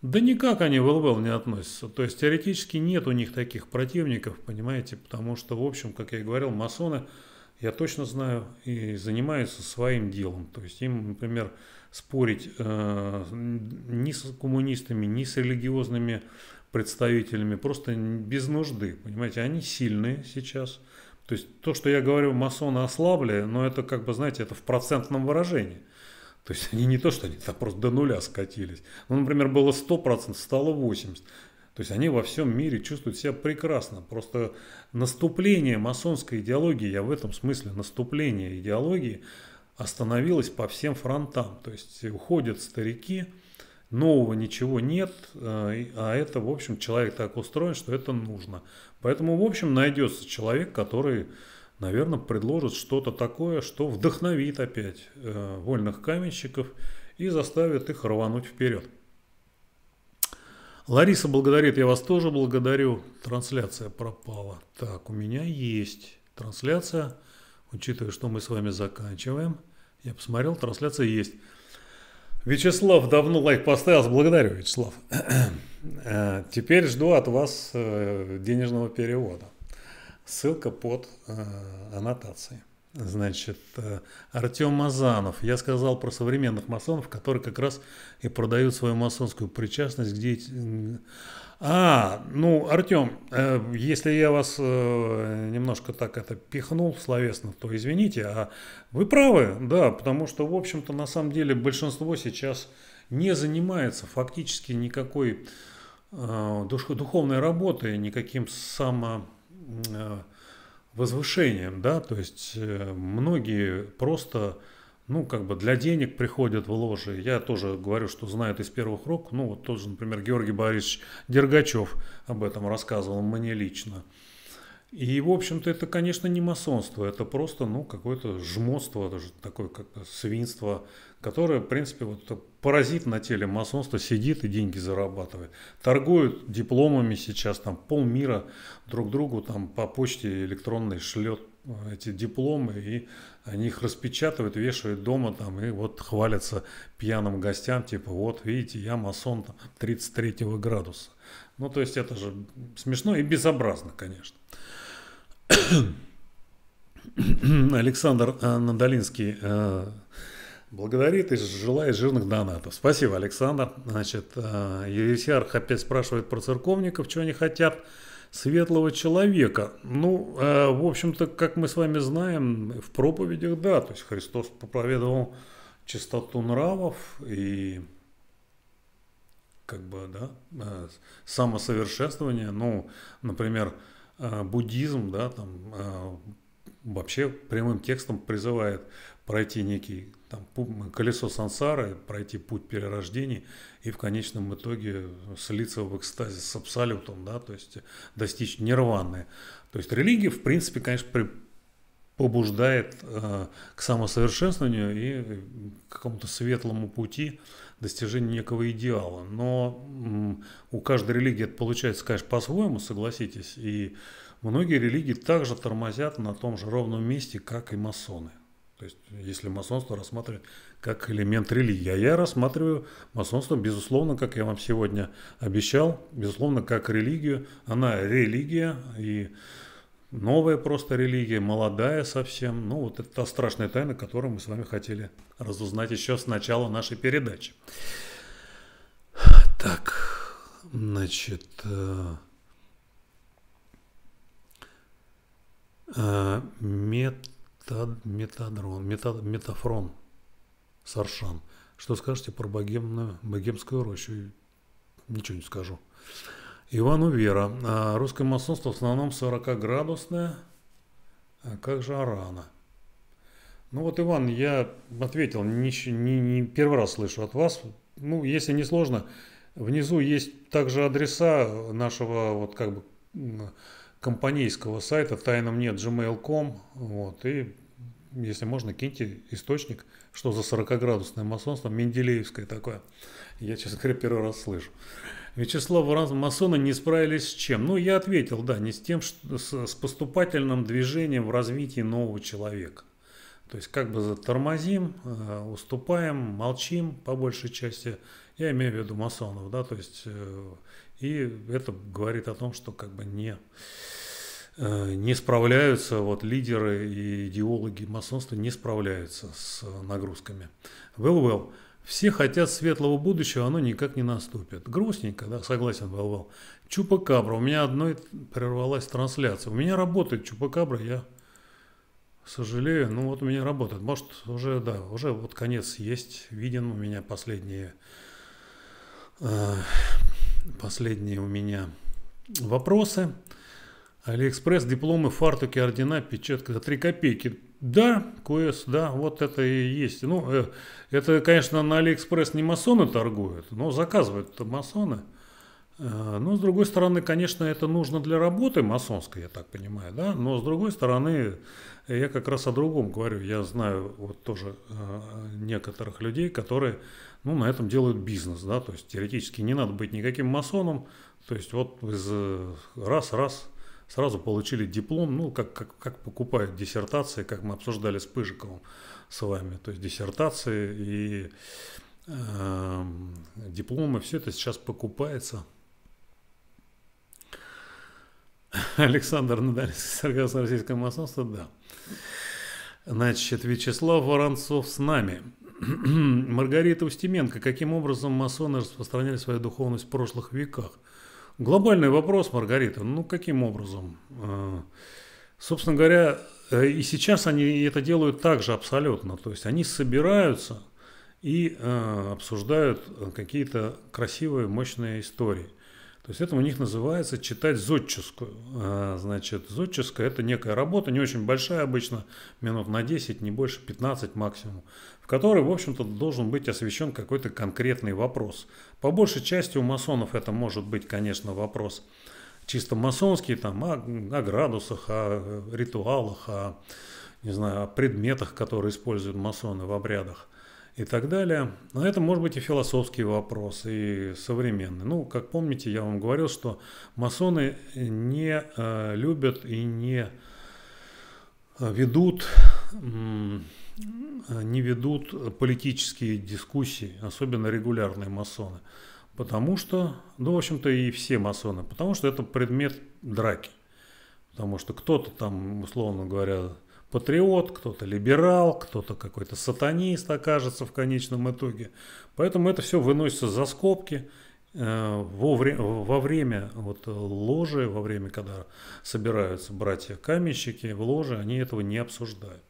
Да никак они в ЛВЛ не относятся. То есть теоретически нет у них таких противников, понимаете, потому что, в общем, как я и говорил, масоны, я точно знаю, и занимаются своим делом. То есть им, например, спорить э, ни с коммунистами, ни с религиозными э, представителями просто без нужды, понимаете, они сильные сейчас. То есть то, что я говорю, масоны ослабли, но это как бы, знаете, это в процентном выражении. То есть они не то, что они там просто до нуля скатились. Ну, например, было 100%, стало 80%. То есть они во всем мире чувствуют себя прекрасно. Просто наступление масонской идеологии, я в этом смысле наступление идеологии, остановилось по всем фронтам. То есть уходят старики, нового ничего нет, а, а это, в общем, человек так устроен, что это нужно. Поэтому, в общем, найдется человек, который, наверное, предложит что-то такое, что вдохновит опять э, вольных каменщиков и заставит их рвануть вперед. Лариса благодарит, я вас тоже благодарю. Трансляция пропала. Так, у меня есть трансляция, учитывая, что мы с вами заканчиваем. Я посмотрел, трансляция есть. Вячеслав давно лайк поставил. Благодарю, Вячеслав. Э, теперь жду от вас э, денежного перевода. Ссылка под э, аннотацией. Значит, Артем Мазанов. Я сказал про современных масонов, которые как раз и продают свою масонскую причастность к деятельности а, ну, Артем, э, если я вас э, немножко так это пихнул словесно, то извините, а вы правы, да, потому что, в общем-то, на самом деле большинство сейчас не занимается фактически никакой э, душ, духовной работой, никаким само э, возвышением, да, то есть э, многие просто ну, как бы для денег приходят в ложи. Я тоже говорю, что знают из первых рук. Ну, вот тоже, например, Георгий Борисович Дергачев об этом рассказывал мне лично. И, в общем-то, это, конечно, не масонство, это просто, ну, какое-то жмотство, даже такое как свинство, которое, в принципе, вот паразит на теле масонства сидит и деньги зарабатывает. Торгуют дипломами сейчас, там, полмира друг другу там по почте электронной шлет эти дипломы, и они их распечатывают, вешают дома там, и вот хвалятся пьяным гостям, типа, вот, видите, я масон там, 33 градуса. Ну, то есть это же смешно и безобразно, конечно. Александр э, Надолинский э, благодарит и желает жирных донатов. Спасибо, Александр. Значит, Евсиарх э, опять спрашивает про церковников, что они хотят светлого человека. Ну, э, в общем-то, как мы с вами знаем, в проповедях, да, то есть Христос проповедовал чистоту нравов и как бы, да, э, самосовершенствование, ну, например, э, буддизм, да, там э, вообще прямым текстом призывает пройти некий там, колесо сансары, пройти путь перерождений и в конечном итоге слиться в экстазе с абсолютом, да, то есть достичь нирваны. То есть религия, в принципе, конечно, при, побуждает э, к самосовершенствованию и к какому-то светлому пути достижения некого идеала. Но м, у каждой религии это получается, конечно, по-своему, согласитесь. И многие религии также тормозят на том же ровном месте, как и масоны. То есть, если масонство рассматривать как элемент религии, а я рассматриваю масонство, безусловно, как я вам сегодня обещал, безусловно, как религию. Она религия и новая просто религия, молодая совсем. Ну, вот это та страшная тайна, которую мы с вами хотели разузнать еще с начала нашей передачи. Так, значит... Э, э мет метадрон, мета, метафрон, саршан. Что скажете про богемную, богемскую рощу? Ничего не скажу. Ивану Вера. А русское масонство в основном 40-градусное. А как же Арана? Ну вот, Иван, я ответил, не, не, не первый раз слышу от вас. Ну, если не сложно, внизу есть также адреса нашего вот как бы компанейского сайта тайном нет gmail.com. Вот, и если можно, киньте источник, что за 40-градусное масонство, менделеевское такое. Я, честно говоря, первый раз слышу. Вячеслав Раз, масоны не справились с чем? Ну, я ответил, да, не с тем, что, с, с поступательным движением в развитии нового человека. То есть как бы затормозим, э, уступаем, молчим по большей части. Я имею в виду масонов, да, то есть э, и это говорит о том, что как бы не, э, не справляются, вот лидеры и идеологи масонства не справляются с нагрузками. Well, well. Все хотят светлого будущего, оно никак не наступит. Грустненько, да, согласен, Валвал. Чупакабра, у меня одной прервалась трансляция. У меня работает Чупакабра, я сожалею, ну вот у меня работает. Может, уже, да, уже вот конец есть, виден у меня последние э, Последние у меня вопросы. Алиэкспресс, дипломы, фартуки, ордена, печатка за 3 копейки. Да, КОЭС, да, вот это и есть. Ну, э, это, конечно, на Алиэкспресс не масоны торгуют, но заказывают-то масоны. Э, но, с другой стороны, конечно, это нужно для работы масонской, я так понимаю, да? Но, с другой стороны, я как раз о другом говорю. Я знаю вот тоже э, некоторых людей, которые ну, на этом делают бизнес, да, то есть теоретически не надо быть никаким масоном, то есть вот из раз-раз э, сразу получили диплом, ну, как, как, как покупают диссертации, как мы обсуждали с Пыжиковым с вами, то есть диссертации и э, дипломы, все это сейчас покупается. Александр Надалис, Сергей российское масонство, да. Значит, Вячеслав Воронцов с нами. Маргарита Устименко. Каким образом масоны распространяли свою духовность в прошлых веках? Глобальный вопрос, Маргарита. Ну, каким образом? Э, собственно говоря, э, и сейчас они это делают так же абсолютно. То есть они собираются и э, обсуждают какие-то красивые, мощные истории. То есть это у них называется читать зодческую. Значит, зодческая – это некая работа, не очень большая обычно, минут на 10, не больше, 15 максимум в которой, в общем-то, должен быть освещен какой-то конкретный вопрос. По большей части у масонов это может быть, конечно, вопрос чисто масонский, там, о, о градусах, о э, ритуалах, о, не знаю, о предметах, которые используют масоны в обрядах и так далее. Но это может быть и философский вопрос, и современный. Ну, как помните, я вам говорил, что масоны не э, любят и не э, ведут... Э, Э, не ведут политические дискуссии, особенно регулярные масоны. Потому что, ну, в общем-то, и все масоны, потому что это предмет драки. Потому что кто-то там, условно говоря, патриот, кто-то либерал, кто-то какой-то сатанист окажется в конечном итоге. Поэтому это все выносится за скобки э, во, время, во время вот ложи, во время, когда собираются братья-каменщики в ложе, они этого не обсуждают.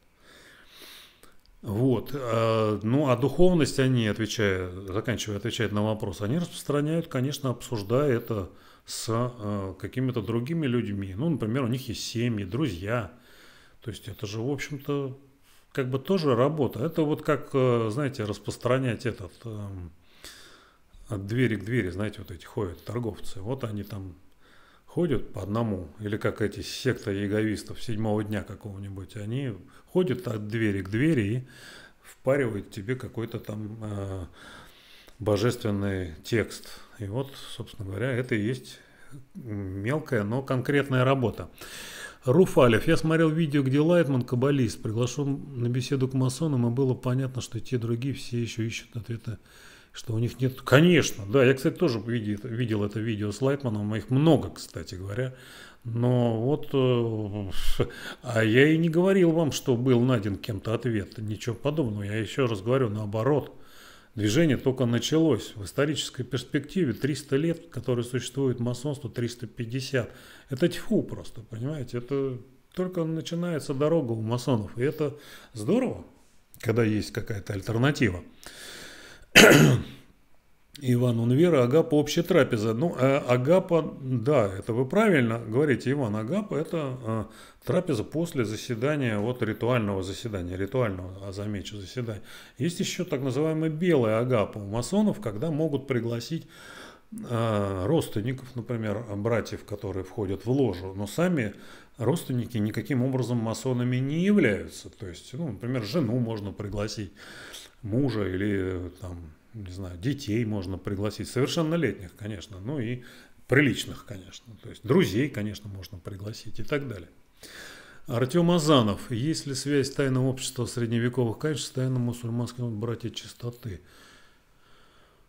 Вот. Э, ну, а духовность они, отвечая, заканчивая отвечать на вопрос, они распространяют, конечно, обсуждая это с э, какими-то другими людьми. Ну, например, у них есть семьи, друзья. То есть это же, в общем-то, как бы тоже работа. Это вот как, э, знаете, распространять этот эм, от двери к двери, знаете, вот эти ходят торговцы. Вот они там ходят по одному, или как эти секта яговистов седьмого дня какого-нибудь, они ходят от двери к двери и впаривают тебе какой-то там э, божественный текст. И вот, собственно говоря, это и есть мелкая, но конкретная работа. Руфалев. Я смотрел видео, где Лайтман, каббалист, приглашен на беседу к масонам, и было понятно, что те другие все еще ищут ответа что у них нет... Конечно, да, я, кстати, тоже видел, видел это видео с Лайтманом, их много, кстати говоря, но вот... Э, а я и не говорил вам, что был найден кем-то ответ, ничего подобного, я еще раз говорю, наоборот, движение только началось. В исторической перспективе 300 лет, которые существует масонство, 350, это тьфу просто, понимаете, это только начинается дорога у масонов, и это здорово, когда есть какая-то альтернатива. Иван Унвера, Агапа общая трапеза. Ну, э, Агапа, да, это вы правильно говорите, Иван. Агапа – это э, трапеза после заседания, вот ритуального заседания, ритуального, а замечу, заседания. Есть еще так называемая белая Агапа у масонов, когда могут пригласить э, родственников, например, братьев, которые входят в ложу, но сами родственники никаким образом масонами не являются. То есть, ну, например, жену можно пригласить мужа или э, там, не знаю, детей можно пригласить, совершеннолетних, конечно, ну и приличных, конечно, то есть друзей, конечно, можно пригласить и так далее. Артем Азанов. Есть ли связь тайного общества средневековых качеств с тайным мусульманским братья чистоты?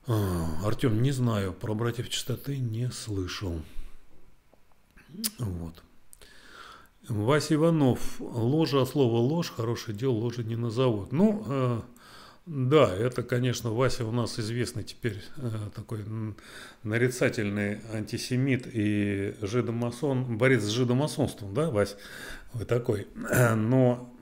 А, Артем, не знаю, про братьев чистоты не слышал. Вот. Вася Иванов. Ложа от слова ложь, хорошее дело ложи не назовут. Ну, э, да, это, конечно, Вася у нас известный теперь э, такой нарицательный антисемит и жидомасон, борец с жидомасонством, да, Вась? Вы такой. Но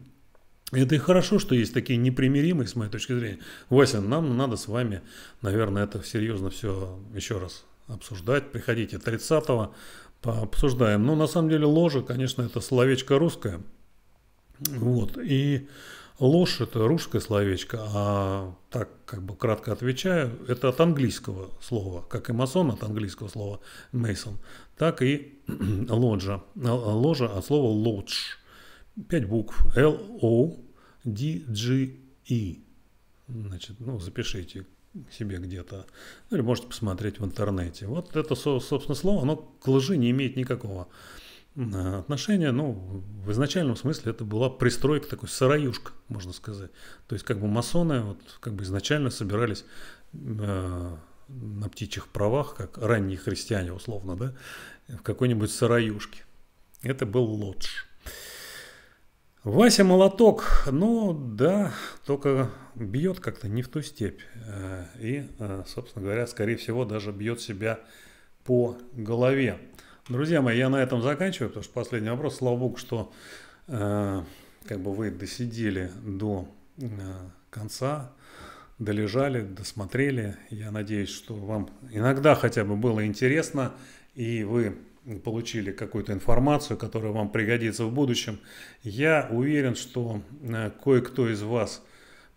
это и хорошо, что есть такие непримиримые, с моей точки зрения. Вася, нам надо с вами, наверное, это серьезно все еще раз обсуждать. Приходите 30-го, обсуждаем. Но ну, на самом деле ложа, конечно, это словечко русское. Вот. И Ложь – это русское словечко, а так как бы кратко отвечаю, это от английского слова, как и масон от английского слова мейсон, так и лоджа. Ложа от слова лодж. Пять букв. L-O-D-G-E. Значит, ну, запишите себе где-то, ну, или можете посмотреть в интернете. Вот это, собственно, слово, оно к лжи не имеет никакого Э, отношения, ну, в изначальном смысле это была пристройка, такой сараюшка, можно сказать. То есть, как бы масоны вот, как бы изначально собирались э, на птичьих правах, как ранние христиане, условно, да, в какой-нибудь сараюшке. Это был лодж. Вася молоток, ну да, только бьет как-то не в ту степь. Э, и, э, собственно говоря, скорее всего, даже бьет себя по голове. Друзья мои, я на этом заканчиваю, потому что последний вопрос. Слава богу, что э, как бы вы досидели до э, конца, долежали, досмотрели. Я надеюсь, что вам иногда хотя бы было интересно, и вы получили какую-то информацию, которая вам пригодится в будущем. Я уверен, что э, кое-кто из вас –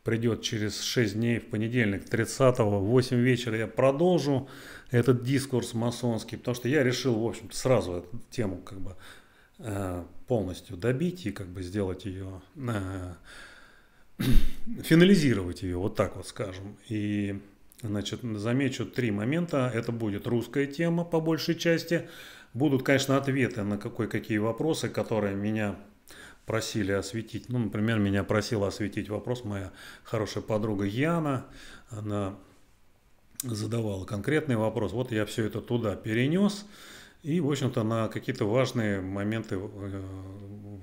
придет через 6 дней в понедельник 30 в 8 вечера я продолжу этот дискурс масонский, потому что я решил, в общем сразу эту тему как бы э, полностью добить и как бы сделать ее, э, финализировать ее, вот так вот скажем. И, значит, замечу три момента. Это будет русская тема по большей части. Будут, конечно, ответы на какой, какие вопросы, которые меня просили осветить. Ну, например, меня просила осветить вопрос моя хорошая подруга Яна. Она задавала конкретный вопрос. Вот я все это туда перенес. И, в общем-то, на какие-то важные моменты э,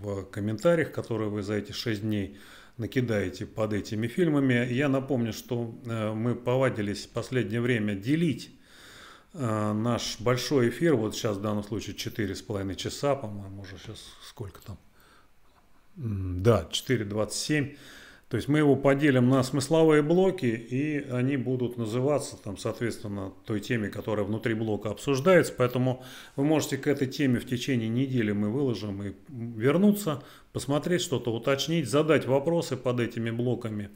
в комментариях, которые вы за эти шесть дней накидаете под этими фильмами. Я напомню, что э, мы повадились в последнее время делить э, наш большой эфир, вот сейчас в данном случае 4,5 часа, по-моему, уже сейчас сколько там, да, 4.27. То есть мы его поделим на смысловые блоки, и они будут называться, там, соответственно, той теме, которая внутри блока обсуждается. Поэтому вы можете к этой теме в течение недели мы выложим и вернуться, посмотреть что-то, уточнить, задать вопросы под этими блоками.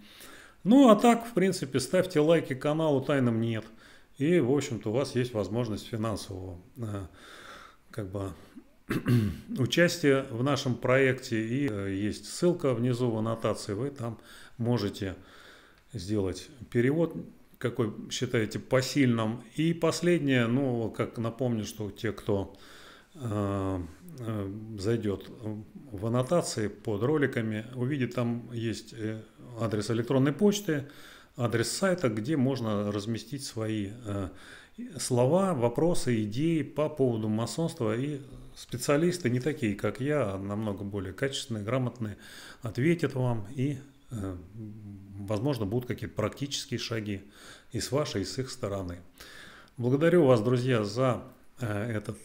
Ну а так, в принципе, ставьте лайки каналу «Тайным нет». И, в общем-то, у вас есть возможность финансового э, как бы участие в нашем проекте. И э, есть ссылка внизу в аннотации. Вы там можете сделать перевод, какой считаете посильным. И последнее, ну, как напомню, что те, кто э, э, зайдет в аннотации под роликами, увидит, там есть адрес электронной почты, адрес сайта, где можно разместить свои слова, вопросы, идеи по поводу масонства и специалисты не такие, как я, а намного более качественные, грамотные, ответят вам и, э, возможно, будут какие-то практические шаги и с вашей, и с их стороны. Благодарю вас, друзья, за э, этот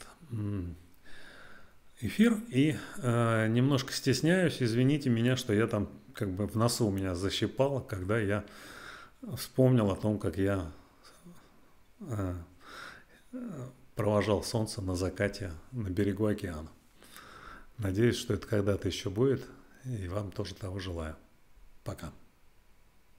эфир и э, немножко стесняюсь, извините меня, что я там как бы в носу у меня защипало, когда я вспомнил о том, как я э, э провожал солнце на закате на берегу океана. Надеюсь, что это когда-то еще будет, и вам тоже того желаю. Пока.